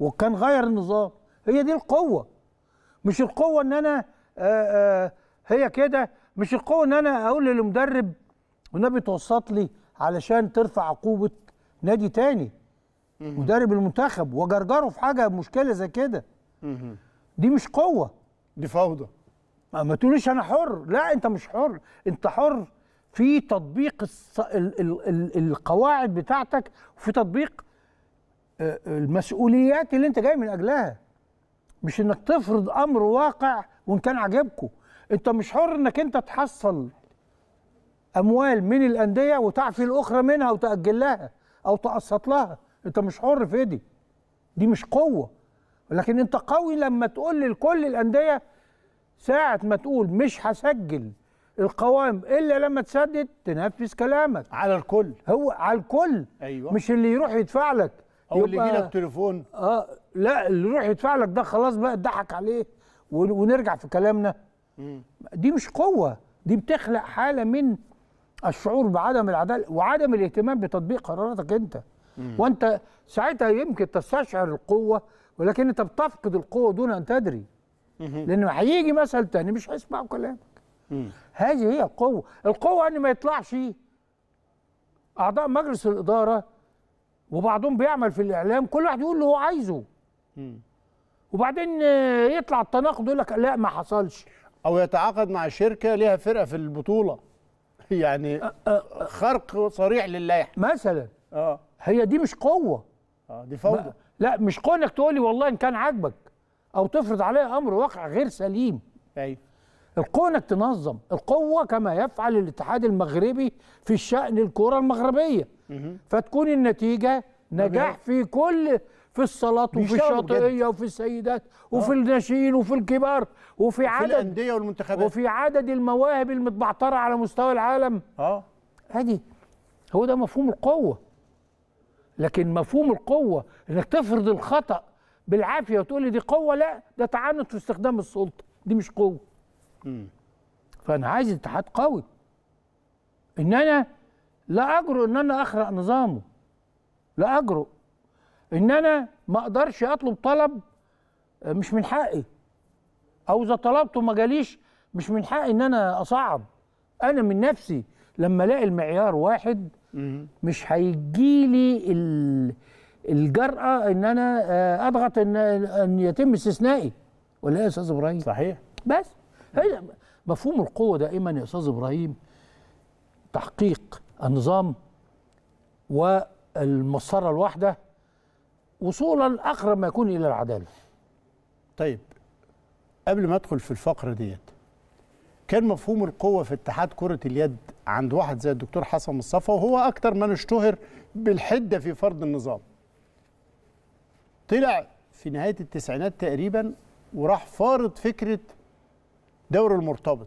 وكان غير النظام هي دي القوه مش القوه ان انا آه، آه، هي كده مش القوه ان انا اقول للمدرب والنبي توسط لي علشان ترفع عقوبه نادي تاني مدرب المنتخب وجرجره في حاجه مشكله زي كده دي مش قوه دي فوضى آه، ما تقوليش انا حر لا انت مش حر انت حر في تطبيق الص... ال... ال... ال... القواعد بتاعتك وفي تطبيق المسؤوليات اللي انت جاي من اجلها مش انك تفرض امر واقع وان كان عاجبكم انت مش حر انك انت تحصل اموال من الانديه وتعفي الاخرى منها وتاجل لها او تقسط لها انت مش حر في دي دي مش قوه لكن انت قوي لما تقول لكل الانديه ساعه ما تقول مش هسجل القوائم الا لما تسدد تنفذ كلامك على الكل هو على الكل أيوة. مش اللي يروح يدفع لك او اللي يجي لك تليفون اه لا اللي يروح يدفع لك ده خلاص بقى اتضحك عليه ونرجع في كلامنا دي مش قوه دي بتخلق حاله من الشعور بعدم العداله وعدم الاهتمام بتطبيق قراراتك انت وانت ساعتها يمكن تستشعر القوه ولكن انت بتفقد القوه دون ان تدري لان هيجي مثل تاني مش هيسمعوا كلامك هذه هي القوه القوه ان ما يطلعش اعضاء مجلس الاداره وبعضهم بيعمل في الاعلام كل واحد يقول اللي هو عايزه وبعدين آه، يطلع التناقض يقول لك لا ما حصلش او يتعاقد مع شركه ليها فرقه في البطوله يعني آه، آه، خرق صريح للائحه مثلا اه هي دي مش قوه اه دي فوضى لا مش قوه انك تقول لي والله ان كان عاجبك او تفرض عليا امر واقع غير سليم ايوه القوه انك تنظم القوه كما يفعل الاتحاد المغربي في الشان الكره المغربيه فتكون النتيجه نجاح في كل في الصلاة وفي الشاطئية وفي السيدات آه. وفي الناشئين وفي الكبار وفي عدد الأندية والمنتخبات وفي عدد المواهب المتبعترة على مستوى العالم اه ادي هو ده مفهوم القوة لكن مفهوم القوة انك تفرض الخطأ بالعافية وتقول لي دي قوة لا ده تعنت في استخدام السلطة دي مش قوة م. فأنا عايز اتحاد قوي إن أنا لا أجرؤ إن أنا أخرق نظامه لا أجرؤ ان انا ما اقدرش اطلب طلب آه، مش من حقي او اذا طلبته ما جاليش مش من حقي ان انا اصعب انا من نفسي لما الاقي المعيار واحد مش هيجي لي الجرأة ان انا آه، اضغط ان ان يتم استثنائي ولا ايه يا استاذ ابراهيم صحيح بس مفهوم القوة دائما يا استاذ ابراهيم تحقيق النظام والمسطرة الواحدة وصولا اقرب ما يكون الى العداله. طيب قبل ما ادخل في الفقره ديت كان مفهوم القوه في اتحاد كره اليد عند واحد زي الدكتور حسن مصطفى وهو اكتر من اشتهر بالحده في فرض النظام. طلع في نهايه التسعينات تقريبا وراح فارض فكره دور المرتبط.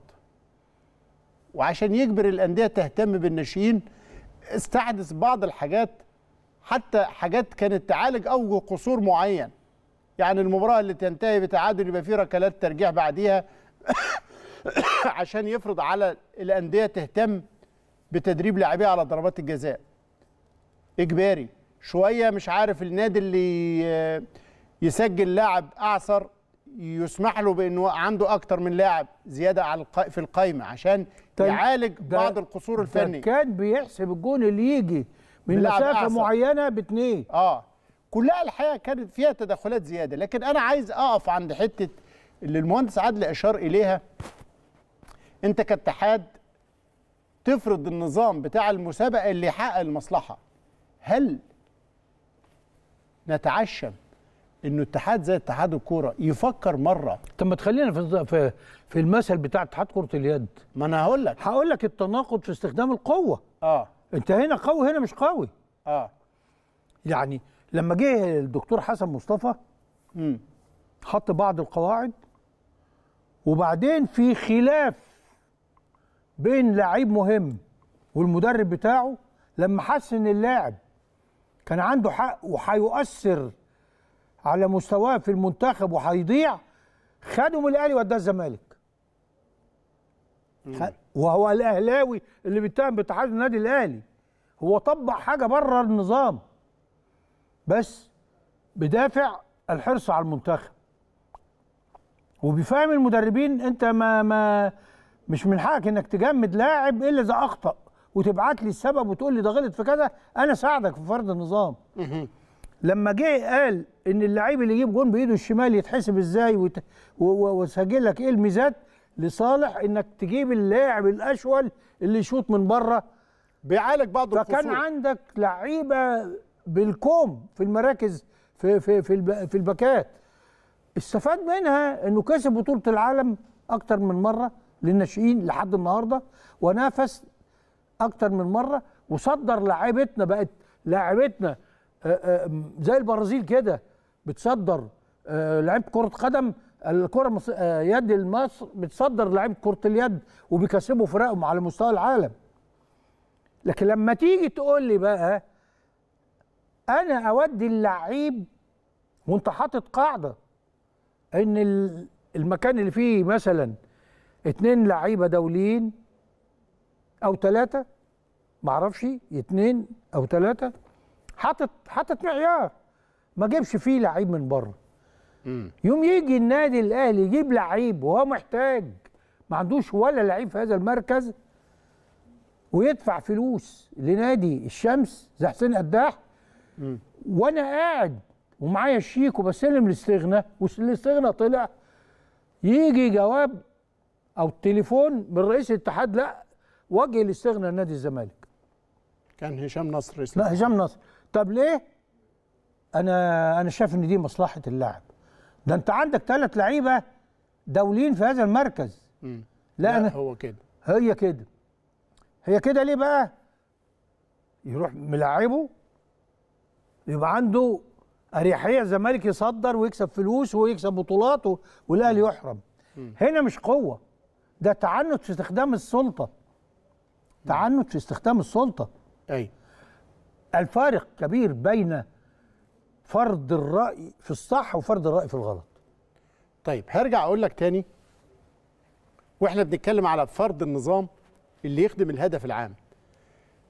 وعشان يجبر الانديه تهتم بالناشئين استحدث بعض الحاجات حتى حاجات كانت تعالج اوجه قصور معين يعني المباراه اللي تنتهي بتعادل يبقى في ركلات ترجيح بعديها عشان يفرض على الانديه تهتم بتدريب لاعبيها على ضربات الجزاء اجباري شويه مش عارف النادي اللي يسجل لاعب اعصر يسمح له بانه عنده اكتر من لاعب زياده على في القايمه عشان طيب، يعالج بعض القصور الفني كان بيحسب الجون اللي يجي من مسافه معينه باتنين اه كلها الحقيقه كانت فيها تدخلات زياده لكن انا عايز اقف عند حته اللي المهندس عادل اشار اليها انت كاتحاد تفرض النظام بتاع المسابقه اللي يحقق المصلحه هل نتعشم انه اتحاد زي اتحاد الكوره يفكر مره طب ما تخلينا في في المثل بتاع اتحاد كره اليد ما انا هقول لك هقول لك التناقض في استخدام القوه اه انت هنا قوي هنا مش قوي اه يعني لما جه الدكتور حسن مصطفى امم حط بعض القواعد وبعدين في خلاف بين لعيب مهم والمدرب بتاعه لما حس ان اللاعب كان عنده حق وهيؤثر على مستواه في المنتخب وهيضيع خده من الاهلي وداه الزمالك وهو الاهلاوي اللي بيتهم باتحاد النادي الاهلي هو طبق حاجه بره النظام بس بدافع الحرص على المنتخب وبيفهم المدربين انت ما ما مش من حقك انك تجمد لاعب الا اذا اخطا وتبعت لي السبب وتقول لي ده غلط في كذا انا ساعدك في فرض النظام لما جه قال ان اللعيب اللي يجيب جون بايده الشمال يتحسب ازاي وسجل لك ايه الميزات لصالح انك تجيب اللاعب الاشول اللي يشوط من بره بيعالج بعض فكان الفصول. عندك لعيبه بالكوم في المراكز في في في, في الباكات استفاد منها انه كسب بطوله العالم اكتر من مره للناشئين لحد النهارده ونافس اكتر من مره وصدر لعيبتنا بقت لاعيبتنا آه، آه، زي البرازيل كده بتصدر آه، لعيبه كره قدم الكره مص... آه، يد مصر بتصدر لعيب كره اليد وبيكسبوا فرقهم على مستوى العالم لكن لما تيجي تقول لي بقى انا اودي اللعيب وانت حاطط قاعده ان المكان اللي فيه مثلا اتنين لعيبه دوليين او ثلاثه معرفش اتنين او ثلاثه حاطط حاطط معيار ما جيبش فيه لعيب من بره يوم يجي النادي الاهلي يجيب لعيب وهو محتاج ما عندوش ولا لعيب في هذا المركز ويدفع فلوس لنادي الشمس زي حسين قداح وانا قاعد ومعايا الشيك وبسلم الاستغناء والاستغناء طلع يجي جواب او التليفون من رئيس الاتحاد لا وجه الاستغناء لنادي الزمالك كان هشام نصر لا هشام نصر طب ليه انا انا شايف ان دي مصلحه اللاعب ده انت عندك ثلاث لعيبه دولين في هذا المركز لا, لا أنا هو كده هي كده هي كده ليه بقى يروح ملاعبه يبقى عنده اريحيه الزمالك يصدر ويكسب فلوس ويكسب بطولات والاهلي يحرم هنا مش قوه ده تعنت في استخدام السلطه تعنت في استخدام السلطه اي الفارق كبير بين فرض الرأي في الصح وفرض الرأي في الغلط طيب هرجع أقول لك تاني وإحنا بنتكلم على فرض النظام اللي يخدم الهدف العام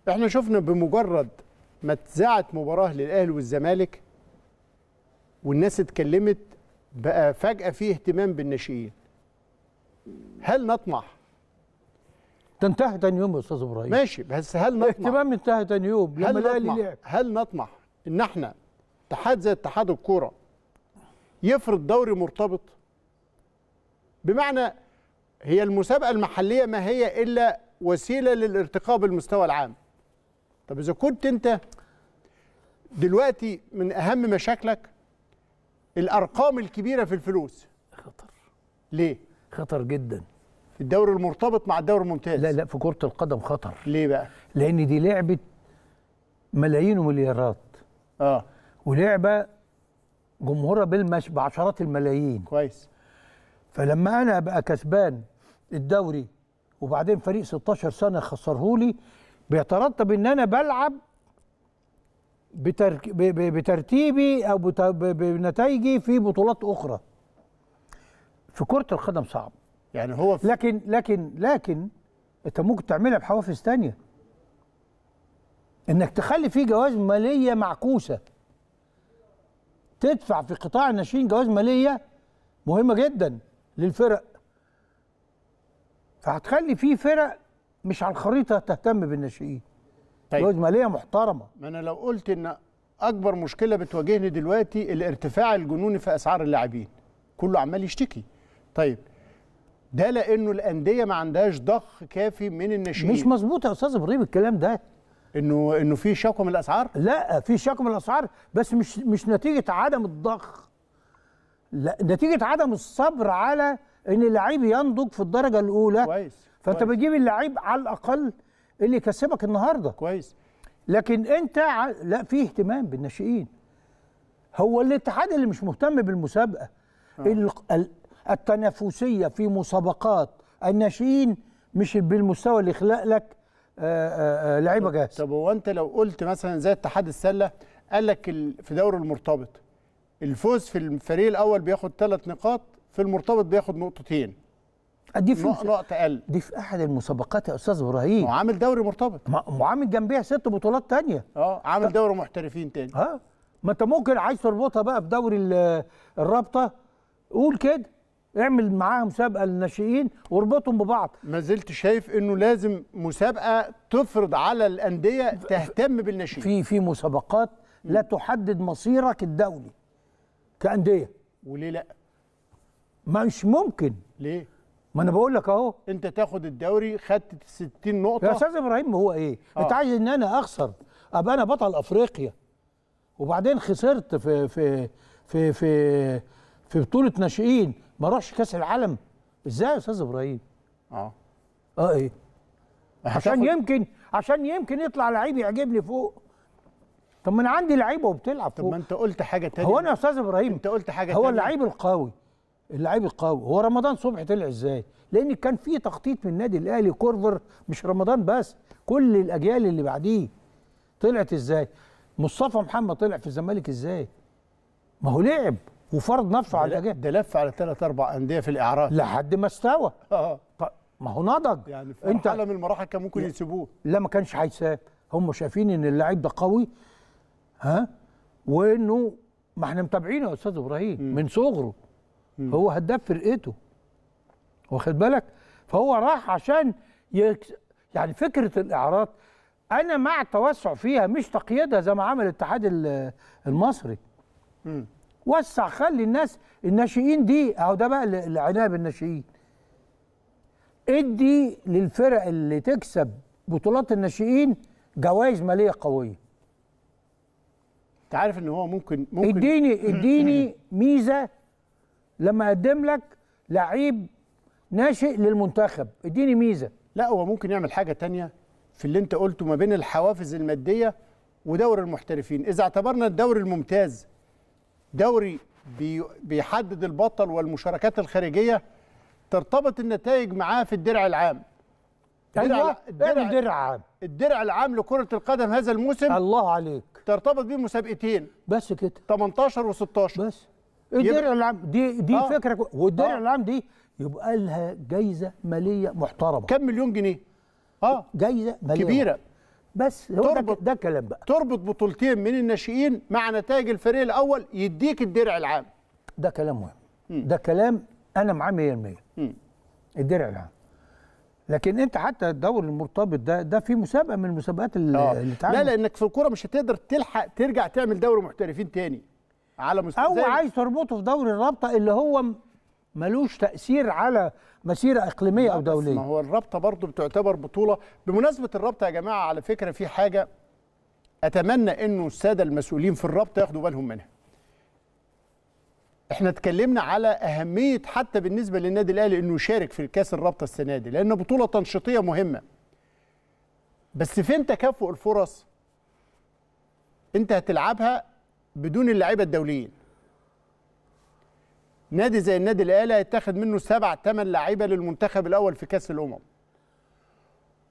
إحنا شفنا بمجرد ما اتذاعت مباراة للأهلي والزمالك والناس اتكلمت بقى فجأة في اهتمام بالناشئين هل نطمح تنتهي تاني يوم يا استاذ ابراهيم ماشي بس هل نطمح الاهتمام انتهى تاني يوم لما هل نطمح, لعب. هل نطمح ان احنا اتحاد زي اتحاد الكوره يفرض دوري مرتبط بمعنى هي المسابقه المحليه ما هي الا وسيله للارتقاء بالمستوى العام طب اذا كنت انت دلوقتي من اهم مشاكلك الارقام الكبيره في الفلوس خطر ليه خطر جدا الدوري المرتبط مع الدوري الممتاز لا لا في كره القدم خطر ليه بقى لان دي لعبه ملايين ومليارات اه ولعبه جمهورها بالمش بعشرات الملايين كويس فلما انا ابقى كسبان الدوري وبعدين فريق 16 سنه خسرهولي بيترتب ان انا بلعب بترتيبي او بت... بنتائجي في بطولات اخرى في كره القدم صعب يعني هو في لكن لكن لكن انت ممكن تعملها بحوافز ثانيه انك تخلي فيه جوائز ماليه معكوسه تدفع في قطاع الناشئين جوائز ماليه مهمه جدا للفرق فهتخلي في فرق مش على الخريطه تهتم بالناشئين طيب. جوائز ماليه محترمه ما انا لو قلت ان اكبر مشكله بتواجهني دلوقتي الارتفاع الجنوني في اسعار اللاعبين كله عمال يشتكي طيب ده لانه الانديه ما عندهاش ضخ كافي من الناشئين مش مظبوط يا استاذ ابراهيم الكلام ده انه انه في شكوى من الاسعار؟ لا في شكوى من الاسعار بس مش مش نتيجه عدم الضخ لا نتيجه عدم الصبر على ان اللعيب ينضج في الدرجه الاولى كويس فانت كويس. بتجيب اللعيب على الاقل اللي يكسبك النهارده كويس لكن انت ع... لا في اهتمام بالناشئين هو الاتحاد اللي مش مهتم بالمسابقه آه. التنافسيه في مسابقات الناشئين مش بالمستوى اللي خلق لك آه، آه، آه، لعيبه جاهزه طب هو انت لو قلت مثلا زي اتحاد السله قال لك في دوري المرتبط الفوز في الفريق الاول بياخد ثلاث نقاط في المرتبط بياخد نقطتين دي في نقطة أقل دي في أحد المسابقات يا أستاذ إبراهيم وعامل دوري مرتبط وعامل جنبيها ست بطولات تانية أه عامل ط... دوري محترفين تاني أه ما أنت ممكن عايز تربطها بقى بدوري الرابطة قول كده اعمل معاها مسابقه للناشئين واربطهم ببعض ما زلت شايف انه لازم مسابقه تفرض على الانديه تهتم بالناشئين في في مسابقات لا تحدد مصيرك الدولي كانديه وليه لا مش ممكن ليه ما انا بقول لك اهو انت تاخد الدوري خدت 60 نقطه يا استاذ ابراهيم هو ايه آه. انت عايز ان انا اخسر ابقى انا بطل افريقيا وبعدين خسرت في في في في في بطوله ناشئين ما اروحش كاس العالم ازاي يا استاذ ابراهيم اه اه ايه عشان يمكن عشان يمكن يطلع لعيب يعجبني فوق طب ما انا عندي لعيبه وبتلعب فوق طب ما انت قلت حاجه تانية هو انا يا استاذ ابراهيم انت قلت حاجه هو اللعيب القوي اللعيب القوي هو رمضان صبحي طلع ازاي لان كان في تخطيط من النادي الاهلي كورفر مش رمضان بس كل الاجيال اللي بعديه طلعت ازاي مصطفى محمد طلع في الزمالك ازاي ما هو لعب وفرض نفسه على الاجانب ده لف على ثلاث اربع انديه في الاعراف لحد ما استوى اه ما هو نضج يعني في انت من المراحل كان ممكن يسيبوه لا ما كانش هيساب هم شايفين ان اللاعب ده قوي ها وانه ما احنا متابعينه يا استاذ ابراهيم من صغره م. هو هداف فرقته واخد بالك فهو راح عشان يكس... يعني فكره الاعراض انا مع التوسع فيها مش تقييدها زي ما عمل الاتحاد المصري م. وسع خلي الناس الناشئين دي اهو ده بقى العنايه بالناشئين ادي للفرق اللي تكسب بطولات الناشئين جوائز ماليه قويه انت عارف ان هو ممكن ممكن اديني اديني ميزه لما اقدم لك لعيب ناشئ للمنتخب اديني ميزه لا هو ممكن يعمل حاجه تانية في اللي انت قلته ما بين الحوافز الماديه ودور المحترفين اذا اعتبرنا الدور الممتاز دوري بيحدد البطل والمشاركات الخارجيه ترتبط النتائج معاه في الدرع العام ايوه يعني الدرع, الدرع العام الدرع العام لكره القدم هذا الموسم الله عليك ترتبط بيه مسابقتين بس كده 18 و16 بس الدرع العام دي دي آه. فكره والدرع آه. العام دي يبقى لها جايزه ماليه محترمه كم مليون جنيه اه جايزه ماليه كبيره بس هو تربط ده, كلام بقى تربط بطولتين من الناشئين مع نتائج الفريق الاول يديك الدرع العام ده كلام مهم ده كلام انا معاه 100% الدرع العام لكن انت حتى الدوري المرتبط ده ده في مسابقه من المسابقات آه. اللي تعمل. لا لانك في الكوره مش هتقدر تلحق ترجع تعمل دوري محترفين تاني على مستوى او عايز تربطه في دوري الرابطه اللي هو ملوش تاثير على مسيره اقليميه او دوليه ما هو الرابطه برضه بتعتبر بطوله بمناسبه الرابطه يا جماعه على فكره في حاجه اتمنى انه الساده المسؤولين في الرابطه ياخدوا بالهم منها احنا اتكلمنا على اهميه حتى بالنسبه للنادي الاهلي انه يشارك في كاس الرابطه السنه دي لان بطوله تنشيطيه مهمه بس فين تكافؤ الفرص انت هتلعبها بدون اللعيبه الدوليين نادي زي النادي الاهلي هيتاخد منه سبع ثمان لعيبه للمنتخب الاول في كاس الامم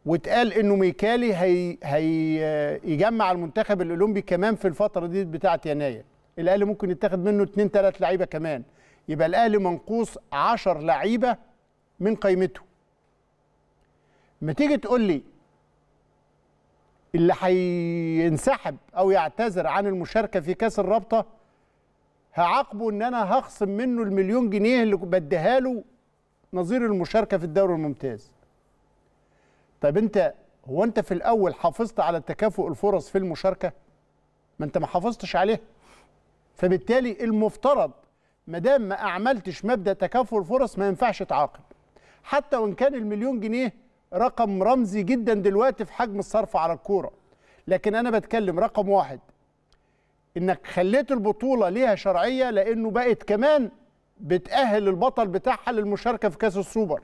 واتقال انه ميكالي هي هيجمع المنتخب الاولمبي كمان في الفتره دي بتاعه يناير الاهلي ممكن يتاخد منه اثنين ثلاث لعيبه كمان يبقى الاهلي منقوص 10 لعيبه من قيمته ما تيجي تقول لي اللي هينسحب او يعتذر عن المشاركه في كاس الرابطه هعاقبه ان انا هخصم منه المليون جنيه اللي بديها له نظير المشاركه في الدوري الممتاز طيب انت هو انت في الاول حافظت على تكافؤ الفرص في المشاركه ما انت ما حافظتش عليها فبالتالي المفترض ما دام ما اعملتش مبدا تكافؤ الفرص ما ينفعش تعاقب حتى وان كان المليون جنيه رقم رمزي جدا دلوقتي في حجم الصرف على الكوره لكن انا بتكلم رقم واحد انك خليت البطوله ليها شرعيه لانه بقت كمان بتاهل البطل بتاعها للمشاركه في كاس السوبر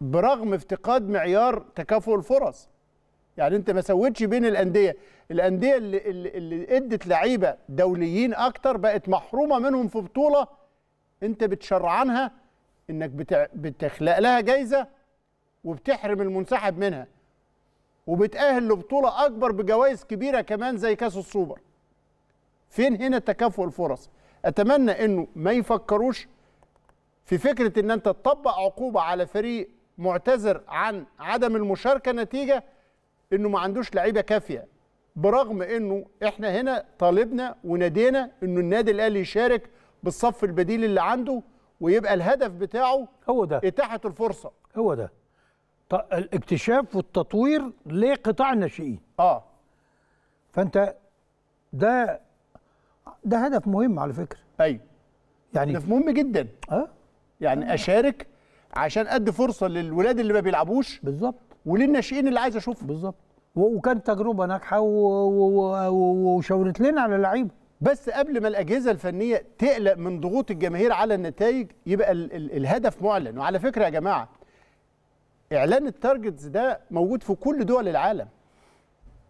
برغم افتقاد معيار تكافؤ الفرص يعني انت ما سويتش بين الانديه الانديه اللي, اللي ادت لعيبه دوليين اكتر بقت محرومه منهم في بطوله انت بتشرعنها انك بتخلق لها جايزه وبتحرم المنسحب منها وبتأهل لبطولة أكبر بجوائز كبيرة كمان زي كأس السوبر فين هنا تكافؤ الفرص أتمنى أنه ما يفكروش في فكرة أن أنت تطبق عقوبة على فريق معتذر عن عدم المشاركة نتيجة أنه ما عندوش لعيبة كافية برغم أنه إحنا هنا طالبنا ونادينا أنه النادي الأهلي يشارك بالصف البديل اللي عنده ويبقى الهدف بتاعه هو ده إتاحة الفرصة هو ده الاكتشاف والتطوير لقطاع الناشئين اه فانت ده ده هدف مهم على فكره ايوه يعني هدف مهم جدا اه يعني آه. اشارك عشان ادي فرصه للولاد اللي ما بيلعبوش بالظبط وللناشئين اللي عايز اشوفهم بالظبط وكانت تجربه ناجحه وشاورت لنا على لعيبه بس قبل ما الاجهزه الفنيه تقلق من ضغوط الجماهير على النتائج يبقى الهدف معلن وعلى فكره يا جماعه اعلان التارجتس ده موجود في كل دول العالم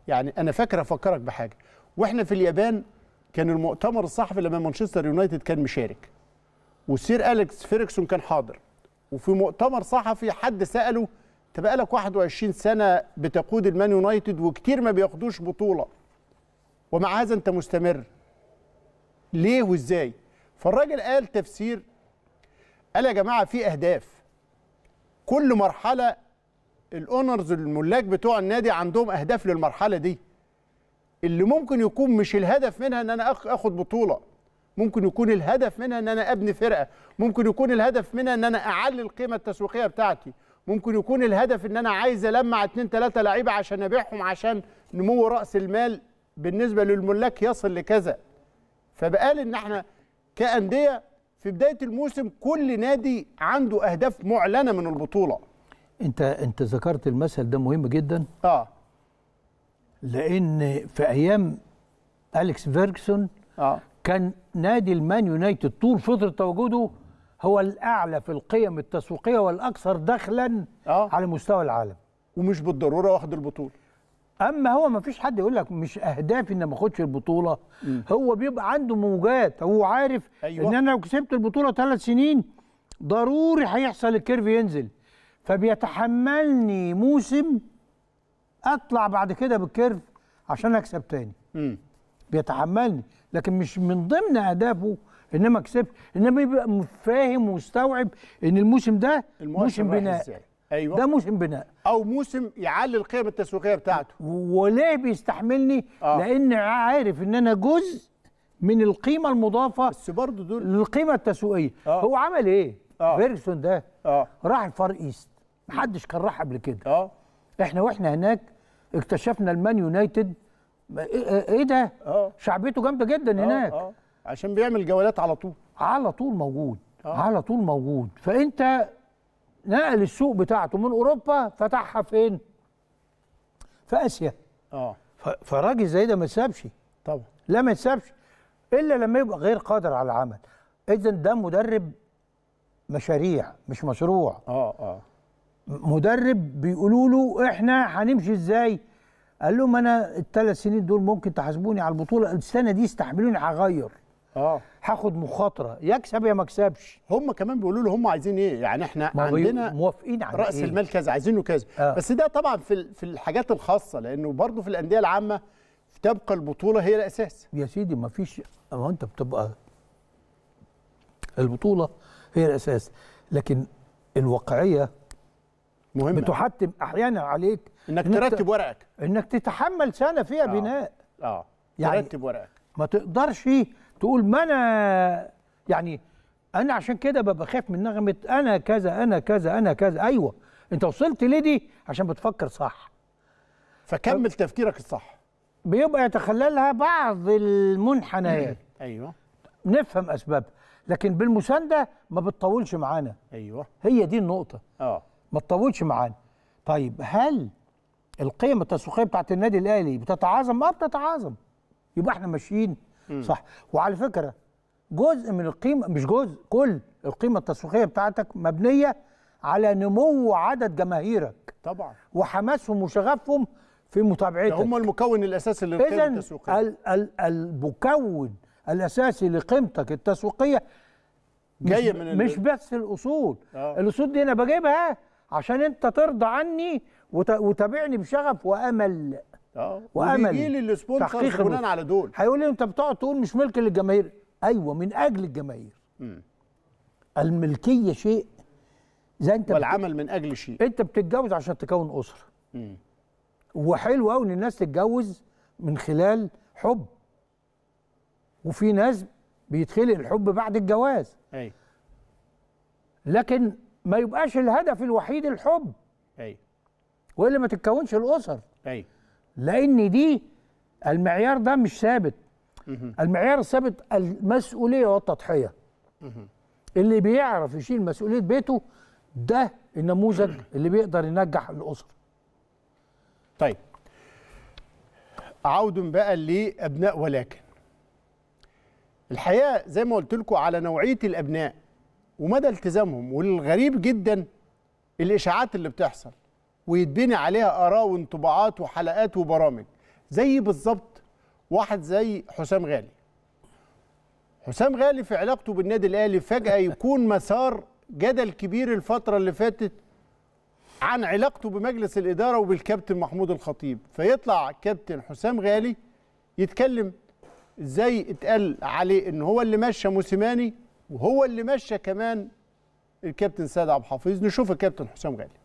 يعني انا فاكر افكرك بحاجه واحنا في اليابان كان المؤتمر الصحفي لما مانشستر يونايتد كان مشارك وسير اليكس فيركسون كان حاضر وفي مؤتمر صحفي حد ساله انت بقالك 21 سنه بتقود المان يونايتد وكتير ما بياخدوش بطوله ومع هذا انت مستمر ليه وازاي فالراجل قال تفسير قال يا جماعه في اهداف كل مرحله الاونرز الملاك بتوع النادي عندهم اهداف للمرحله دي اللي ممكن يكون مش الهدف منها ان انا اخد بطوله ممكن يكون الهدف منها ان انا ابني فرقه ممكن يكون الهدف منها ان انا اعلي القيمه التسويقيه بتاعتي ممكن يكون الهدف ان انا عايز المع اتنين تلاته لعيبه عشان ابيعهم عشان نمو راس المال بالنسبه للملاك يصل لكذا فبقال ان احنا كانديه في بدايه الموسم كل نادي عنده اهداف معلنه من البطوله انت انت ذكرت المثل ده مهم جدا اه لان في ايام اليكس فيرجسون اه كان نادي المان يونايتد طول فتره تواجده هو الاعلى في القيم التسويقيه والاكثر دخلا آه. على مستوى العالم ومش بالضروره واخد البطوله اما هو ما فيش حد يقول لك مش اهدافي ان ما اخدش البطوله م. هو بيبقى عنده موجات هو عارف أيوة. ان انا لو كسبت البطوله ثلاث سنين ضروري هيحصل الكيرف ينزل فبيتحملني موسم اطلع بعد كده بالكيرف عشان اكسب تاني م. بيتحملني لكن مش من ضمن اهدافه انما كسبت انما يبقى فاهم ومستوعب ان الموسم ده موسم بناء أيوة. ده موسم بناء او موسم يعلي القيم التسويقيه بتاعته وليه بيستحملني آه. لان عارف ان انا جزء من القيمه المضافه بس برضه دول القيمه التسويقيه آه. هو عمل ايه آه. فيرجسون ده آه. راح الفار ايست محدش كان راح قبل كده آه. احنا واحنا هناك اكتشفنا المان يونايتد إيه-, إيه-, ايه ده آه. شعبيته جامده جدا آه. هناك آه. عشان بيعمل جولات على طول على طول موجود آه. على طول موجود فانت نقل السوق بتاعته من اوروبا فتحها فين؟ في اسيا اه فراجل زي ده ما تسابش طبعا لا ما تسابش الا لما يبقى غير قادر على العمل اذا ده مدرب مشاريع مش مشروع اه اه مدرب بيقولوا له احنا هنمشي ازاي قال لهم انا الثلاث سنين دول ممكن تحاسبوني على البطوله السنه دي استحملوني هغير اه هاخد مخاطره يكسب يا ما يكسبش هم كمان بيقولوا له هم عايزين ايه يعني احنا عندنا موافقين على راس إيه؟ المال كذا عايزينه كذا آه. بس ده طبعا في في الحاجات الخاصه لانه برضه في الانديه العامه تبقى البطوله هي الاساس يا سيدي ما فيش ما انت بتبقى البطوله هي الاساس لكن الواقعيه مهمة بتحتم احيانا عليك انك إن ترتب ورقك انك تتحمل سنه فيها آه. بناء اه يعني ترتب ورقك ما تقدرش تقول ما انا يعني انا عشان كده ببقى خايف من نغمه انا كذا انا كذا انا كذا ايوه انت وصلت ليه دي عشان بتفكر صح فكمل ف... تفكيرك الصح بيبقى يتخللها بعض المنحنيات ايوه نفهم اسبابها لكن بالمسانده ما بتطولش معانا ايوه هي دي النقطه اه ما تطولش معانا طيب هل القيم التسويقيه بتاعت النادي الاهلي بتتعاظم؟ اه بتتعاظم يبقى احنا ماشيين صح وعلى فكره جزء من القيمه مش جزء كل القيمه التسويقيه بتاعتك مبنيه على نمو عدد جماهيرك طبعا وحماسهم وشغفهم في متابعتك هم المكون الاساسي للقيمه التسويقيه ال ال المكون الاساسي لقيمتك التسويقيه جايه من مش بس الاصول آه. الاصول دي انا بجيبها عشان انت ترضى عني وتابعني بشغف وامل اه واعمل لي السبونسر بناء على دول هيقول لي انت بتقعد تقول مش ملك للجماهير ايوه من اجل الجماهير م. الملكيه شيء زي انت والعمل من اجل شيء انت بتتجوز عشان تكون اسره م. وحلو قوي ان الناس تتجوز من خلال حب وفي ناس بيتخلق الحب بعد الجواز أي. لكن ما يبقاش الهدف الوحيد الحب ايوه والا ما تتكونش الاسر ايوه لان دي المعيار ده مش ثابت المعيار الثابت المسؤوليه والتضحيه اللي بيعرف يشيل مسؤوليه بيته ده النموذج اللي بيقدر ينجح الاسره طيب عود بقى لابناء ولكن الحقيقه زي ما قلت لكم على نوعيه الابناء ومدى التزامهم والغريب جدا الاشاعات اللي بتحصل ويتبني عليها اراء وانطباعات وحلقات وبرامج زي بالظبط واحد زي حسام غالي حسام غالي في علاقته بالنادي الاهلي فجاه يكون مسار جدل كبير الفتره اللي فاتت عن علاقته بمجلس الاداره وبالكابتن محمود الخطيب فيطلع كابتن حسام غالي يتكلم ازاي اتقال عليه ان هو اللي مشى موسيماني وهو اللي مشى كمان الكابتن سيد عبد الحفيظ نشوف الكابتن حسام غالي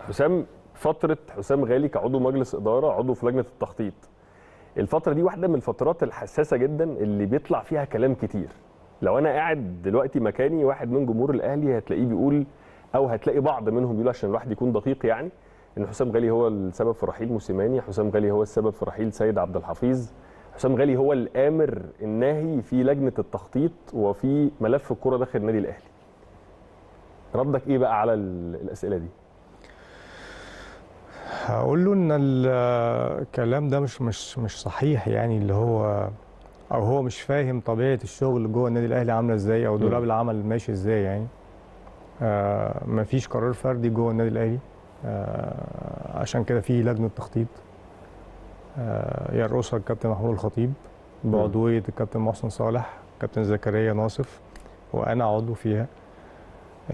حسام فتره حسام غالي كعضو مجلس اداره عضو في لجنه التخطيط الفتره دي واحده من الفترات الحساسه جدا اللي بيطلع فيها كلام كتير لو انا قاعد دلوقتي مكاني واحد من جمهور الاهلي هتلاقيه بيقول او هتلاقي بعض منهم بيقول عشان الواحد يكون دقيق يعني ان حسام غالي هو السبب في رحيل موسيماني حسام غالي هو السبب في رحيل سيد عبد الحفيظ حسام غالي هو الامر الناهي في لجنه التخطيط وفي ملف الكره داخل النادي الاهلي ردك ايه بقى على الاسئله دي هقول له ان الكلام ده مش مش مش صحيح يعني اللي هو او هو مش فاهم طبيعه الشغل جوه النادي الاهلي عامله ازاي او دولاب العمل ماشي ازاي يعني آه مفيش قرار فردي جوه النادي الاهلي آه عشان كده في لجنه تخطيط آه يرأسها الكابتن محمود الخطيب بعضويه الكابتن محسن صالح كابتن زكريا ناصف وانا عضو فيها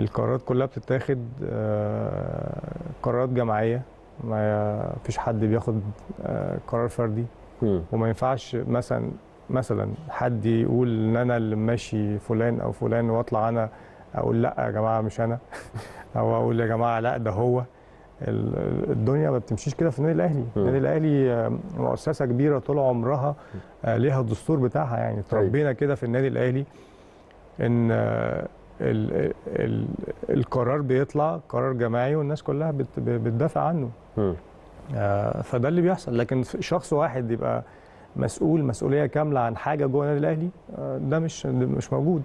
القرارات كلها بتتاخد آه، قرارات جماعيه ما فيش حد بياخد آه، قرار فردي وما ينفعش مثلا مثلا حد يقول ان انا اللي ماشي فلان او فلان واطلع انا اقول لا يا جماعه مش انا او اقول يا جماعه لا ده هو الدنيا ما بتمشيش كده في النادي الاهلي النادي الاهلي آه، مؤسسه كبيره طول عمرها آه، ليها الدستور بتاعها يعني طيب. تربينا كده في النادي الاهلي ان القرار بيطلع قرار جماعي والناس كلها بتدافع عنه آه، فده اللي بيحصل لكن شخص واحد يبقى مسؤول مسؤوليه كامله عن حاجه جوه النادي الاهلي آه، ده مش ده مش موجود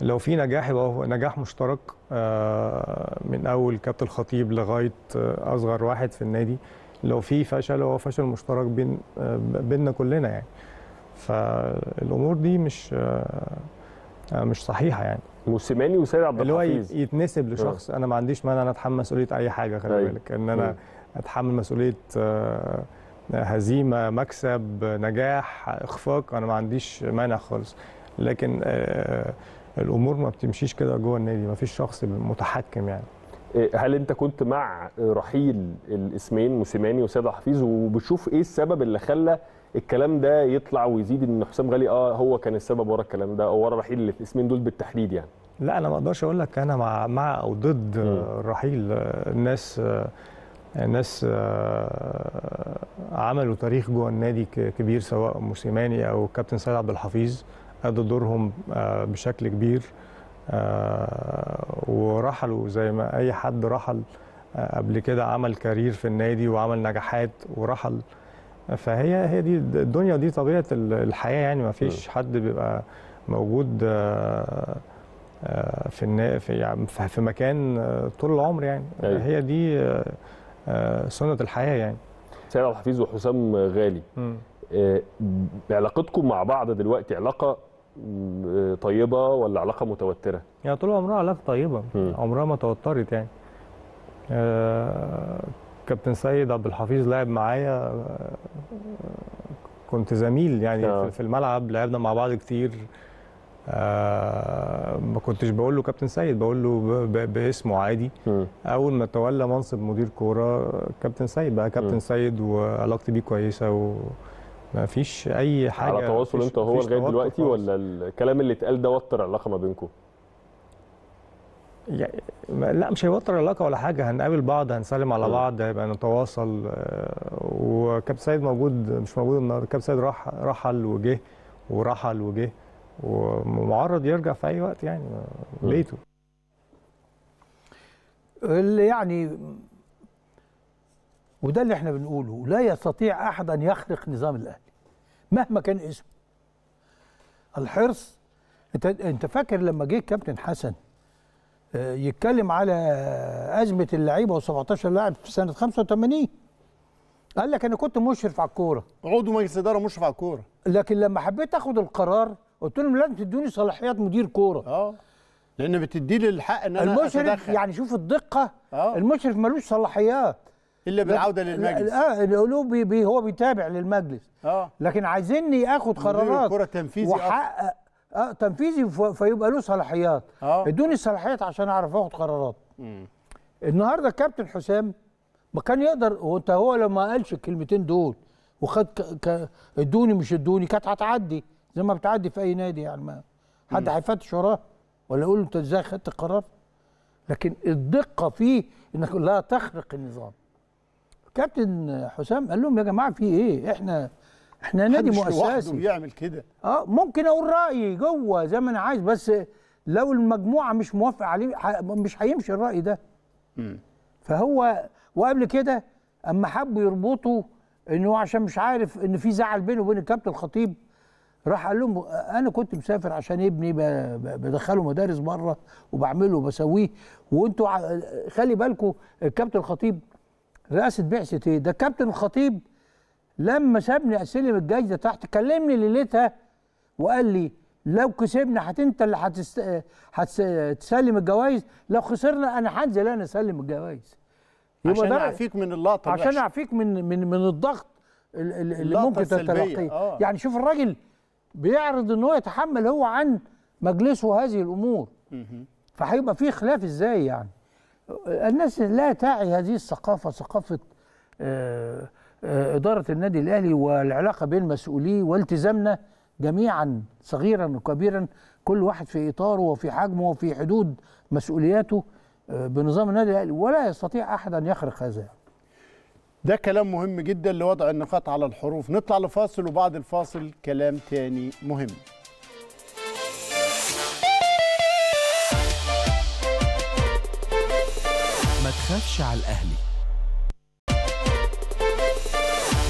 لو في نجاح يبقى نجاح مشترك آه، من اول كابتن الخطيب لغايه اصغر واحد في النادي لو في فشل هو فشل مشترك بين بيننا كلنا يعني فالامور دي مش مش صحيحه يعني موسيماني وسيد عبد الحفيظ اللي هو يتنسب لشخص انا ما عنديش مانع انا اتحمل مسؤوليه اي حاجه خلي طيب. بالك ان انا اتحمل مسؤوليه آه، هزيمه مكسب نجاح اخفاق انا ما عنديش مانع خالص لكن آه، الامور ما بتمشيش كده جوه النادي ما فيش شخص متحكم يعني إيه، هل انت كنت مع رحيل الاسمين موسيماني وسيد حفيظ وبتشوف ايه السبب اللي خلى الكلام ده يطلع ويزيد ان حسام غالي اه هو كان السبب ورا الكلام ده او ورا رحيل الاسمين دول بالتحديد يعني لا انا ما اقدرش اقول لك انا مع مع او ضد الرحيل آه، الناس ناس آه، عملوا تاريخ جوه النادي كبير سواء موسيماني او كابتن سيد عبد الحفيظ ادوا دورهم آه، بشكل كبير آه، ورحلوا زي ما اي حد رحل قبل كده عمل كارير في النادي وعمل نجاحات ورحل فهي هي دي الدنيا دي طبيعه الحياه يعني ما فيش حد بيبقى موجود يعني، في في مكان طول العمر يعني أيوة. هي دي آه، سنه الحياه يعني سيد عبد الحفيظ وحسام غالي آه، علاقتكم مع بعض دلوقتي علاقه آه، طيبه ولا علاقه متوتره؟ يعني طول عمرها علاقه طيبه عمرها ما توترت يعني آه كابتن سيد عبد الحفيظ لعب معايا كنت زميل يعني آه. في الملعب لعبنا مع بعض كتير آه، ما كنتش بقول له كابتن سيد بقول له باسمه عادي م. اول ما تولى منصب مدير كوره كابتن سيد بقى كابتن م. سيد وعلاقتي بيه كويسه و ما فيش اي حاجه على تواصل انت وهو لغايه دلوقتي ولا الكلام اللي اتقال ده وتر العلاقه ما بينكم يعني لا مش هيوتر العلاقه ولا حاجه هنقابل بعض هنسلم على بعض هيبقى نتواصل آه، وكابتن سيد موجود مش موجود النهارده كابتن سيد راح رحل وجه ورحل وجه ومعرض يرجع في اي وقت يعني بيته اللي يعني وده اللي احنا بنقوله لا يستطيع احد ان يخرق نظام الاهلي مهما كان اسمه الحرص انت انت فاكر لما جه الكابتن حسن آه، يتكلم على ازمه اللعيبه و17 لاعب في سنه 85 قال لك انا كنت مشرف على الكوره عضو مجلس اداره مشرف على الكوره لكن لما حبيت اخد القرار قلت لهم لازم تدوني صلاحيات مدير كوره اه لان بتدي لي الحق ان انا المشرف أتدخل. يعني شوف الدقه أوه. المشرف ملوش صلاحيات الا بالعوده للمجلس اه له بي بي هو بيتابع للمجلس اه لكن عايزيني اخد قرارات كره تنفيذي وحقق اه تنفيذي فيبقى له صلاحيات آه. ادوني الصلاحيات عشان اعرف اخد قرارات النهارده الكابتن حسام ما كان يقدر وانت هو لما قالش الكلمتين دول وخد ادوني مش ادوني كانت هتعدي زي ما بتعدي في اي نادي يعني ما حد هيفتش وراه ولا يقول له انت ازاي خدت القرار لكن الدقه فيه انك لا تخرق النظام كابتن حسام قال لهم يا جماعه في ايه احنا احنا نادي مؤسسي بيعمل كده اه ممكن اقول رايي جوه زي ما انا عايز بس لو المجموعه مش موافقه عليه مش هيمشي الراي ده م. فهو وقبل كده اما حبوا يربطوا انه عشان مش عارف ان في زعل بينه وبين الكابتن الخطيب راح قال لهم انا كنت مسافر عشان ابني بدخله مدارس بره وبعمله وبسويه وانتوا خلي بالكم الكابتن الخطيب رئاسه بعثه ايه ده الكابتن الخطيب لما سابني اسلم الجايزه تحت كلمني ليلتها وقال لي لو كسبنا انت اللي هتست... هتسلم الجوائز لو خسرنا انا هنزل انا اسلم الجوائز يبقى عشان اعفيك من اللقطه عشان اعفيك من من من الضغط اللي ممكن تتلقيه آه. يعني شوف الراجل بيعرض ان هو يتحمل هو عن مجلسه هذه الامور فهيبقى في خلاف ازاي يعني الناس لا تعي هذه الثقافه ثقافه آه، آه، اداره النادي الاهلي والعلاقه بين مسؤوليه والتزامنا جميعا صغيرا وكبيرا كل واحد في اطاره وفي حجمه وفي حدود مسؤولياته آه، بنظام النادي الاهلي ولا يستطيع احد ان يخرق هذا ده كلام مهم جدا لوضع النقاط على الحروف نطلع لفاصل وبعد الفاصل كلام تاني مهم ما تخافش على الاهلي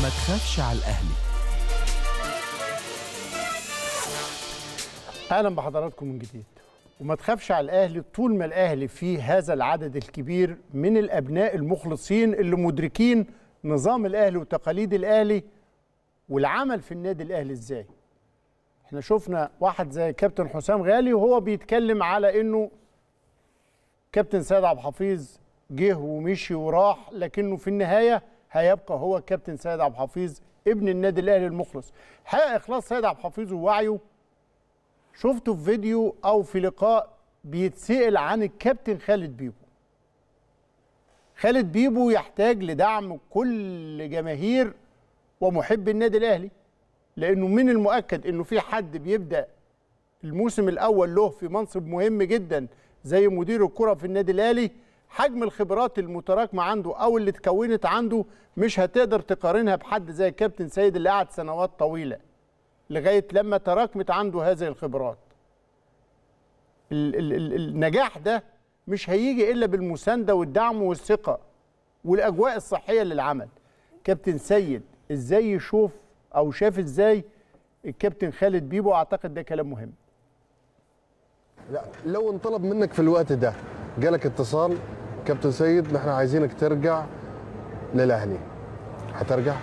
ما تخافش على الاهلي اهلا بحضراتكم من جديد وما تخافش على الاهلي طول ما الاهلي فيه هذا العدد الكبير من الابناء المخلصين اللي مدركين نظام الاهلي وتقاليد الاهلي والعمل في النادي الاهلي ازاي احنا شفنا واحد زي كابتن حسام غالي وهو بيتكلم على انه كابتن سيد عبد الحفيظ جه ومشي وراح لكنه في النهايه هيبقى هو الكابتن سيد عبد الحفيظ ابن النادي الاهلي المخلص حقق اخلاص سيد عبد الحفيظ ووعيه شفته في فيديو او في لقاء بيتسال عن الكابتن خالد بيبو خالد بيبو يحتاج لدعم كل جماهير ومحب النادي الاهلي لانه من المؤكد انه في حد بيبدا الموسم الاول له في منصب مهم جدا زي مدير الكره في النادي الاهلي حجم الخبرات المتراكمه عنده او اللي تكونت عنده مش هتقدر تقارنها بحد زي الكابتن سيد اللي قعد سنوات طويله لغايه لما تراكمت عنده هذه الخبرات النجاح ده مش هيجي الا بالمسانده والدعم والثقه والاجواء الصحيه للعمل كابتن سيد ازاي يشوف او شاف ازاي الكابتن خالد بيبو اعتقد ده كلام مهم لا لو انطلب منك في الوقت ده جالك اتصال كابتن سيد نحن عايزينك ترجع للاهلي هترجع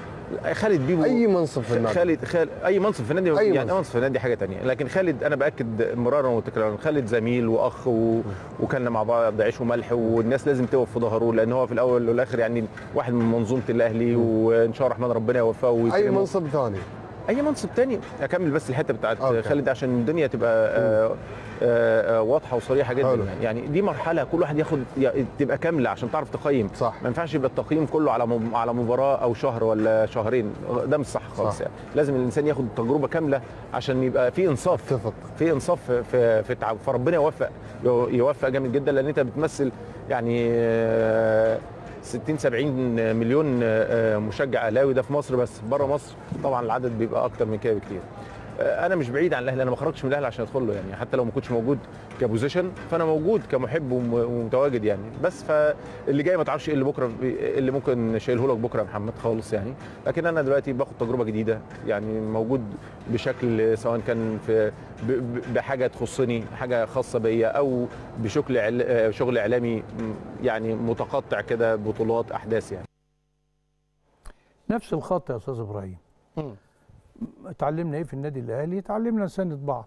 خالد بيبو اي منصب في النادي خالد خال... اي منصب في النادي يعني منصب. منصب في النادي حاجه ثانيه لكن خالد انا باكد مرارا وتكرارا خالد زميل واخ و... وكلنا مع بعض عيش وملح والناس لازم توقف في ظهره لان هو في الاول والاخر يعني واحد من منظومه الاهلي وان شاء الله الرحمن ربنا يوفقه اي منصب ثاني اي منصب تاني اكمل بس الحته بتاعت أوكي. خالد عشان الدنيا تبقى آآ آه، آآ آه، آه، واضحه وصريحه جدا حلو. يعني. يعني دي مرحله كل واحد ياخد تبقى كامله عشان تعرف تقيم صح ما ينفعش يبقى التقييم كله على على مباراه او شهر ولا شهرين ده مش صح خالص يعني لازم الانسان ياخد تجربه كامله عشان يبقى في انصاف اتفق في انصاف في في فربنا يوفق يوفق جامد جدا لان انت بتمثل يعني 60 70 مليون آه، مشجع اهلاوي ده في مصر بس بره مصر طبعا العدد بيبقى اكتر من كده بكتير انا مش بعيد عن الاهلي انا ما خرجتش من الاهلي عشان ادخل له يعني حتى لو ما كنتش موجود كبوزيشن فانا موجود كمحب ومتواجد يعني بس فاللي جاي ما تعرفش ايه اللي بكره إيه اللي ممكن شايله لك بكره يا محمد خالص يعني لكن انا دلوقتي باخد تجربه جديده يعني موجود بشكل سواء كان في بحاجه تخصني حاجه خاصه بيا او بشكل شغل اعلامي يعني متقطع كده بطولات احداث يعني نفس الخط يا استاذ ابراهيم اتعلمنا ايه في النادي الاهلي اتعلمنا نساند بعض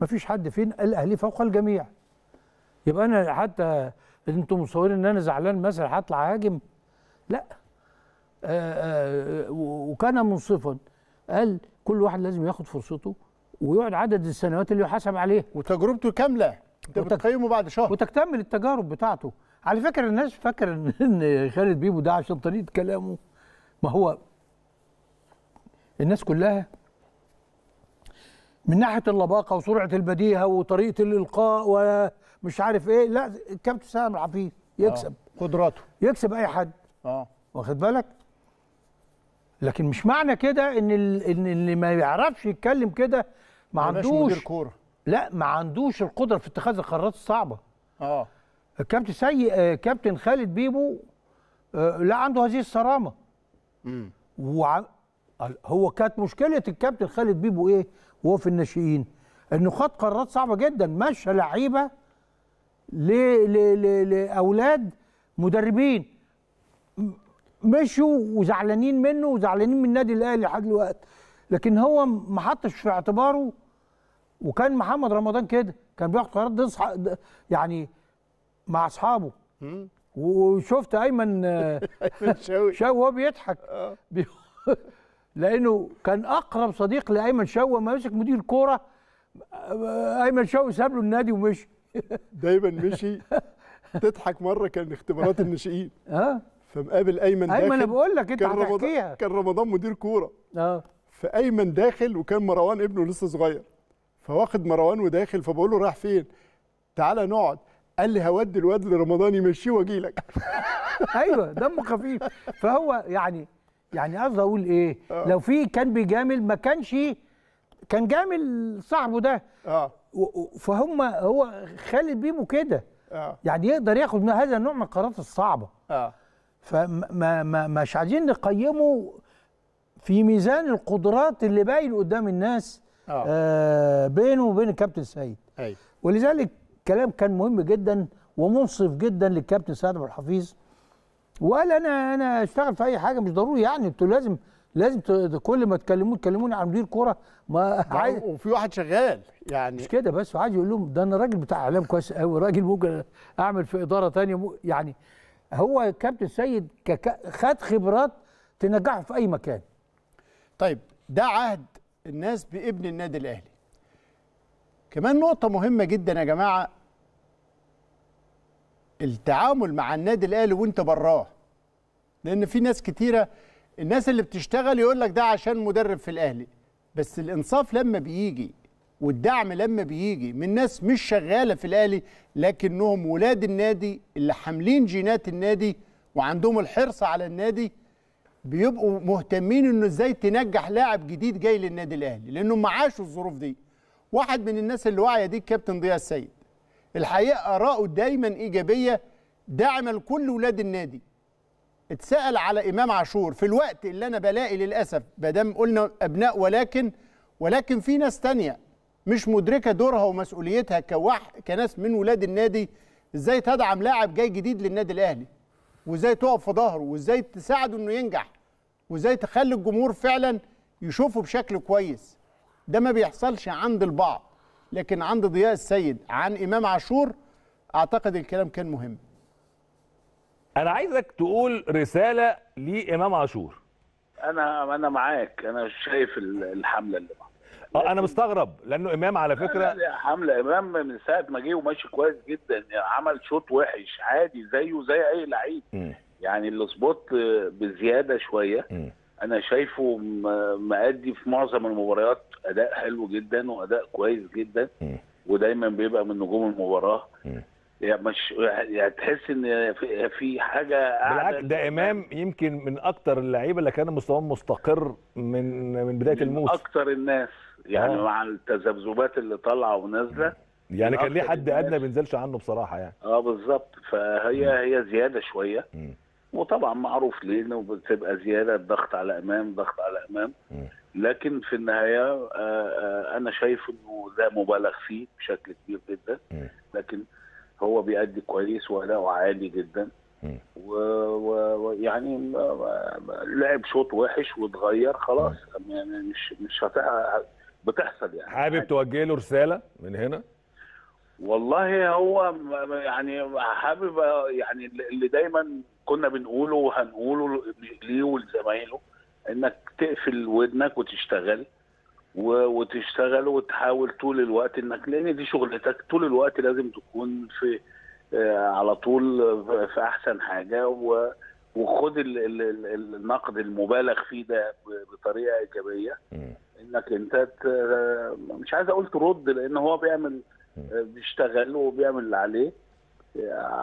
ما فيش حد فين الاهلي فوق الجميع يبقى انا حتى انتم مصورين ان انا زعلان مثلا هطلع هاجم لا آآ آه، آآ آه، وكان منصفا قال كل واحد لازم ياخد فرصته ويقعد عدد السنوات اللي يحاسب عليها وتجربته كامله انت وتك... بتقيمه بعد شهر وتكتمل التجارب بتاعته على فكره الناس فاكر ان خالد بيبو ده عشان طريقه كلامه ما هو الناس كلها من ناحيه اللباقه وسرعه البديهه وطريقه الالقاء ومش عارف ايه لا الكابتن سام العفيف يكسب آه. قدراته يكسب اي حد اه واخد بالك لكن مش معنى كده ان ان اللي ما يعرفش يتكلم كده ما عندوش مدير لا ما عندوش القدره في اتخاذ القرارات الصعبه اه الكابتن سي آه، كابتن خالد بيبو آه، لا عنده هذه الصرامه امم هو كانت مشكله الكابتن خالد بيبو ايه وهو في الناشئين انه خد قرارات صعبه جدا مشى لعيبه لاولاد مدربين مشوا وزعلانين منه وزعلانين من النادي الاهلي لحد الوقت لكن هو ما حطش في اعتباره وكان محمد رمضان كده كان بياخد قرارات يعني مع اصحابه وشفت ايمن شاوي وهو بيضحك آه. لانه كان اقرب صديق لايمن شوقي ما مسك مدير كوره ايمن شوقي ساب له النادي ومشي دايما مشي تضحك مره كان اختبارات الناشئين اه فمقابل ايمن داخل ايمن بقول لك انت كان رمضان كان رمضان مدير كوره اه فايمن داخل وكان مروان ابنه لسه صغير فواخد مروان وداخل فبقول له رايح فين؟ تعالى نقعد قال لي هودي الواد لرمضان يمشيه واجي لك ايوه دمه خفيف فهو يعني يعني قصدي اقول ايه أوه. لو في كان بيجامل ما كانش كان جامل صاحبه ده اه فهم هو خالد بيبو كده آه. يعني يقدر ياخد من هذا النوع من القرارات الصعبه اه فما ما مش عايزين نقيمه في ميزان القدرات اللي باين قدام الناس آه. آه. بينه وبين الكابتن سيد. ولذلك كلام كان مهم جدا ومنصف جدا للكابتن سعد عبد الحفيظ ولا انا انا اشتغل في اي حاجه مش ضروري يعني انتوا لازم لازم كل ما تكلموني تكلموني عن مدير كوره ما عايز وفي واحد شغال يعني مش كده بس وعايز يقول لهم ده انا راجل بتاع اعلام كويس قوي راجل ممكن اعمل في اداره ثانيه يعني هو كابتن سيد خد خبرات تنجحه في اي مكان طيب ده عهد الناس بابن النادي الاهلي كمان نقطه مهمه جدا يا جماعه التعامل مع النادي الاهلي وانت براه لان في ناس كتيره الناس اللي بتشتغل يقول لك ده عشان مدرب في الاهلي بس الانصاف لما بيجي والدعم لما بيجي من ناس مش شغاله في الاهلي لكنهم ولاد النادي اللي حاملين جينات النادي وعندهم الحرص على النادي بيبقوا مهتمين انه ازاي تنجح لاعب جديد جاي للنادي الاهلي لانهم عاشوا الظروف دي واحد من الناس اللي واعيه دي الكابتن ضياء السيد الحقيقه اراءه دايما ايجابيه داعمه لكل ولاد النادي اتسال على امام عاشور في الوقت اللي انا بلاقي للاسف ما قلنا ابناء ولكن ولكن في ناس تانية مش مدركه دورها ومسؤوليتها كوح كناس من ولاد النادي ازاي تدعم لاعب جاي جديد للنادي الاهلي وازاي تقف في ظهره وازاي تساعده انه ينجح وازاي تخلي الجمهور فعلا يشوفه بشكل كويس ده ما بيحصلش عند البعض لكن عند ضياء السيد عن امام عاشور اعتقد الكلام كان مهم انا عايزك تقول رساله لامام عاشور انا انا معاك انا شايف الحمله اللي اه انا مستغرب لانه امام على فكره حمله امام من ساعه ما جه وماشي كويس جدا عمل شوط وحش عادي زيه زي اي لعيب يعني السبوت بزياده شويه م. انا شايفه مأدي في معظم المباريات اداء حلو جدا واداء كويس جدا ودايما بيبقى من نجوم المباراه يعني مش يعني تحس ان في حاجه اعلى بالعكس ده امام يمكن من اكتر اللعيبه اللي كان مستواهم مستقر من من بدايه من الموسم اكتر الناس يعني آه. مع التذبذبات اللي طالعه ونازله يعني كان ليه حد ادنى ما بينزلش عنه بصراحه يعني اه بالظبط فهي هي زياده شويه وطبعا معروف ليه انه بتبقى زياده ضغط على امام ضغط على امام لكن في النهايه آه، آه، انا شايف انه ده مبالغ فيه بشكل كبير جدا لكن هو بيأدي كويس وأداؤه عالي جدا ويعني و... يعني، آه، لعب شوط وحش واتغير خلاص يعني مش مش هتع... بتحصل يعني حابب يعني توجه له رساله من هنا؟ والله هو يعني حابب يعني اللي دايما كنا بنقوله وهنقوله ليه ولزمايله انك تقفل ودنك وتشتغل وتشتغل وتحاول طول الوقت انك لان دي شغلتك طول الوقت لازم تكون في آه، على طول في احسن حاجه وخد النقد المبالغ فيه ده بطريقه ايجابيه انك انت مش عايز اقول ترد لان هو بيعمل آه، بيشتغل وبيعمل اللي عليه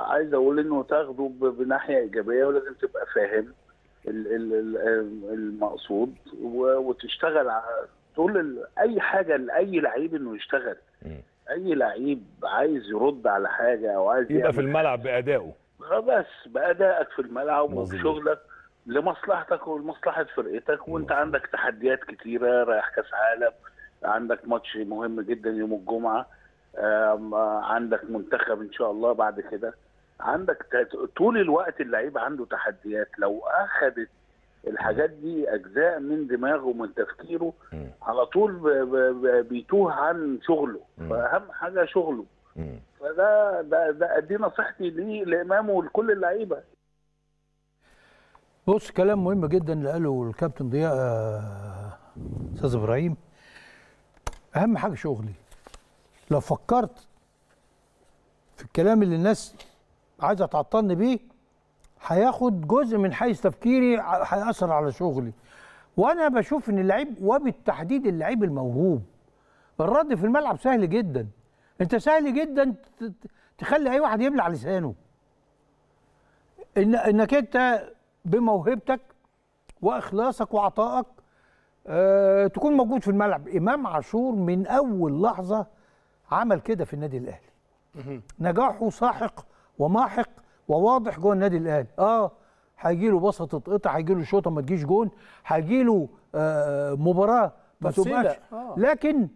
عايز اقول انه تاخده بناحيه ايجابيه ولازم تبقى فاهم المقصود وتشتغل تقول اي حاجه لاي لعيب انه يشتغل اي لعيب عايز يرد على حاجه او عايز يبقى في الملعب بادائه آه، بس بادائك في الملعب وشغلك لمصلحتك ولمصلحه فرقتك وانت عندك تحديات كتيره رايح كاس عالم عندك ماتش مهم جدا يوم الجمعه عندك منتخب ان شاء الله بعد كده عندك طول الوقت اللعيب عنده تحديات لو اخذت الحاجات دي اجزاء من دماغه ومن تفكيره على طول بيتوه عن شغله فاهم حاجه شغله فده ده ده دي نصيحتي ليه لامامه ولكل اللعيبه بص كلام مهم جدا اللي قاله الكابتن ضياء آه، استاذ ابراهيم اهم حاجه شغلي لو فكرت في الكلام اللي الناس عايزه تعطلني بيه هياخد جزء من حيز تفكيري هياثر على شغلي وانا بشوف ان اللعيب وبالتحديد اللعيب الموهوب الرد في الملعب سهل جدا انت سهل جدا تخلي اي واحد يبلع لسانه إن انك انت بموهبتك واخلاصك وعطائك أه تكون موجود في الملعب امام عاشور من اول لحظه عمل كده في النادي الاهلي نجاحه ساحق وماحق وواضح جوه النادي الاهلي اه هيجي له بصه تتقطع هيجي له شوطه ما تجيش جون هيجي له آه مباراه ما تبقاش آه. لكن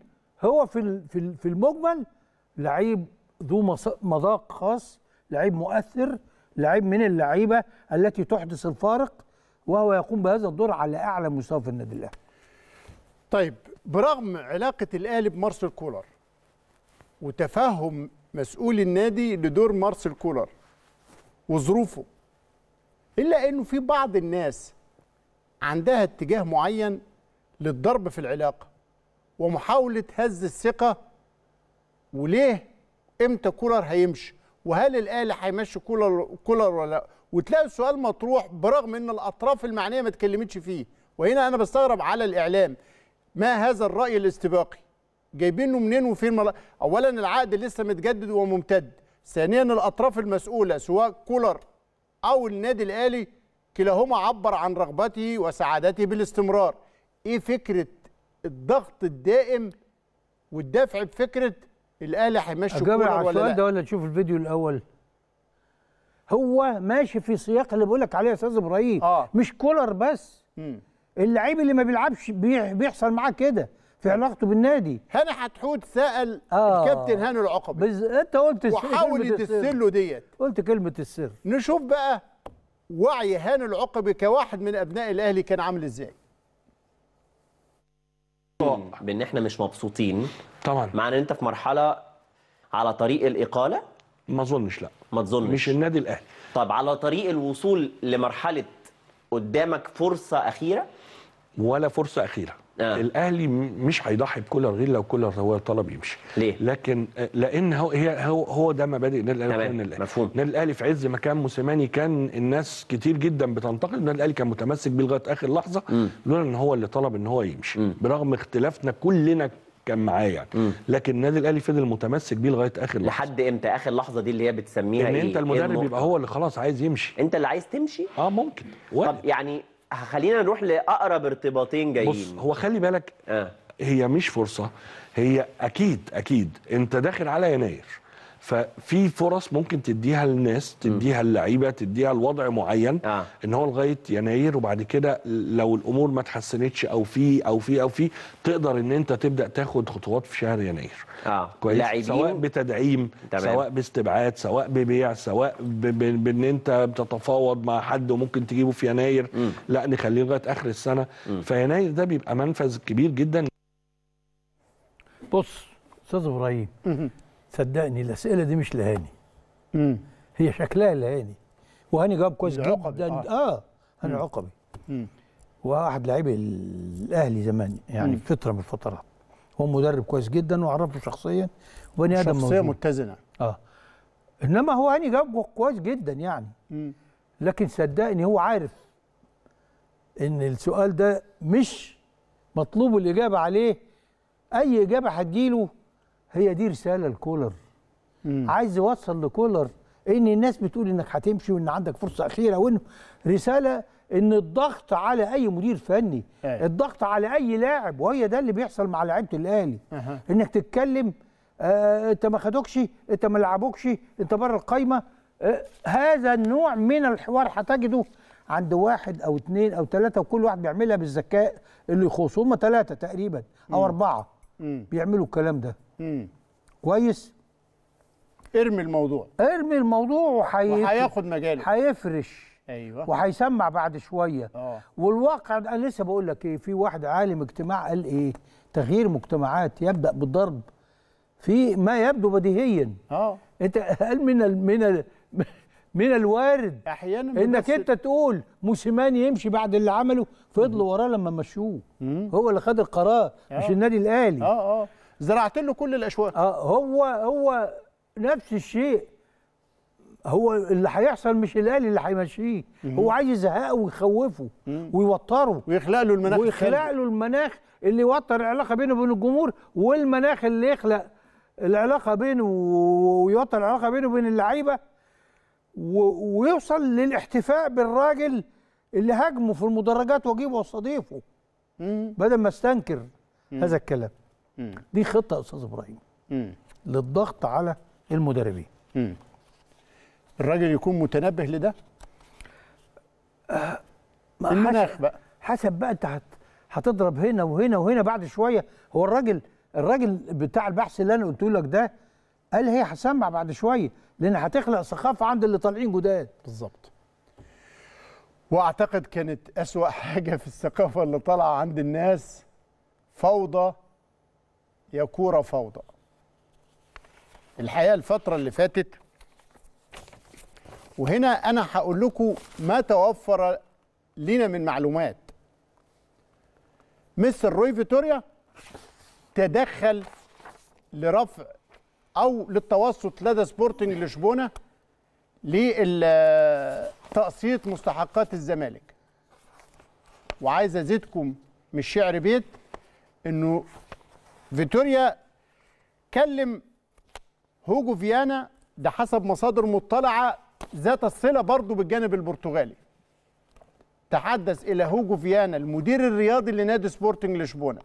هو في في المجمل لعيب ذو مذاق خاص لعيب مؤثر لعيب من اللعيبه التي تحدث الفارق وهو يقوم بهذا الدور على اعلى مستوى في النادي الاهلي. طيب برغم علاقه الاهلي بمارسيل كولر وتفهم مسؤول النادي لدور مارسيل كولر وظروفه الا انه في بعض الناس عندها اتجاه معين للضرب في العلاقه ومحاوله هز الثقه وليه امتى كولر هيمشي وهل الاهلي هيمشي كولر كولر ولا لا وتلاقي السؤال مطروح برغم ان الاطراف المعنيه ما اتكلمتش فيه وهنا انا بستغرب على الاعلام ما هذا الراي الاستباقي جايبينه منين وفين مل... اولا العقد لسه متجدد وممتد ثانيا الاطراف المسؤوله سواء كولر او النادي الاهلي كلاهما عبر عن رغبته وسعادته بالاستمرار ايه فكره الضغط الدائم والدفع بفكره الاهلي هيمشي كولر ولا لا ده ولا تشوف الفيديو الاول هو ماشي في سياق اللي بقول لك عليه يا استاذ ابراهيم آه. مش كولر بس اللعيب اللي ما بيلعبش بيحصل معاه كده في علاقته بالنادي هاني حتحوت سال آه الكابتن هاني العقبي بز... انت قلت السر وحاول السر ديت قلت كلمه السر نشوف بقى وعي هاني العقبي كواحد من ابناء الاهلي كان عامل ازاي بان احنا مش مبسوطين طبعا مع ان انت في مرحله على طريق الاقاله ما اظنش لا ما تظنش مش النادي الاهلي طب على طريق الوصول لمرحله قدامك فرصه اخيره ولا فرصه اخيره آه. الاهلي مش هيضحي بكولر غير لو كولر هو طلب يمشي ليه؟ لكن لان هو هي هو هو ده مبادئ النادي الاهلي تمام مفهوم النادي الاهلي في عز ما كان موسيماني كان الناس كتير جدا بتنتقد النادي الاهلي كان متمسك بيه لغايه اخر لحظه لولا ان هو اللي طلب ان هو يمشي م. برغم اختلافنا كلنا كان معاه يعني م. لكن النادي الاهلي فضل متمسك بيه لغايه اخر لحظه لحد امتى اخر لحظه دي اللي هي بتسميها ان إيه؟ انت المدرب إيه يبقى هو اللي خلاص عايز يمشي انت اللي عايز تمشي اه ممكن وارد. طب يعني خلينا نروح لاقرب ارتباطين جايين بص هو خلي بالك آه. هي مش فرصه هي اكيد اكيد انت داخل على يناير ففي فرص ممكن تديها للناس تديها اللعيبه تديها لوضع معين آه. ان هو لغايه يناير وبعد كده لو الامور ما اتحسنتش او في او في او في تقدر ان انت تبدا تاخد خطوات في شهر يناير اه كويس سواء بتدعيم تمام. سواء باستبعاد سواء ببيع سواء بان انت بتتفاوض مع حد وممكن تجيبه في يناير م. لا نخليه لغايه اخر السنه فيناير ده بيبقى منفذ كبير جدا بص استاذ ابراهيم صدقني الاسئله دي مش لهاني امم هي شكلها لهاني وهاني جاب كويس عقبي اه, آه. هاني عقبي واحد لعيب الاهلي زمان يعني مم. فتره من الفترات هو مدرب كويس جدا وعرفه شخصيا وبني ادم شخصيه موجود. متزنه اه انما هو هاني جاب كويس جدا يعني مم. لكن صدقني هو عارف ان السؤال ده مش مطلوب الاجابه عليه اي اجابه هتجيله هي دي رساله لكولر عايز يوصل لكولر ان الناس بتقول انك هتمشي وان عندك فرصه اخيره وانه رساله ان الضغط على اي مدير فني أي. الضغط على اي لاعب وهي ده اللي بيحصل مع لعيبه الاهلي أه. انك تتكلم آه انت ما خدوكش انت ما لعبوكش انت بره القايمه آه هذا النوع من الحوار هتجده عند واحد او اثنين او ثلاثه وكل واحد بيعملها بالذكاء اللي يخصه هم ثلاثه تقريبا او م. اربعه م. بيعملوا الكلام ده كويس ارمي الموضوع ارمي الموضوع وهياخد مجاله هيفرش ايوه وهيسمع بعد شويه أوه. والواقع انا لسه بقول لك ايه في واحد عالم اجتماع قال ايه تغيير مجتمعات يبدا بالضرب في ما يبدو بديهيا اه انت قال من الـ من الـ من الوارد احيانا انك انت تقول موسيماني يمشي بعد اللي عمله فضلوا وراه لما مشوه هو اللي خد القرار مش آه. النادي الاهلي اه اه زرعت له كل الاشواق اه هو هو نفس الشيء هو اللي هيحصل مش الاهلي اللي هيمشيه هو عايز يزهقه ويخوفه مم. ويوتره ويخلق له المناخ ويخلق له المناخ اللي يوتر العلاقه بينه وبين الجمهور والمناخ اللي يخلق العلاقه بينه ويوتر العلاقه بينه وبين اللعيبه ويوصل للاحتفاء بالراجل اللي هاجمه في المدرجات واجيبه واستضيفه بدل ما استنكر هذا الكلام مم. دي خطه استاذ ابراهيم للضغط على المدربين مم. الراجل يكون متنبه لده آه المناخ بقى حسب بقى انت هت... هتضرب هنا وهنا وهنا بعد شويه هو الراجل الراجل بتاع البحث اللي انا قلت لك ده قال هي هسمع بعد شويه لان هتخلق ثقافه عند اللي طالعين جداد بالظبط واعتقد كانت اسوا حاجه في الثقافه اللي طالعه عند الناس فوضى يا كوره فوضى الحقيقه الفتره اللي فاتت وهنا انا هقول لكم ما توفر لنا من معلومات مستر روي فيتوريا تدخل لرفع او للتوسط لدى سبورتنج لشبونه لتقسيط مستحقات الزمالك وعايز ازيدكم مش شعر بيت انه فيتوريا كلم هوجو فيانا ده حسب مصادر مطلعة ذات الصلة برضه بالجانب البرتغالي تحدث إلى هوجو فيانا المدير الرياضي لنادي سبورتنج لشبونة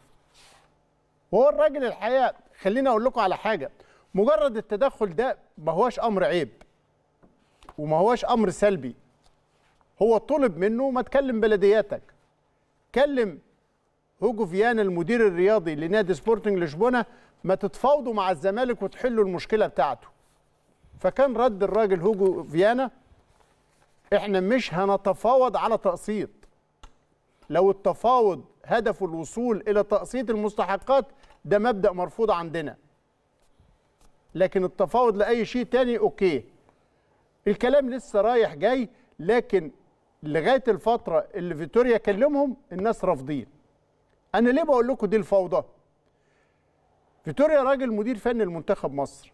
وهو الراجل الحقيقة خليني أقول لكم على حاجة مجرد التدخل ده ما هواش أمر عيب وما هواش أمر سلبي هو طلب منه ما تكلم بلدياتك كلم هوجو فيانا المدير الرياضي لنادي سبورتنج لشبونه ما تتفاوضوا مع الزمالك وتحلوا المشكله بتاعته فكان رد الراجل هوجو فيانا احنا مش هنتفاوض على تقسيط لو التفاوض هدفه الوصول الى تقسيط المستحقات ده مبدا مرفوض عندنا لكن التفاوض لاي شيء تاني اوكي الكلام لسه رايح جاي لكن لغايه الفتره اللي فيتوريا كلمهم الناس رافضين انا ليه بقول لكم دي الفوضى فيتوريا راجل مدير فني لمنتخب مصر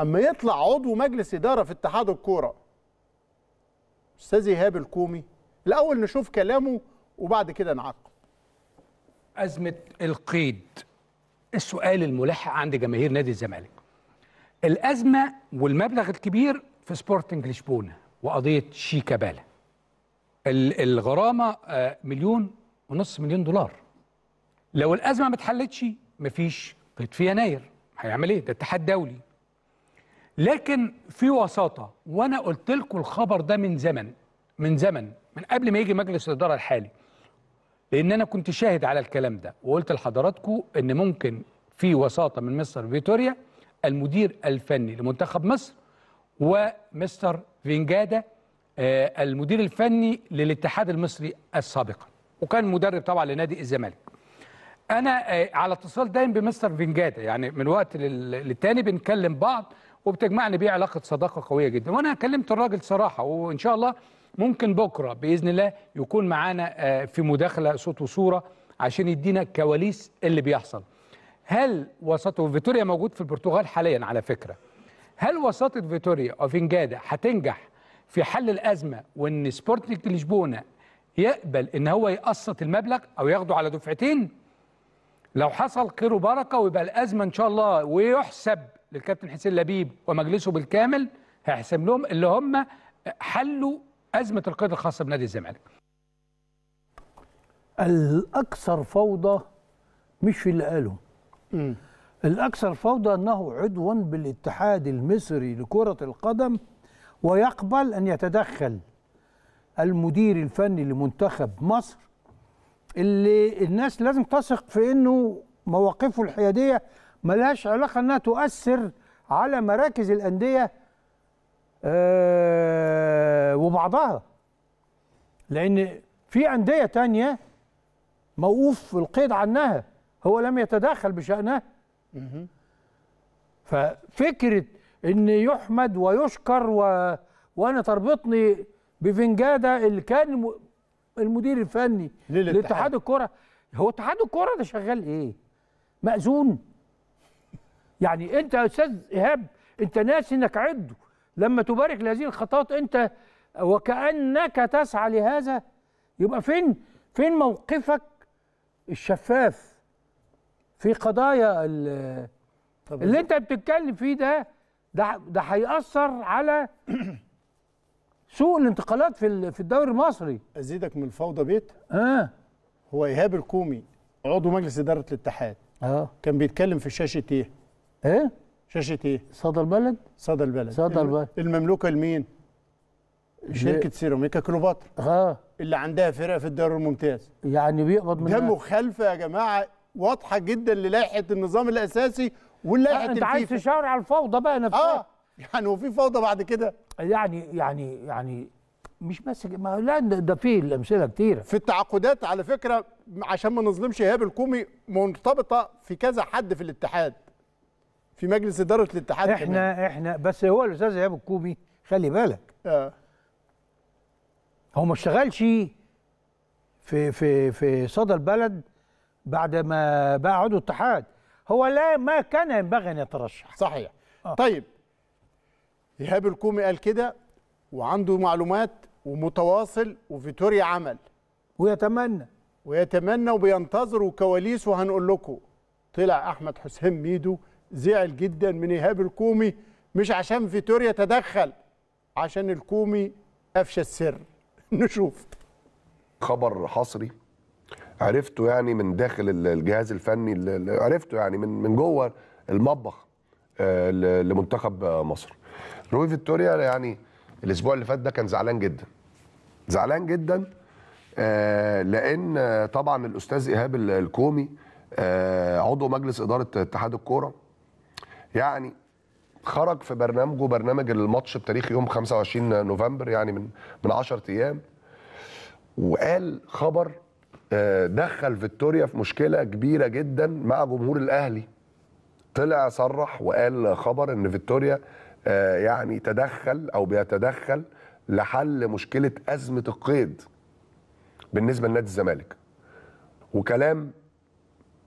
اما يطلع عضو مجلس اداره في اتحاد الكوره استاذ ايهاب الكومي الاول نشوف كلامه وبعد كده نعقب ازمه القيد السؤال الملح عند جماهير نادي الزمالك الازمه والمبلغ الكبير في سبورتنج لشبونه وقضيه شيكابالا الغرامه آه، مليون ونص مليون دولار لو الازمه ما اتحلتش مفيش طيب في يناير هيعمل ايه ده اتحاد دولي لكن في وساطه وانا قلت لكم الخبر ده من زمن من زمن من قبل ما يجي مجلس الاداره الحالي لان انا كنت شاهد على الكلام ده وقلت لحضراتكم ان ممكن في وساطه من مستر فيتوريا المدير الفني لمنتخب مصر ومستر فينجادا آه، المدير الفني للاتحاد المصري السابقا وكان مدرب طبعا لنادي الزمالك انا آه، على اتصال دايم بمستر فينجادا يعني من وقت للتاني بنكلم بعض وبتجمعني بيه علاقه صداقه قويه جدا وانا كلمت الراجل صراحه وان شاء الله ممكن بكره باذن الله يكون معانا آه، في مداخله صوت وصوره عشان يدينا كواليس اللي بيحصل هل وسطه فيتوريا موجود في البرتغال حاليا على فكره هل وساطه فيتوريا او فينجادا هتنجح في حل الازمه وان سبورتنج لشبونه يقبل ان هو يقسط المبلغ او ياخده على دفعتين لو حصل خير وبركه ويبقى الازمه ان شاء الله ويحسب للكابتن حسين لبيب ومجلسه بالكامل هيحسب لهم اللي هم حلوا ازمه القيادة الخاصه بنادي الزمالك. الاكثر فوضى مش في اللي قاله. الاكثر فوضى انه عضوا بالاتحاد المصري لكره القدم ويقبل أن يتدخل المدير الفني لمنتخب مصر اللي الناس لازم تثق في أنه مواقفه الحيادية ملهاش علاقة أنها تؤثر على مراكز الأندية آه، وبعضها لأن في أندية تانية موقوف القيد عنها هو لم يتدخل بشأنها ففكرة ان يحمد ويشكر و... وانا تربطني بفنجاده اللي كان المدير الفني لاتحاد الكره هو اتحاد الكره ده شغال ايه مأذون يعني انت يا استاذ ايهاب انت ناسي انك عده لما تبارك لهذه الخطوات انت وكانك تسعى لهذا يبقى فين فين موقفك الشفاف في قضايا اللي انت بتتكلم فيه ده ده ده هيأثر على سوق الانتقالات في في الدوري المصري ازيدك من الفوضى بيت اه هو ايهاب الكومي عضو مجلس اداره الاتحاد اه كان بيتكلم في شاشه ايه؟ ايه؟ شاشه ايه؟ صدى البلد صدى البلد صدى البلد المملوكه لمين؟ شركه سيراميكا كليوباترا اه اللي عندها فرقه في الدوري الممتاز يعني بيقبض منها ده مخالفه يا جماعه واضحه جدا للائحه النظام الاساسي واللائحه آه، انت عايز تشاور على الفوضى بقى نفسها اه يعني وفي فوضى بعد كده يعني يعني يعني مش بس ما لا ده في الامثله كتيره في التعاقدات على فكره عشان ما نظلمش ايهاب الكومي مرتبطه في كذا حد في الاتحاد في مجلس اداره الاتحاد احنا كمان. احنا بس هو الاستاذ ايهاب الكومي خلي بالك اه هو ما اشتغلش في في في صدى البلد بعد ما بقى عضو اتحاد هو لا ما كان ينبغي ان يترشح صحيح آه. طيب ايهاب الكومي قال كده وعنده معلومات ومتواصل وفيتوريا عمل ويتمنى ويتمنى وبينتظر وكواليس وهنقول لكم طلع احمد حسام ميدو زعل جدا من ايهاب الكومي مش عشان فيتوريا تدخل عشان الكومي افشى السر نشوف خبر حصري عرفته يعني من داخل الجهاز الفني اللي عرفته يعني من من جوه المطبخ آه، لمنتخب مصر روي فيتوريا يعني الاسبوع اللي فات ده كان زعلان جدا زعلان جدا آه، لان طبعا الاستاذ ايهاب الكومي آه، عضو مجلس اداره اتحاد الكوره يعني خرج في برنامجه برنامج الماتش بتاريخ يوم 25 نوفمبر يعني من من 10 ايام وقال خبر آه، دخل فيكتوريا في مشكله كبيره جدا مع جمهور الاهلي طلع صرح وقال خبر ان فيكتوريا آه، يعني تدخل او بيتدخل لحل مشكله ازمه القيد بالنسبه لنادي الزمالك وكلام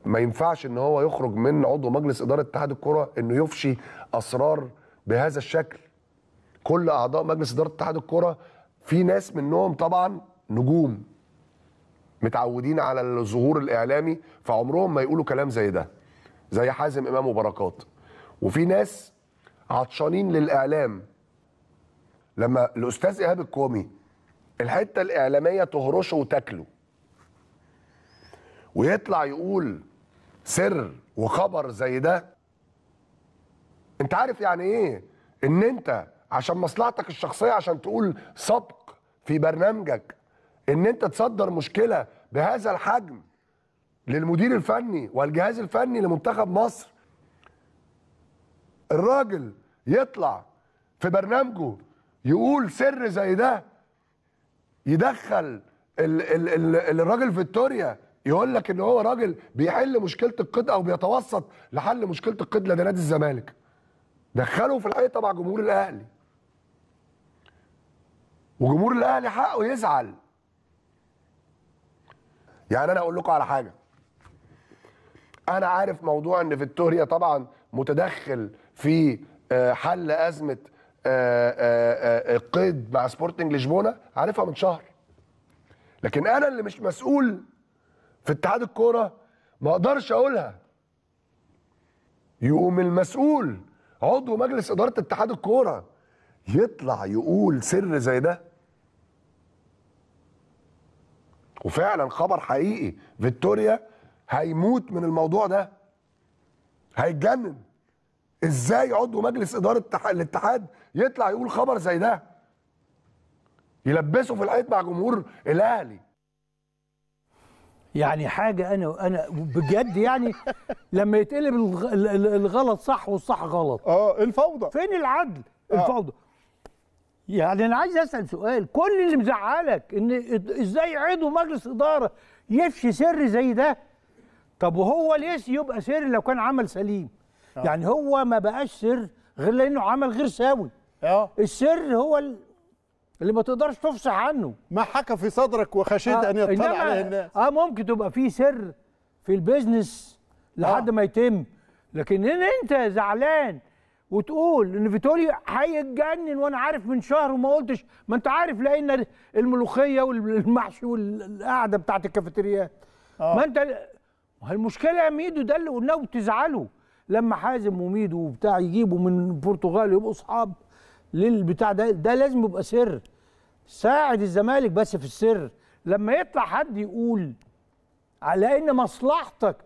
ما ينفعش ان هو يخرج من عضو مجلس اداره اتحاد الكره انه يفشي اسرار بهذا الشكل كل اعضاء مجلس اداره اتحاد الكره في ناس منهم طبعا نجوم متعودين على الظهور الاعلامي فعمرهم ما يقولوا كلام زي ده زي حازم امام وبركات وفي ناس عطشانين للاعلام لما الاستاذ ايهاب الكومي الحته الاعلاميه تهرشه وتاكله ويطلع يقول سر وخبر زي ده انت عارف يعني ايه ان انت عشان مصلحتك الشخصيه عشان تقول سبق في برنامجك ان انت تصدر مشكله بهذا الحجم للمدير الفني والجهاز الفني لمنتخب مصر الراجل يطلع في برنامجه يقول سر زي ده يدخل ال ال ال الراجل فيكتوريا يقول لك ان هو راجل بيحل مشكله القيد او بيتوسط لحل مشكله القيد لدى نادي الزمالك دخله في الحقيقه مع جمهور الاهلي وجمهور الاهلي حقه يزعل يعني انا اقول لكم على حاجه انا عارف موضوع ان فيكتوريا طبعا متدخل في آه، حل ازمه آه، آه، القيد مع سبورتنج لشبونه عارفها من شهر لكن انا اللي مش مسؤول في اتحاد الكوره ما اقدرش اقولها يقوم المسؤول عضو مجلس اداره اتحاد الكوره يطلع يقول سر زي ده وفعلا خبر حقيقي فيكتوريا هيموت من الموضوع ده هيتجنن ازاي عضو مجلس اداره الاتحاد يطلع يقول خبر زي ده يلبسه في العيد مع جمهور الاهلي يعني حاجه انا انا بجد يعني لما يتقلب الغلط صح والصح غلط اه الفوضى فين العدل آه. الفوضى يعني انا عايز اسال سؤال كل اللي مزعلك ان ازاي عضو مجلس اداره يفشي سر زي ده طب وهو ليه يبقى سر لو كان عمل سليم أوه. يعني هو ما بقاش سر غير لانه عمل غير سوي اه السر هو اللي ما تقدرش تفصح عنه ما حكى في صدرك وخشيت آه ان يطلع عليه الناس اه ممكن تبقى في سر في البيزنس لحد آه. ما يتم لكن ان انت زعلان وتقول ان فيتوريو هيتجنن وانا عارف من شهر وما قلتش ما انت عارف لان الملوخيه والمحشي والقعده بتاعت الكافيتريات آه. ما انت المشكله يا ميدو ده اللي قلناه وتزعلوا لما حازم وميدو وبتاع يجيبوا من البرتغال يبقوا اصحاب للبتاع ده ده لازم يبقى سر ساعد الزمالك بس في السر لما يطلع حد يقول على ان مصلحتك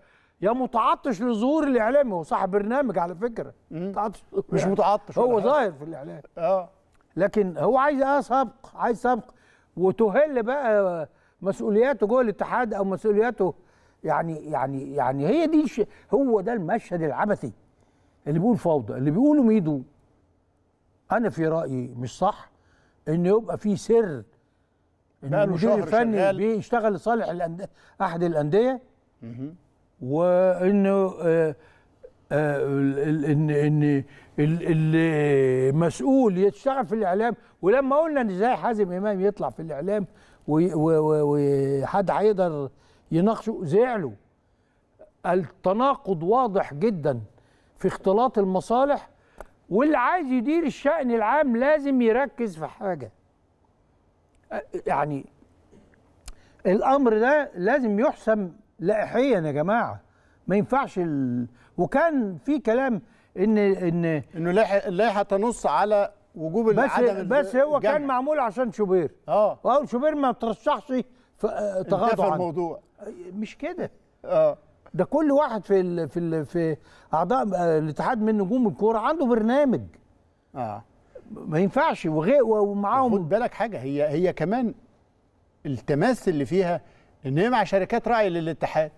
يا متعطش لظهور الاعلامي هو صاحب برنامج على فكره متعطش مش متعطش هو ظاهر في الاعلام اه لكن هو عايز اه سبق عايز سبق وتهل بقى مسؤولياته جوه الاتحاد او مسؤولياته يعني يعني يعني هي دي هو ده المشهد العبثي اللي بيقول فوضى اللي بيقوله ميدو انا في رايي مش صح ان يبقى في سر ان المدير الفني بيشتغل لصالح احد الانديه وانه آه، آه، ان ان المسؤول يشتغل في الاعلام ولما قلنا ان ازاي حازم امام يطلع في الاعلام وحد هيقدر يناقشه زعلوا التناقض واضح جدا في اختلاط المصالح واللي عايز يدير الشأن العام لازم يركز في حاجة آه، يعني الأمر ده لازم يحسم لائحيا يا جماعه ما ينفعش ال... وكان في كلام ان ان انه اللائحه تنص على وجوب بس عدم بس هو الجمع. كان معمول عشان شوبير اه واول شوبير ما ترشحش آه، تغاضى عن الموضوع مش كده اه ده كل واحد في ال في ال في اعضاء آه، الاتحاد من نجوم الكوره عنده برنامج اه ما ينفعش وغير ومعاهم خد بالك حاجه هي هي كمان التماس اللي فيها ان هي مع شركات راعي للاتحاد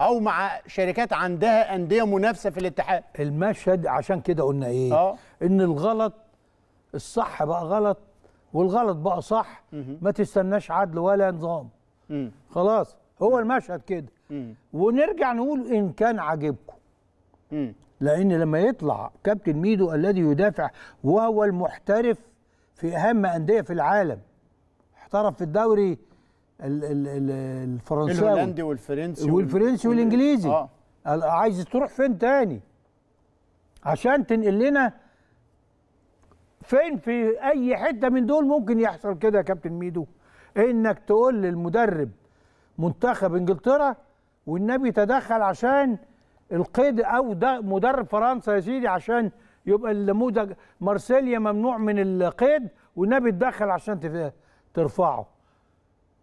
او مع شركات عندها انديه منافسه في الاتحاد المشهد عشان كده قلنا ايه أوه. ان الغلط الصح بقى غلط والغلط بقى صح مم. ما تستناش عدل ولا نظام مم. خلاص هو المشهد كده ونرجع نقول ان كان عاجبكم لان لما يطلع كابتن ميدو الذي يدافع وهو المحترف في اهم انديه في العالم احترف في الدوري الفرنساوي الهولندي والفرنسي والفرنسي والانجليزي آه. عايز تروح فين تاني عشان تنقل لنا فين في اي حته من دول ممكن يحصل كده يا كابتن ميدو انك تقول للمدرب منتخب انجلترا والنبي تدخل عشان القيد او ده مدرب فرنسا يا سيدي عشان يبقى النموذج مارسيليا ممنوع من القيد والنبي تدخل عشان ترفعه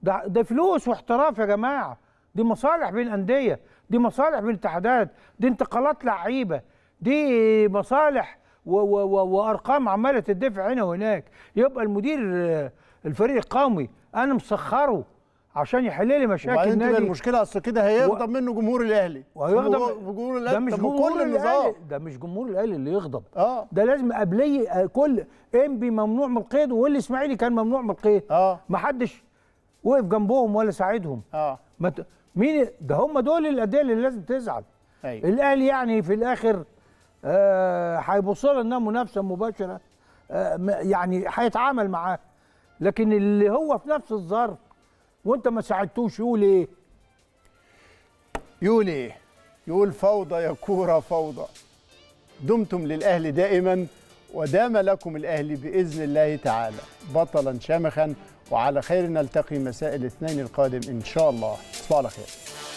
ده ده فلوس واحتراف يا جماعه دي مصالح بين انديه دي مصالح بين اتحادات دي انتقالات لعيبه دي مصالح و و و وارقام عماله تدفع هنا وهناك يبقى المدير الفريق القومي انا مسخره عشان يحل لي مشاكل النادي وبعدين تبقى المشكله اصل كده هيغضب و... منه جمهور الاهلي وهيغضب جمهور الاهلي ده مش جمهور النظام ده مش جمهور الاهلي اللي يغضب اه ده لازم قبليه آه، كل انبي ممنوع من القيد والاسماعيلي كان ممنوع من القيد اه ما حدش وقف جنبهم ولا ساعدهم اه مت... مين ده هم دول الانديه اللي لازم تزعل أيوة. الاهلي يعني في الاخر آه، هيبص آه لها انها منافسه مباشره آه يعني هيتعامل معاه لكن اللي هو في نفس الظرف وانت ما ساعدتوش يقول ايه؟ يقول ايه؟ يقول فوضى يا كوره فوضى دمتم للاهلي دائما ودام لكم الاهلي باذن الله تعالى بطلا شامخا وعلى خير نلتقي مساء الاثنين القادم إن شاء الله تصبحوا على خير